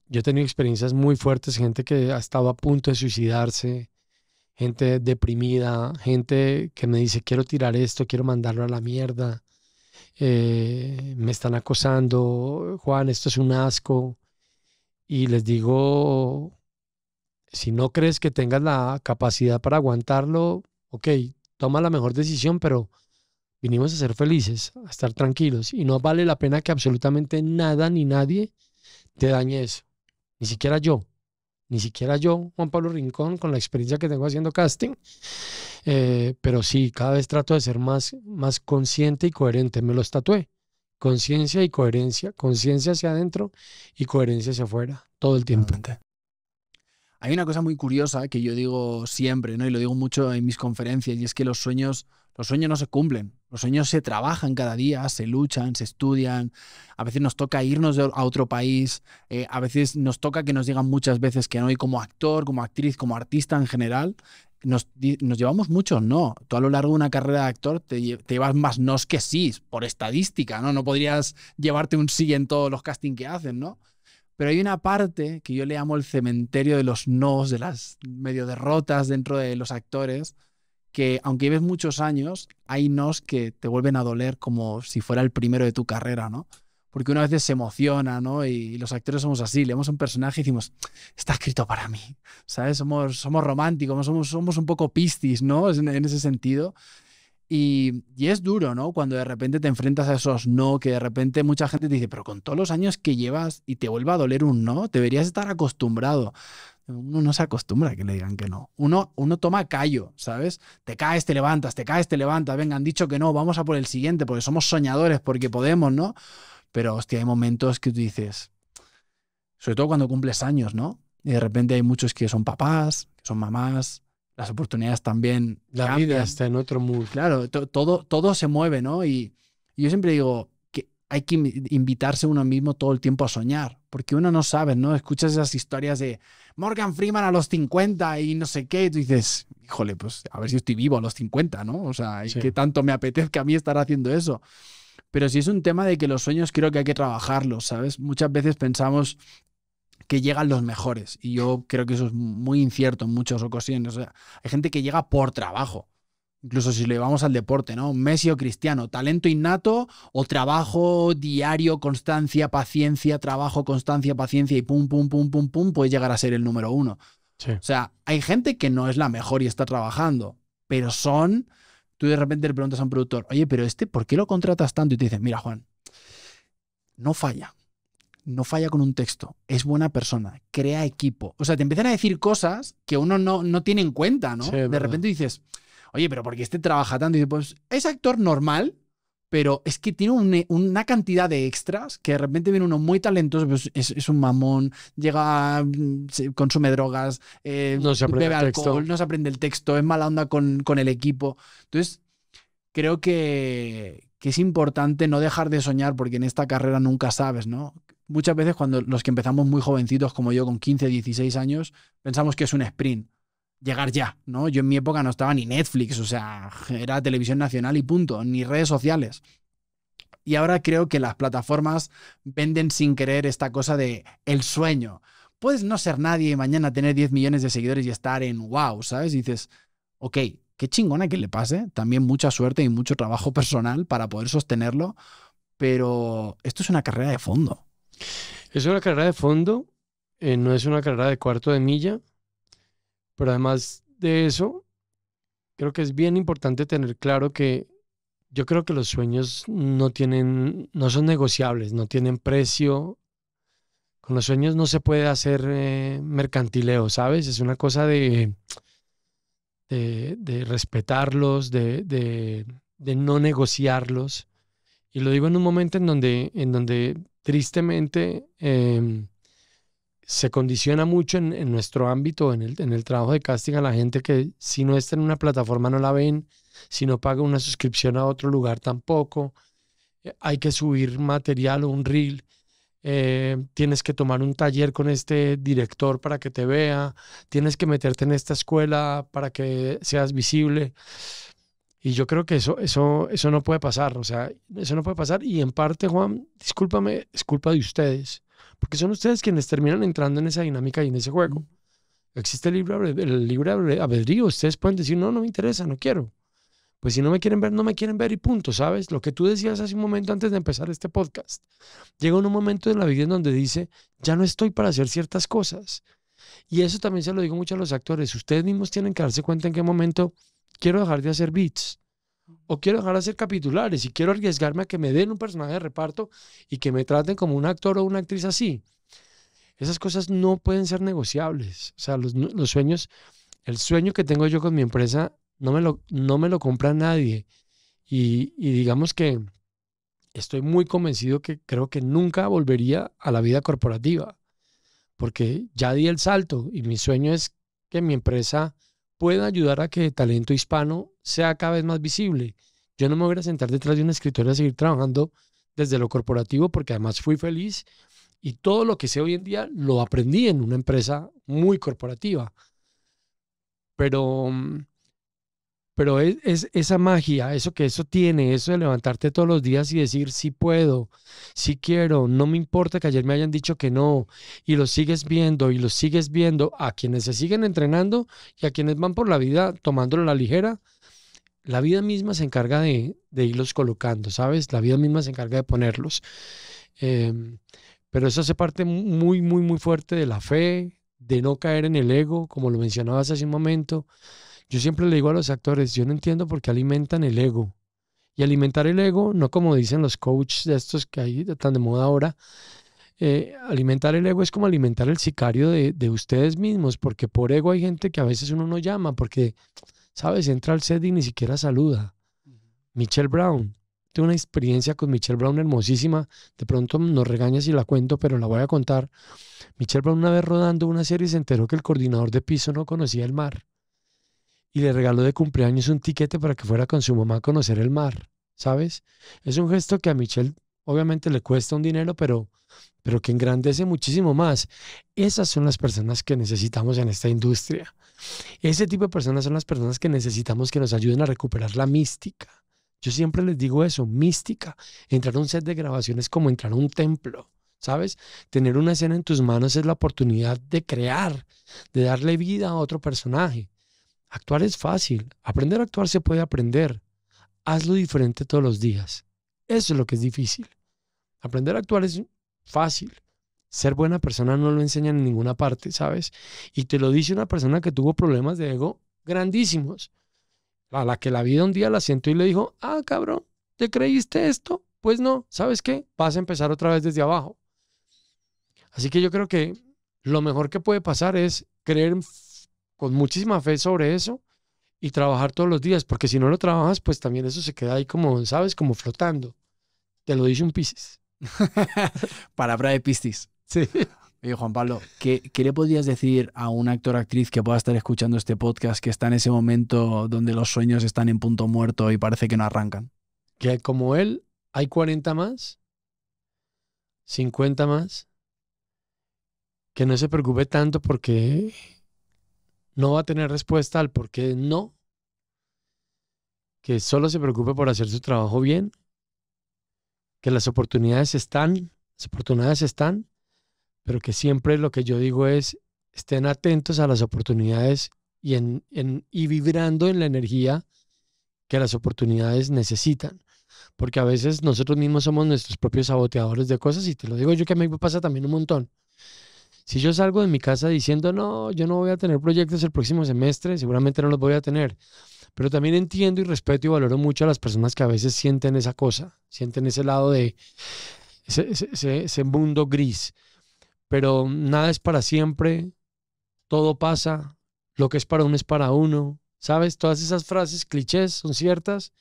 yo he tenido experiencias muy fuertes, gente que ha estado a punto de suicidarse, gente deprimida, gente que me dice, quiero tirar esto, quiero mandarlo a la mierda, eh, me están acosando, Juan, esto es un asco. Y les digo, si no crees que tengas la capacidad para aguantarlo, ok, toma la mejor decisión, pero vinimos a ser felices, a estar tranquilos y no vale la pena que absolutamente nada ni nadie te dañe eso. Ni siquiera yo, ni siquiera yo, Juan Pablo Rincón, con la experiencia que tengo haciendo casting. Eh, pero sí, cada vez trato de ser más, más consciente y coherente. Me lo estatué. Conciencia y coherencia. Conciencia hacia adentro y coherencia hacia afuera. Todo el tiempo. Hay una cosa muy curiosa que yo digo siempre, ¿no? Y lo digo mucho en mis conferencias, y es que los sueños, los sueños no se cumplen. Los sueños se trabajan cada día, se luchan, se estudian. A veces nos toca irnos a otro país. Eh, a veces nos toca que nos digan muchas veces que no. Y como actor, como actriz, como artista en general, nos, nos llevamos muchos no. Tú a lo largo de una carrera de actor te, te llevas más nos que sí, por estadística, ¿no? No podrías llevarte un sí en todos los casting que hacen, ¿no? Pero hay una parte que yo le llamo el cementerio de los nos, de las medio derrotas dentro de los actores, que aunque lleves muchos años, hay nos que te vuelven a doler como si fuera el primero de tu carrera, ¿no? Porque una vez se emociona, ¿no? Y, los actores somos así, leemos un personaje y decimos, está escrito para mí, ¿sabes? Somos, somos románticos, somos, somos un poco pistis, ¿no? En, ese sentido. Y, y, es duro, ¿no? Cuando de repente te enfrentas a esos no, que de repente mucha gente te dice, pero con todos los años que llevas y te vuelva a doler un no, deberías estar acostumbrado uno no se acostumbra a que le digan que no. Uno, uno toma callo, ¿sabes? Te caes, te levantas, te caes, te levantas, venga, han dicho que no, vamos a por el siguiente, porque somos soñadores, porque podemos, ¿no? Pero, hostia, hay momentos que tú dices, sobre todo cuando cumples años, ¿no? Y de repente hay muchos que son papás, que son mamás, las oportunidades también. La vida está en otro mundo. Claro, todo, todo se mueve, ¿no? y yo siempre digo que hay que invitarse uno mismo todo el tiempo a soñar porque uno no sabe, ¿no? Escuchas esas historias de Morgan Freeman a los 50 y no sé qué, y tú dices, híjole, pues a ver si estoy vivo a los 50, ¿no? O sea, y ¿qué tanto me apetezca a mí estar haciendo eso? Pero si es un tema de que los sueños creo que hay que trabajarlos, ¿sabes? Muchas veces pensamos que llegan los mejores y yo creo que eso es muy incierto en muchas ocasiones. O sea, hay gente que llega por trabajo, Incluso si le vamos al deporte, ¿no? Messi o Cristiano, talento innato o trabajo diario, constancia, paciencia, trabajo, constancia, paciencia y pum, pum, pum, pum, pum, puede llegar a ser el número uno. O sea, hay gente que no es la mejor y está trabajando, pero son. Tú de repente le preguntas a un productor, oye, pero este, ¿por qué lo contratas tanto? Y te dicen, mira, Juan, no falla. No falla con un texto. Es buena persona. Crea equipo. O sea, te empiezan a decir cosas que uno no, no tiene en cuenta, ¿no? de repente dices, oye, pero ¿por qué este trabaja tanto? Y dice, pues es actor normal, pero es que tiene una, cantidad de extras que de repente viene uno muy talentoso, pues, es, un mamón, llega, mm, consume drogas, eh, bebe alcohol, no se aprende el texto, es mala onda con, con el equipo. Entonces, creo que, que es importante no dejar de soñar porque en esta carrera nunca sabes, ¿no? Muchas veces cuando los que empezamos muy jovencitos como yo con 15, 16 años, pensamos que es un sprint llegar ya, ¿no? Yo en mi época no estaba ni Netflix, o sea, era televisión nacional y punto, ni redes sociales. Y ahora creo que las plataformas venden sin querer esta cosa de el sueño. Puedes no ser nadie y mañana tener 10 millones de seguidores y estar en wow, ¿sabes? Y dices, ok, qué chingona que le pase, también mucha suerte y mucho trabajo personal para poder sostenerlo, pero esto es una carrera de fondo. Es una carrera de fondo, eh, no es una carrera de cuarto de milla, pero además de eso, creo que es bien importante tener claro que yo creo que los sueños no tienen, no son negociables, no tienen precio. Con los sueños no se puede hacer eh, mercantileo, ¿sabes? Es una cosa de, de, respetarlos, de, no negociarlos. Y lo digo en un momento en donde, en donde tristemente em, se condiciona mucho en, nuestro ámbito, en el, en el, trabajo de casting, a la gente que si no está en una plataforma no la ven, si no paga una suscripción a otro lugar tampoco, eh, hay que subir material o un reel, eh, tienes que tomar un taller con este director para que te vea, tienes que meterte en esta escuela para que seas visible. Y yo creo que eso, eso, eso no puede pasar, o sea, eso no puede pasar. Y en parte, Juan, discúlpame, es culpa de ustedes porque son ustedes quienes terminan entrando en esa dinámica y en ese juego. Existe el libre, el libre albedrío, ustedes pueden decir, no, no me interesa, no quiero. Pues si no me quieren ver, no me quieren ver y punto, ¿sabes? Lo que tú decías hace un momento antes de empezar este podcast. Llega un momento en la vida en donde dice, ya no estoy para hacer ciertas cosas. Y eso también se lo digo mucho a los actores. Ustedes mismos tienen que darse cuenta en qué momento quiero dejar de hacer beats o quiero dejar de ser capitulares y quiero arriesgarme a que me den un personaje de reparto y que me traten como un actor o una actriz así. Esas cosas no pueden ser negociables. O sea, los, sueños, el sueño que tengo yo con mi empresa no me lo, no me lo compra nadie. Y, y digamos que estoy muy convencido que creo que nunca volvería a la vida corporativa, porque ya di el salto y mi sueño es que mi empresa pueda ayudar a que talento hispano sea cada vez más visible. Yo no me voy a sentar detrás de un escritorio a seguir trabajando desde lo corporativo porque además fui feliz y todo lo que sé hoy en día lo aprendí en una empresa muy corporativa. Pero, mm, pero es, es, esa magia, eso que eso tiene, eso de levantarte todos los días y decir sí puedo, sí quiero, no me importa que ayer me hayan dicho que no, y lo sigues viendo y lo sigues viendo a quienes se siguen entrenando y a quienes van por la vida tomándolo a la ligera, la vida misma se encarga de, irlos colocando, ¿sabes? La vida misma se encarga de ponerlos. Em, pero eso hace parte muy, muy, muy fuerte de la fe, de no caer en el ego, como lo mencionabas hace un momento. Yo siempre le digo a los actores, yo no entiendo por qué alimentan el ego. Y alimentar el ego, no como dicen los coaches de estos que hay tan de moda ahora, eh, alimentar el ego es como alimentar el sicario de, de ustedes mismos, porque por ego hay gente que a veces uno no llama, porque ¿Sabes? Entra al set y ni siquiera saluda. Michelle Brown. Tengo una experiencia con Michelle Brown hermosísima. De pronto nos regañas si la cuento, pero la voy a contar. Michelle Brown una vez rodando una serie se enteró que el coordinador de piso no conocía el mar. Y le regaló de cumpleaños un tiquete para que fuera con su mamá a conocer el mar. ¿Sabes? Es un gesto que a Michelle obviamente le cuesta un dinero, pero, pero que engrandece muchísimo más. Esas son las personas que necesitamos en esta industria. Ese tipo de personas son las personas que necesitamos que nos ayuden a recuperar la mística. Yo siempre les digo eso, mística. Entrar a un set de grabaciones es como entrar a un templo. ¿Sabes? Tener una escena en tus manos es la oportunidad de crear, de darle vida a otro personaje. Actuar es fácil. Aprender a actuar se puede aprender. Hazlo diferente todos los días. Eso es lo que es difícil. Aprender a actuar es fácil. Ser buena persona no lo enseñan en ninguna parte, ¿sabes? Y te lo dice una persona que tuvo problemas de ego grandísimos, a la que la vida un día la siento y le dijo, ah, cabrón, ¿te creíste esto? Pues no, ¿sabes qué? Vas a empezar otra vez desde abajo. Así que yo creo que lo mejor que puede pasar es creer con muchísima fe sobre eso y trabajar todos los días, porque si no lo trabajas, pues también eso se queda ahí como, ¿sabes? Como flotando. Te lo dice un Piscis. Palabra de Piscis. Sí. Oye, Juan Pablo, ¿qué, le podrías decir a un actor actriz que pueda estar escuchando este podcast que está en ese momento donde los sueños están en punto muerto y parece que no arrancan? Que como él, hay 40 más, 50 más, que no se preocupe tanto porque no va a tener respuesta al por qué no, que solo se preocupe por hacer su trabajo bien que las oportunidades están, las oportunidades están, pero que siempre lo que yo digo es, estén atentos a las oportunidades y, en, en, y vibrando en la energía que las oportunidades necesitan. Porque a veces nosotros mismos somos nuestros propios saboteadores de cosas y te lo digo yo que a mí me pasa también un montón. Si yo salgo de mi casa diciendo, no, yo no voy a tener proyectos el próximo semestre, seguramente no los voy a tener. Pero también entiendo y respeto y valoro mucho a las personas que a veces sienten esa cosa sienten ese lado de ese, mundo gris. Pero nada es para siempre, todo pasa, lo que es para uno es para uno, ¿sabes? Todas esas frases clichés son ciertas.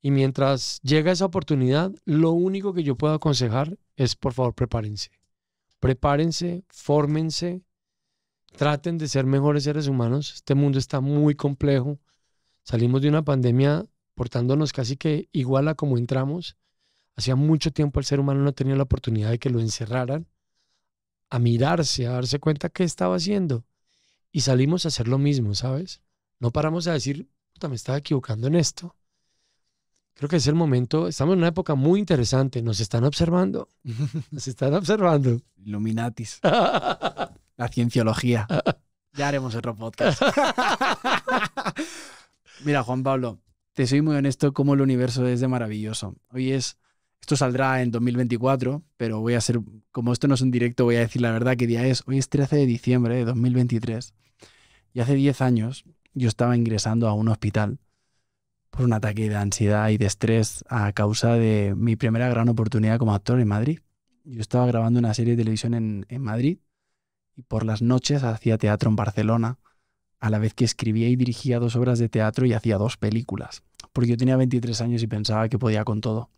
Y mientras llega esa oportunidad, lo único que yo puedo aconsejar es, por favor, prepárense. Prepárense, fórmense, traten de ser mejores seres humanos. Este mundo está muy complejo. Salimos de una pandemia portándonos casi que igual a como entramos. Hacía mucho tiempo el ser humano no tenía la oportunidad de que lo encerraran a mirarse, a darse cuenta qué estaba haciendo. Y salimos a hacer lo mismo, ¿sabes? No paramos a decir, puta, me estaba equivocando en esto. Creo que es el momento, estamos en una época muy interesante, nos están observando, nos están observando. Illuminatis. La cienciología. Ya haremos otro podcast. Mira, Juan Pablo, te soy muy honesto, como el universo es de maravilloso. Hoy es, esto saldrá en 2024, pero voy a ser, como esto no es un directo, voy a decir la verdad que día es. Hoy es 13 de diciembre de 2023. Y hace 10 años yo estaba ingresando a un hospital por un ataque de ansiedad y de estrés a causa de mi primera gran oportunidad como actor en Madrid. Yo estaba grabando una serie de televisión en Madrid y por las noches hacía teatro en Barcelona a la vez que escribía y dirigía dos obras de teatro y hacía dos películas. Porque yo tenía 23 años y pensaba que podía con todo.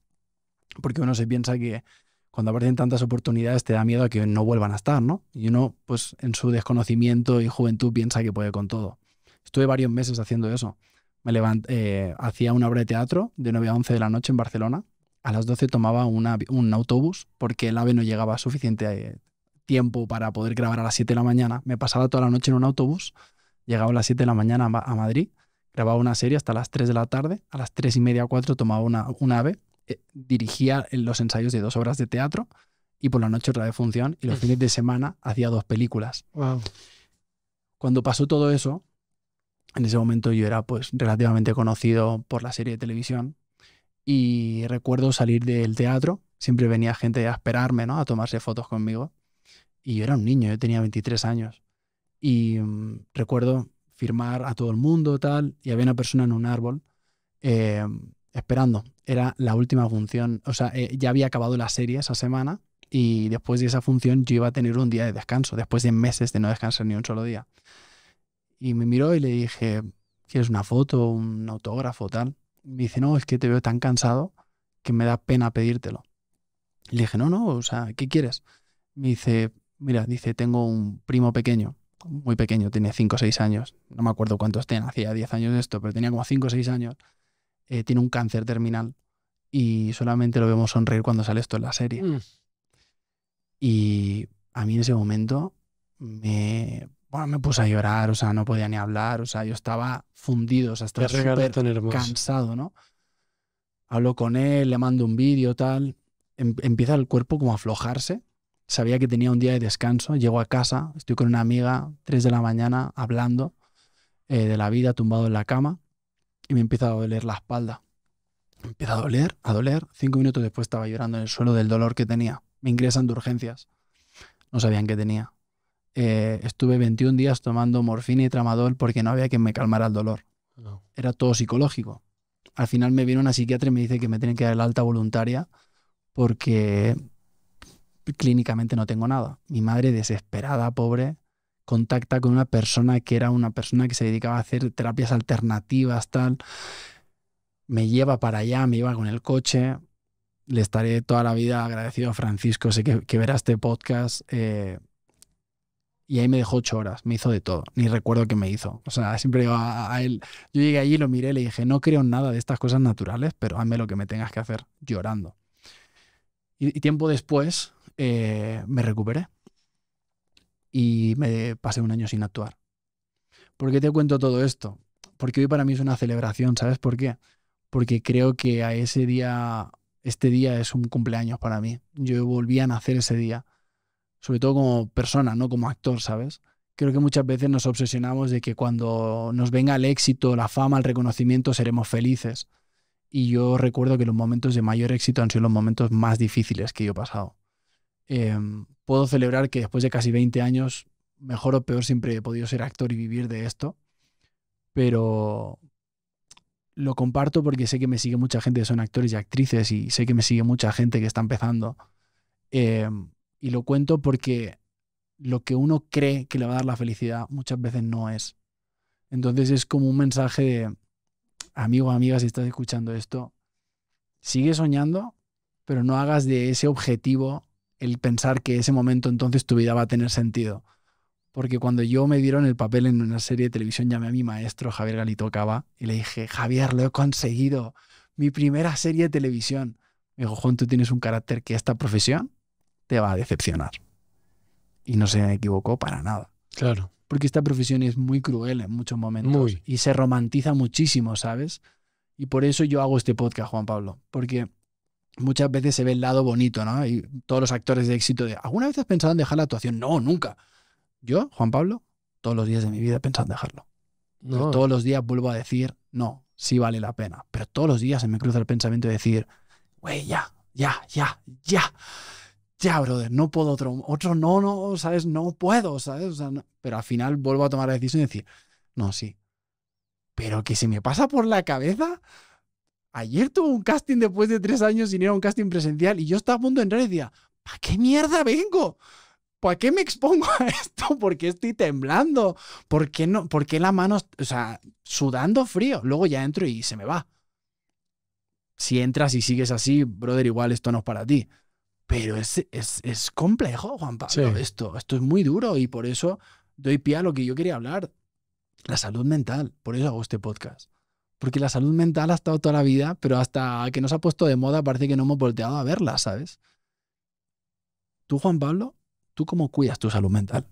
Porque uno se piensa que cuando aparecen tantas oportunidades te da miedo a que no vuelvan a estar, ¿no? Y uno, pues en su desconocimiento y juventud, piensa que puede con todo. Estuve varios meses haciendo eso. Me levanté, eh, hacía una obra de teatro de 9 a 11 de la noche en Barcelona. A las 12 tomaba un autobús porque el AVE no llegaba suficiente eh, tiempo para poder grabar a las 7 de la mañana. Me pasaba toda la noche en un autobús Llegaba a las 7 de la mañana a Madrid, grababa una serie hasta las 3 de la tarde, a las 3 y media, 4 tomaba una, un ave, eh, dirigía los ensayos de dos obras de teatro y por la noche otra de función y los fines de semana hacía dos películas. Cuando pasó todo eso, en ese momento yo era pues relativamente conocido por la serie de televisión y recuerdo salir del teatro, siempre venía gente a esperarme, ¿no? A tomarse fotos conmigo. Y yo era un niño, yo tenía 23 años. Y mm, recuerdo firmar a todo el mundo, tal, y había una persona en un árbol eh, esperando. Era la última función, o sea, eh, ya había acabado la serie esa semana y después de esa función yo iba a tener un día de descanso, después de meses de no descansar ni un solo día. Y me miró y le dije, ¿quieres una foto, un autógrafo, tal? me dice, no, es que te veo tan cansado que me da pena pedírtelo. le dije, no, no, o sea, ¿qué quieres? Me dice, mira, dice, tengo un primo pequeño muy pequeño, tiene 5 o 6 años, no me acuerdo cuántos tenía. hacía 10 años de esto, pero tenía como 5 o 6 años, eh, tiene un cáncer terminal y solamente lo vemos sonreír cuando sale esto en la serie. Mm. Y a mí en ese momento me, puse a llorar, o sea, no podía ni hablar, o sea, yo estaba fundido, o sea, estaba súper cansado, ¿no? Hablo con él, le mando un vídeo, tal, em, empieza el cuerpo como a aflojarse sabía que tenía un día de descanso, llego a casa, estoy con una amiga, 3 de la mañana, hablando eh, de la vida, tumbado en la cama, y me empieza a doler la espalda. Me empieza a doler, a doler. Cinco minutos después estaba llorando en el suelo del dolor que tenía. Me ingresan de urgencias. No sabían qué tenía. Eh, estuve 21 días tomando morfina y tramadol porque no había quien me calmara el dolor. Era todo psicológico. Al final me viene una psiquiatra y me dice que me tienen que dar la alta voluntaria porque clínicamente no tengo nada. Mi madre, desesperada, pobre, contacta con una persona que era una persona que se dedicaba a hacer terapias alternativas, tal. Me lleva para allá, me iba con el coche. Le estaré toda la vida agradecido a Francisco, sé que, que verá este podcast. Eh, y ahí me dejó ocho horas, me hizo de todo, ni recuerdo qué me hizo. O sea, siempre iba a, él, yo llegué allí, lo miré, le dije, no creo en nada de estas cosas naturales, pero hazme lo que me tengas que hacer, llorando. y tiempo después, eh, me recuperé y me pasé un año sin actuar. ¿Por qué te cuento todo esto? Porque hoy para mí es una celebración, ¿sabes por qué? Porque creo que a ese día, este día es un cumpleaños para mí. Yo volví a nacer ese día, sobre todo como persona, no como actor, ¿sabes? Creo que muchas veces nos obsesionamos de que cuando nos venga el éxito, la fama, el reconocimiento, seremos felices. Y yo recuerdo que los momentos de mayor éxito han sido los momentos más difíciles que yo he pasado. Em, puedo celebrar que después de casi 20 años, mejor o peor, siempre he podido ser actor y vivir de esto, pero lo comparto porque sé que me sigue mucha gente que son actores y actrices y sé que me sigue mucha gente que está empezando. Em, y lo cuento porque lo que uno cree que le va a dar la felicidad muchas veces no es. Entonces es como un mensaje de, amigo, amiga, si estás escuchando esto, sigue soñando, pero no hagas de ese objetivo el pensar que ese momento entonces tu vida va a tener sentido. Porque cuando yo me dieron el papel en una serie de televisión, llamé a mi maestro Javier Galito Cava y le dije, Javier, lo he conseguido, mi primera serie de televisión. Me dijo, Juan, tú tienes un carácter que esta profesión te va a decepcionar. Y no se equivocó para nada. Claro. Porque esta profesión es muy cruel en muchos momentos. Y se romantiza muchísimo, ¿sabes? Y por eso yo hago este podcast, Juan Pablo. Porque muchas veces se ve el lado bonito, ¿no? Y todos los actores de éxito de, ¿alguna vez has pensado en dejar la actuación? No, nunca. Yo, Juan Pablo, todos los días de mi vida he pensado en dejarlo. todos los días vuelvo a decir, no, sí vale la pena. Pero todos los días se me cruza el pensamiento de decir, güey, ya, ya, ya, ya. Ya, brother, no puedo otro, otro no, no, ¿sabes? No puedo, ¿sabes? Pero al final vuelvo a tomar la decisión y decir, no, sí. Pero que se me pasa por la cabeza, ayer tuve un casting después de tres años y no era un casting presencial y yo estaba a punto de entrar y decía, ¿para qué mierda vengo? ¿Para qué me expongo a esto? ¿Por qué estoy temblando? ¿Por qué, no, ¿Por la mano, o sea, sudando frío? Luego ya entro y se me va. Si entras y sigues así, brother, igual esto no es para ti. Pero es, es, complejo, Juan Pablo, esto. Esto es muy duro y por eso doy pie a lo que yo quería hablar. La salud mental. Por eso hago este podcast. Porque la salud mental ha estado toda la vida, pero hasta que nos ha puesto de moda parece que no hemos volteado a verla, ¿sabes? Tú, Juan Pablo, ¿tú cómo cuidas tu salud mental?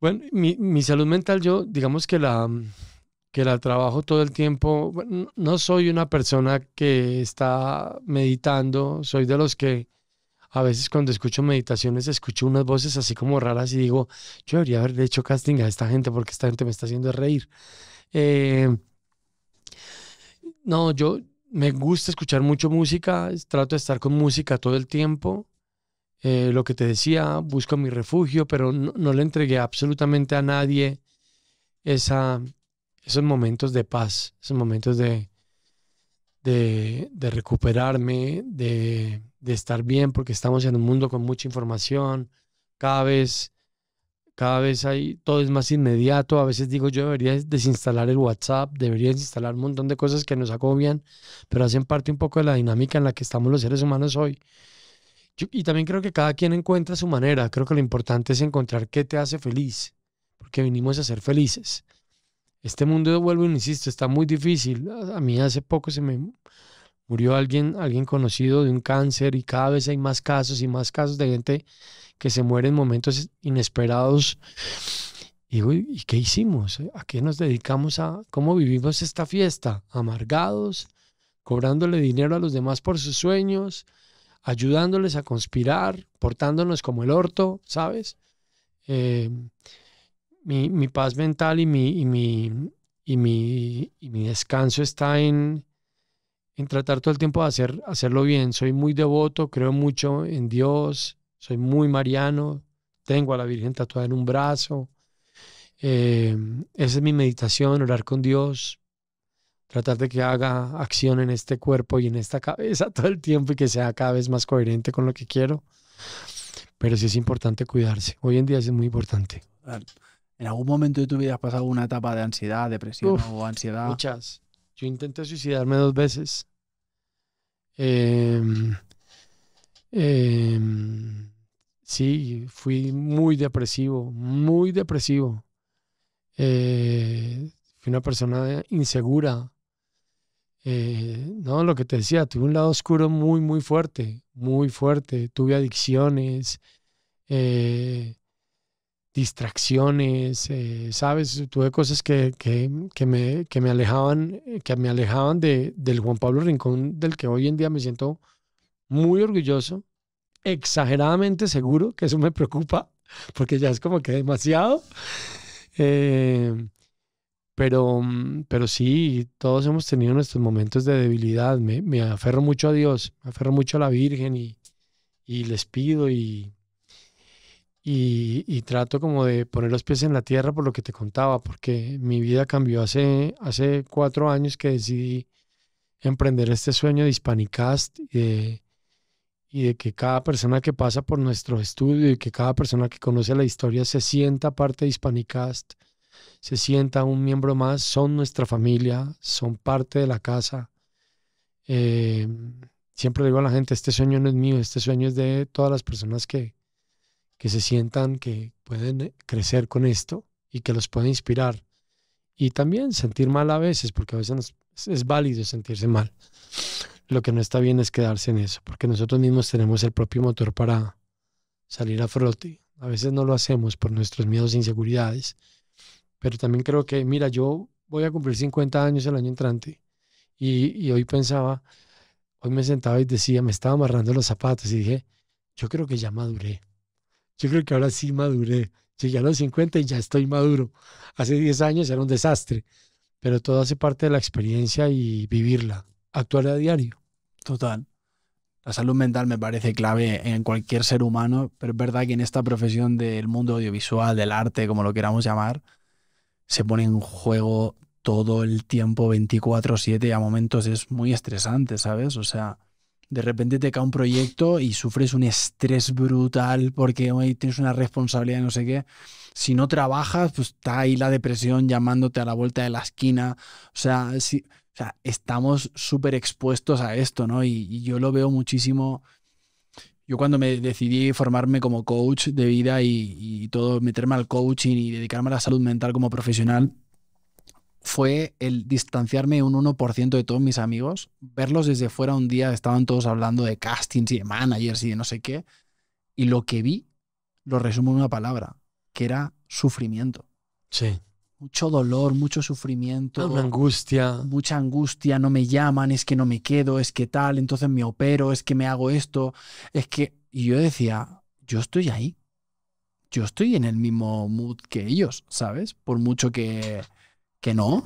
Bueno, mi, mi salud mental yo, digamos que la, que la trabajo todo el tiempo. no soy una persona que está meditando, soy de los que a veces cuando escucho meditaciones escucho unas voces así como raras y digo, yo debería haber hecho casting a esta gente porque esta gente me está haciendo reír. Eh, no, yo me gusta escuchar mucho música, trato de estar con música todo el tiempo. Eh, lo que te decía, busco mi refugio, pero no, le entregué absolutamente a nadie esa, esos momentos de paz, esos momentos de, de, recuperarme, de, de, estar bien, porque estamos en un mundo con mucha información, cada vez cada vez hay, todo es más inmediato. A veces digo yo debería desinstalar el WhatsApp, debería desinstalar un montón de cosas que nos agobian, pero hacen parte un poco de la dinámica en la que estamos los seres humanos hoy. y también creo que cada quien encuentra su manera. Creo que lo importante es encontrar qué te hace feliz, porque vinimos a ser felices. Este mundo, vuelvo y insisto, está muy difícil. A mí hace poco se me murió alguien, alguien conocido de un cáncer y cada vez hay más casos y más casos de gente que se muere en momentos inesperados. Y digo, qué hicimos? ¿A qué nos dedicamos? a ¿Cómo vivimos esta fiesta? Amargados, cobrándole dinero a los demás por sus sueños, ayudándoles a conspirar, portándonos como el orto, ¿sabes? Em, mi, mi, paz mental y mi, y mi, descanso está en, en tratar todo el tiempo de hacer, hacerlo bien. Soy muy devoto, creo mucho en Dios, soy muy mariano, tengo a la Virgen tatuada en un brazo. Eh, esa es mi meditación, orar con Dios, tratar de que haga acción en este cuerpo y en esta cabeza todo el tiempo y que sea cada vez más coherente con lo que quiero. Pero sí es importante cuidarse. Hoy en día es muy importante. ¿En algún momento de tu vida has pasado una etapa de ansiedad, depresión o ansiedad? Muchas. Yo intenté suicidarme dos veces. Eh, Em, sí, fui muy depresivo, muy depresivo. Eh, fui una persona insegura. Eh, no, lo que te decía, tuve un lado oscuro muy, muy fuerte, muy fuerte. Tuve adicciones, eh, distracciones, ¿sabes? Tuve cosas que, que, que, me, que, me, alejaban, que me alejaban de, del Juan Pablo Rincón del que hoy en día me siento muy orgulloso, exageradamente seguro, que eso me preocupa, porque ya es como que demasiado. Eh, pero, pero sí, todos hemos tenido nuestros momentos de debilidad. Me, me, aferro mucho a Dios, me aferro mucho a la Virgen y, y les pido y, y, trato como de poner los pies en la tierra por lo que te contaba, porque mi vida cambió hace, hace cuatro años que decidí emprender este sueño de Hispanicast, de, y de que cada persona que pasa por nuestro estudio y que cada persona que conoce la historia se sienta parte de Hispanicast, se sienta un miembro más, son nuestra familia, son parte de la casa. Em, siempre digo a la gente, este sueño no es mío, este sueño es de todas las personas que, que se sientan que pueden eh, crecer con esto y que los puede inspirar. Y también sentir mal a veces, porque a veces es válido sentirse mal. Lo que no está bien es quedarse en eso, porque nosotros mismos tenemos el propio motor para salir a frote. A veces no lo hacemos por nuestros miedos e inseguridades, pero también creo que, mira, yo voy a cumplir 50 años el año entrante y, hoy pensaba, hoy me sentaba y decía, me estaba amarrando los zapatos y dije, yo creo que ya maduré. Yo creo que ahora sí maduré. Llegué a los 50 y ya estoy maduro. Hace 10 años era un desastre, pero todo hace parte de la experiencia y vivirla actuar a diario. Total. La salud mental me parece clave en cualquier ser humano, pero es verdad que en esta profesión del mundo audiovisual, del arte, como lo queramos llamar, se pone en juego todo el tiempo 24/7 y a momentos es muy estresante, ¿sabes? O sea, de repente te cae un proyecto y sufres un estrés brutal porque hoy tienes una responsabilidad, no sé qué. Si no trabajas, pues está ahí la depresión llamándote a la vuelta de la esquina. O sea, si, o sea, estamos súper expuestos a esto, ¿no? Y, yo lo veo muchísimo. Yo cuando me decidí formarme como coach de vida y, y, todo, meterme al coaching y dedicarme a la salud mental como profesional, fue el distanciarme un 1% de todos mis amigos, verlos desde fuera un día, estaban todos hablando de castings y de managers y de no sé qué, y lo que vi lo resumo en una palabra, que era sufrimiento. Sí mucho dolor, mucho sufrimiento. mucha angustia. Mucha angustia, no me llaman, es que no me quedo, es que tal, entonces me opero, es que me hago esto, es que... Y yo decía, yo estoy ahí. Yo estoy en el mismo mood que ellos, ¿sabes? Por mucho que, que no.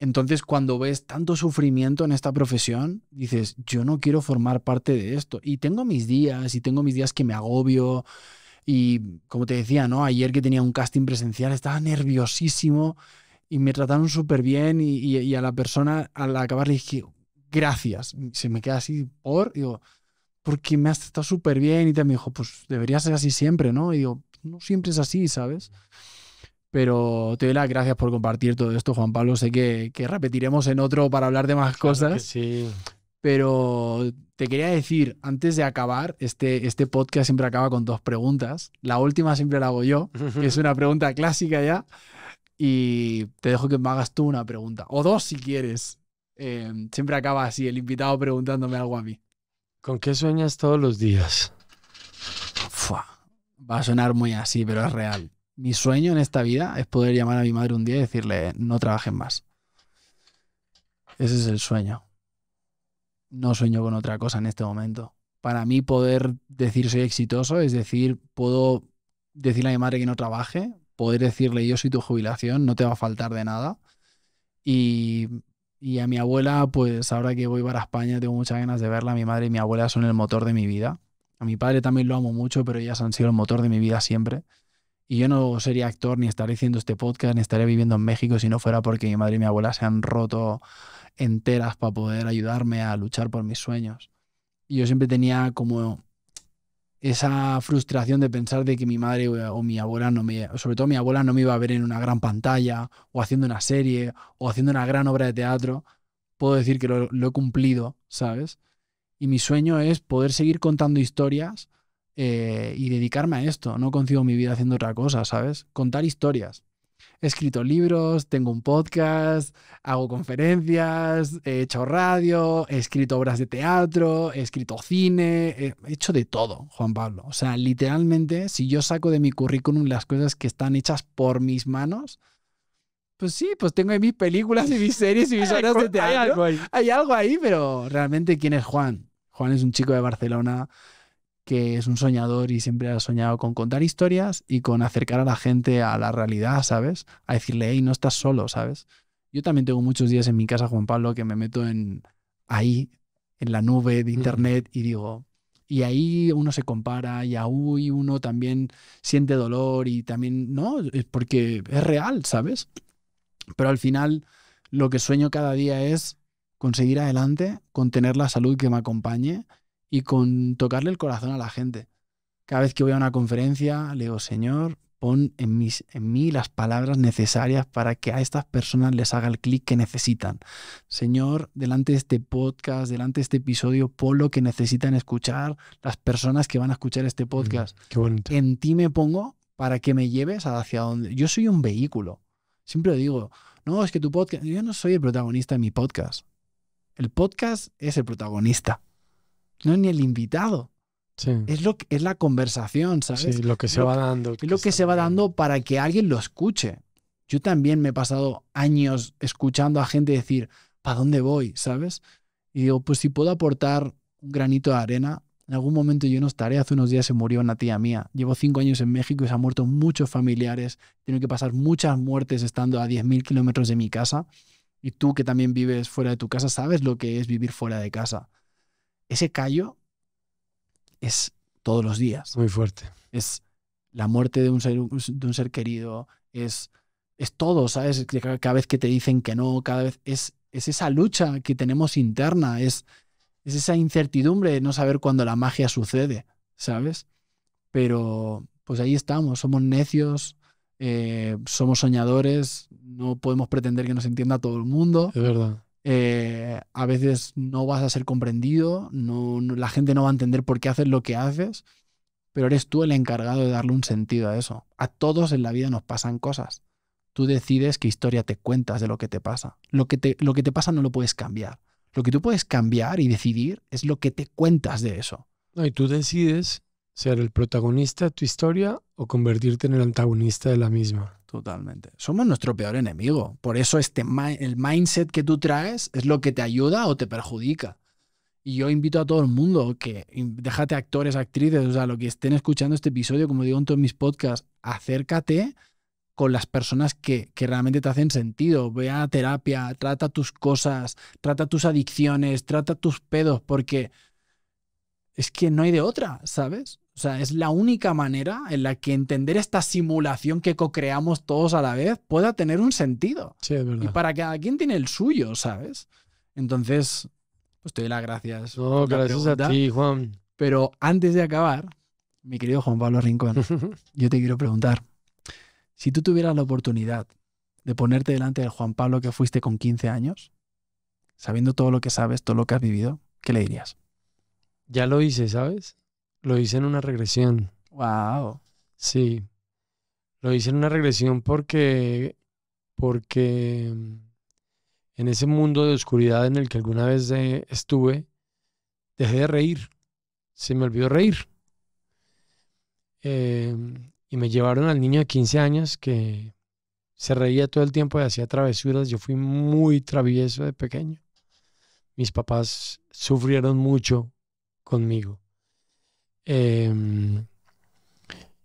Entonces, cuando ves tanto sufrimiento en esta profesión, dices, yo no quiero formar parte de esto. Y tengo mis días, y tengo mis días que me agobio, y como te decía, ¿no? Ayer que tenía un casting presencial estaba nerviosísimo y me trataron súper bien y, y, a la persona al acabar le dije, gracias. Se me queda así por, digo, porque me has tratado súper bien y también me dijo, pues debería ser así siempre, ¿no? Y digo, no siempre es así, ¿sabes? Pero te doy las gracias por compartir todo esto, Juan Pablo. Sé que, que repetiremos en otro para hablar de más cosas. Sí. Pero te quería decir, antes de acabar, este, este podcast siempre acaba con dos preguntas. La última siempre la hago yo, que es una pregunta clásica ya. Y te dejo que me hagas tú una pregunta, o dos si quieres. Em, siempre acaba así, el invitado preguntándome algo a mí. ¿Con qué sueñas todos los días? va a sonar muy así, pero es real. Mi sueño en esta vida es poder llamar a mi madre un día y decirle, no trabajen más. Ese es el sueño no sueño con otra cosa en este momento. Para mí poder decir soy exitoso, es decir, puedo decirle a mi madre que no trabaje, poder decirle yo soy tu jubilación, no te va a faltar de nada. Y, a mi abuela, pues ahora que voy para España, tengo muchas ganas de verla. Mi madre y mi abuela son el motor de mi vida. A mi padre también lo amo mucho, pero ellas han sido el motor de mi vida siempre. Y yo no sería actor, ni estaría haciendo este podcast, ni estaría viviendo en México si no fuera porque mi madre y mi abuela se han roto enteras para poder ayudarme a luchar por mis sueños. Y yo siempre tenía como esa frustración de pensar de que mi madre o mi abuela no me, sobre todo mi abuela no me iba a ver en una gran pantalla o haciendo una serie o haciendo una gran obra de teatro. Puedo decir que lo, he cumplido, ¿sabes? Y mi sueño es poder seguir contando historias eh, y dedicarme a esto. No concibo mi vida haciendo otra cosa, ¿sabes? Contar historias he escrito libros, tengo un podcast, hago conferencias, he hecho radio, he escrito obras de teatro, he escrito cine, he hecho de todo, Juan Pablo. O sea, literalmente, si yo saco de mi currículum las cosas que están hechas por mis manos, pues sí, pues tengo ahí mis películas y mis series y mis obras de teatro. Hay algo ahí. Hay algo ahí, pero realmente, ¿quién es Juan? Juan es un chico de Barcelona que es un soñador y siempre ha soñado con contar historias y con acercar a la gente a la realidad, ¿sabes? A decirle, hey, no estás solo, ¿sabes? Yo también tengo muchos días en mi casa, Juan Pablo, que me meto en ahí, en la nube de internet y digo, y ahí uno se compara y ahí uno también siente dolor y también, no, es porque es real, ¿sabes? Pero al final lo que sueño cada día es conseguir adelante, con tener la salud que me acompañe y con tocarle el corazón a la gente. Cada vez que voy a una conferencia, le digo, Señor, pon en, mí las palabras necesarias para que a estas personas les haga el clic que necesitan. Señor, delante de este podcast, delante de este episodio, pon lo que necesitan escuchar las personas que van a escuchar este podcast. En ti me pongo para que me lleves hacia donde... Yo soy un vehículo. Siempre digo, no, es que tu podcast... Yo no soy el protagonista de mi podcast. El podcast es el protagonista no es ni el invitado. Es, lo, es la conversación, ¿sabes? Sí, lo que se va dando. Es lo que se va dando para que alguien lo escuche. Yo también me he pasado años escuchando a gente decir, ¿para dónde voy? ¿Sabes? Y digo, pues si puedo aportar un granito de arena, en algún momento yo no estaré. Hace unos días se murió una tía mía. Llevo cinco años en México y se han muerto muchos familiares. Tengo que pasar muchas muertes estando a 10.000 kilómetros de mi casa. Y tú que también vives fuera de tu casa, sabes lo que es vivir fuera de casa ese callo es todos los días. Muy fuerte. Es la muerte de un ser, querido, es, es todo, ¿sabes? Cada vez que te dicen que no, cada vez es, es esa lucha que tenemos interna, es, es esa incertidumbre de no saber cuándo la magia sucede, ¿sabes? Pero pues ahí estamos, somos necios, eh, somos soñadores, no podemos pretender que nos entienda todo el mundo. Es verdad. Eh, a veces no vas a ser comprendido, la gente no va a entender por qué haces lo que haces, pero eres tú el encargado de darle un sentido a eso. A todos en la vida nos pasan cosas. Tú decides qué historia te cuentas de lo que te pasa. Lo que te, pasa no lo puedes cambiar. Lo que tú puedes cambiar y decidir es lo que te cuentas de eso. y tú decides ser el protagonista de tu historia o convertirte en el antagonista de la misma. Totalmente. Somos nuestro peor enemigo. Por eso este, el mindset que tú traes es lo que te ayuda o te perjudica. Y yo invito a todo el mundo que déjate actores, actrices, o sea, lo que estén escuchando este episodio, como digo en todos mis podcasts, acércate con las personas que, que, realmente te hacen sentido. Ve a terapia, trata tus cosas, trata tus adicciones, trata tus pedos, porque es que no hay de otra, ¿sabes? O sea, es la única manera en la que entender esta simulación que co-creamos todos a la vez pueda tener un sentido. Sí, es verdad. Y para cada quien tiene el suyo, ¿sabes? Entonces, pues te doy las gracias. No, oh, gracias a ti, Juan. Pero antes de acabar, mi querido Juan Pablo Rincón, yo te quiero preguntar, si tú tuvieras la oportunidad de ponerte delante del Juan Pablo que fuiste con 15 años, sabiendo todo lo que sabes, todo lo que has vivido, ¿qué le dirías? Ya lo hice, ¿sabes? Lo hice en una regresión. Wow. Sí. Lo hice en una regresión porque porque mm, en ese mundo de oscuridad en el que alguna vez estuve, dejé de reír. Se me olvidó reír. Em, y me llevaron al niño de 15 años que se reía todo el tiempo y hacía travesuras. Yo fui muy travieso de pequeño. Mis papás sufrieron mucho conmigo. Em,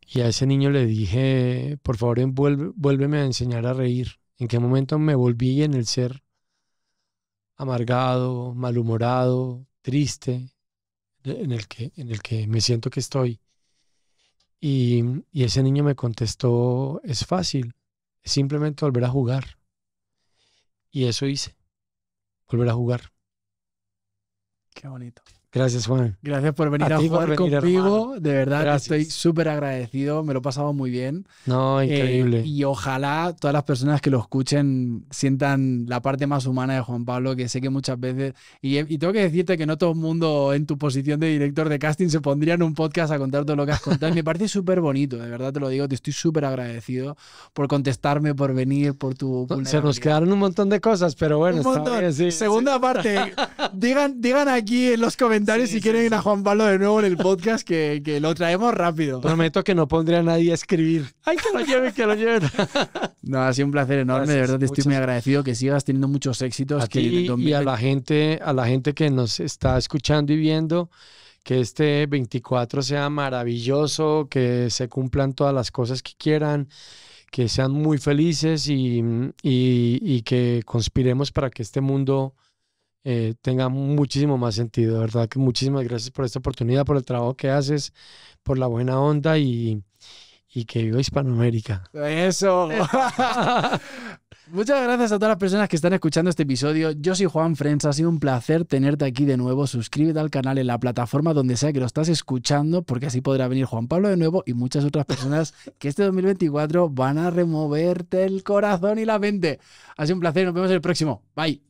y a ese niño le dije, por favor, vuélveme a enseñar a reír. ¿En qué momento me volví en el ser amargado, malhumorado, triste, en el que, en el que me siento que estoy? Y, y ese niño me contestó, es fácil, es simplemente volver a jugar. Y eso hice, volver a jugar. Qué bonito. Gracias, Juan. Gracias por venir a, jugar conmigo. De verdad, estoy súper agradecido. Me lo he pasado muy bien. No, eh, increíble. y ojalá todas las personas que lo escuchen sientan la parte más humana de Juan Pablo, que sé que muchas veces. Y, tengo que decirte que no todo el mundo en tu posición de director de casting se pondría en un podcast a contar todo lo que has contado. y me parece súper bonito, de verdad te lo digo. Te estoy súper agradecido por contestarme, por venir, por tu. Se nos quedaron un montón de cosas, pero bueno. Un montón. sí, Segunda parte. digan, digan aquí en los comentarios si quieren a Juan Pablo de nuevo en el podcast, que, lo traemos rápido. Prometo que no pondré a nadie a escribir. ¡Ay, que lo lleven, que lo lleven! No, ha sido un placer enorme, de verdad. Te estoy muy agradecido que sigas teniendo muchos éxitos. A y, a la gente, a la gente que nos está escuchando y viendo que este 24 sea maravilloso, que se cumplan todas las cosas que quieran, que sean muy felices y, y, que conspiremos para que este mundo eh, tenga muchísimo más sentido. verdad que muchísimas gracias por esta oportunidad, por el trabajo que haces, por la buena onda y, que viva Hispanoamérica. Eso. Muchas gracias a todas las personas que están escuchando este episodio. Yo soy Juan Frenz, ha sido un placer tenerte aquí de nuevo. Suscríbete al canal en la plataforma donde sea que lo estás escuchando, porque así podrá venir Juan Pablo de nuevo y muchas otras personas que este 2024 van a removerte el corazón y la mente. Ha sido un placer, nos vemos en el próximo. Bye.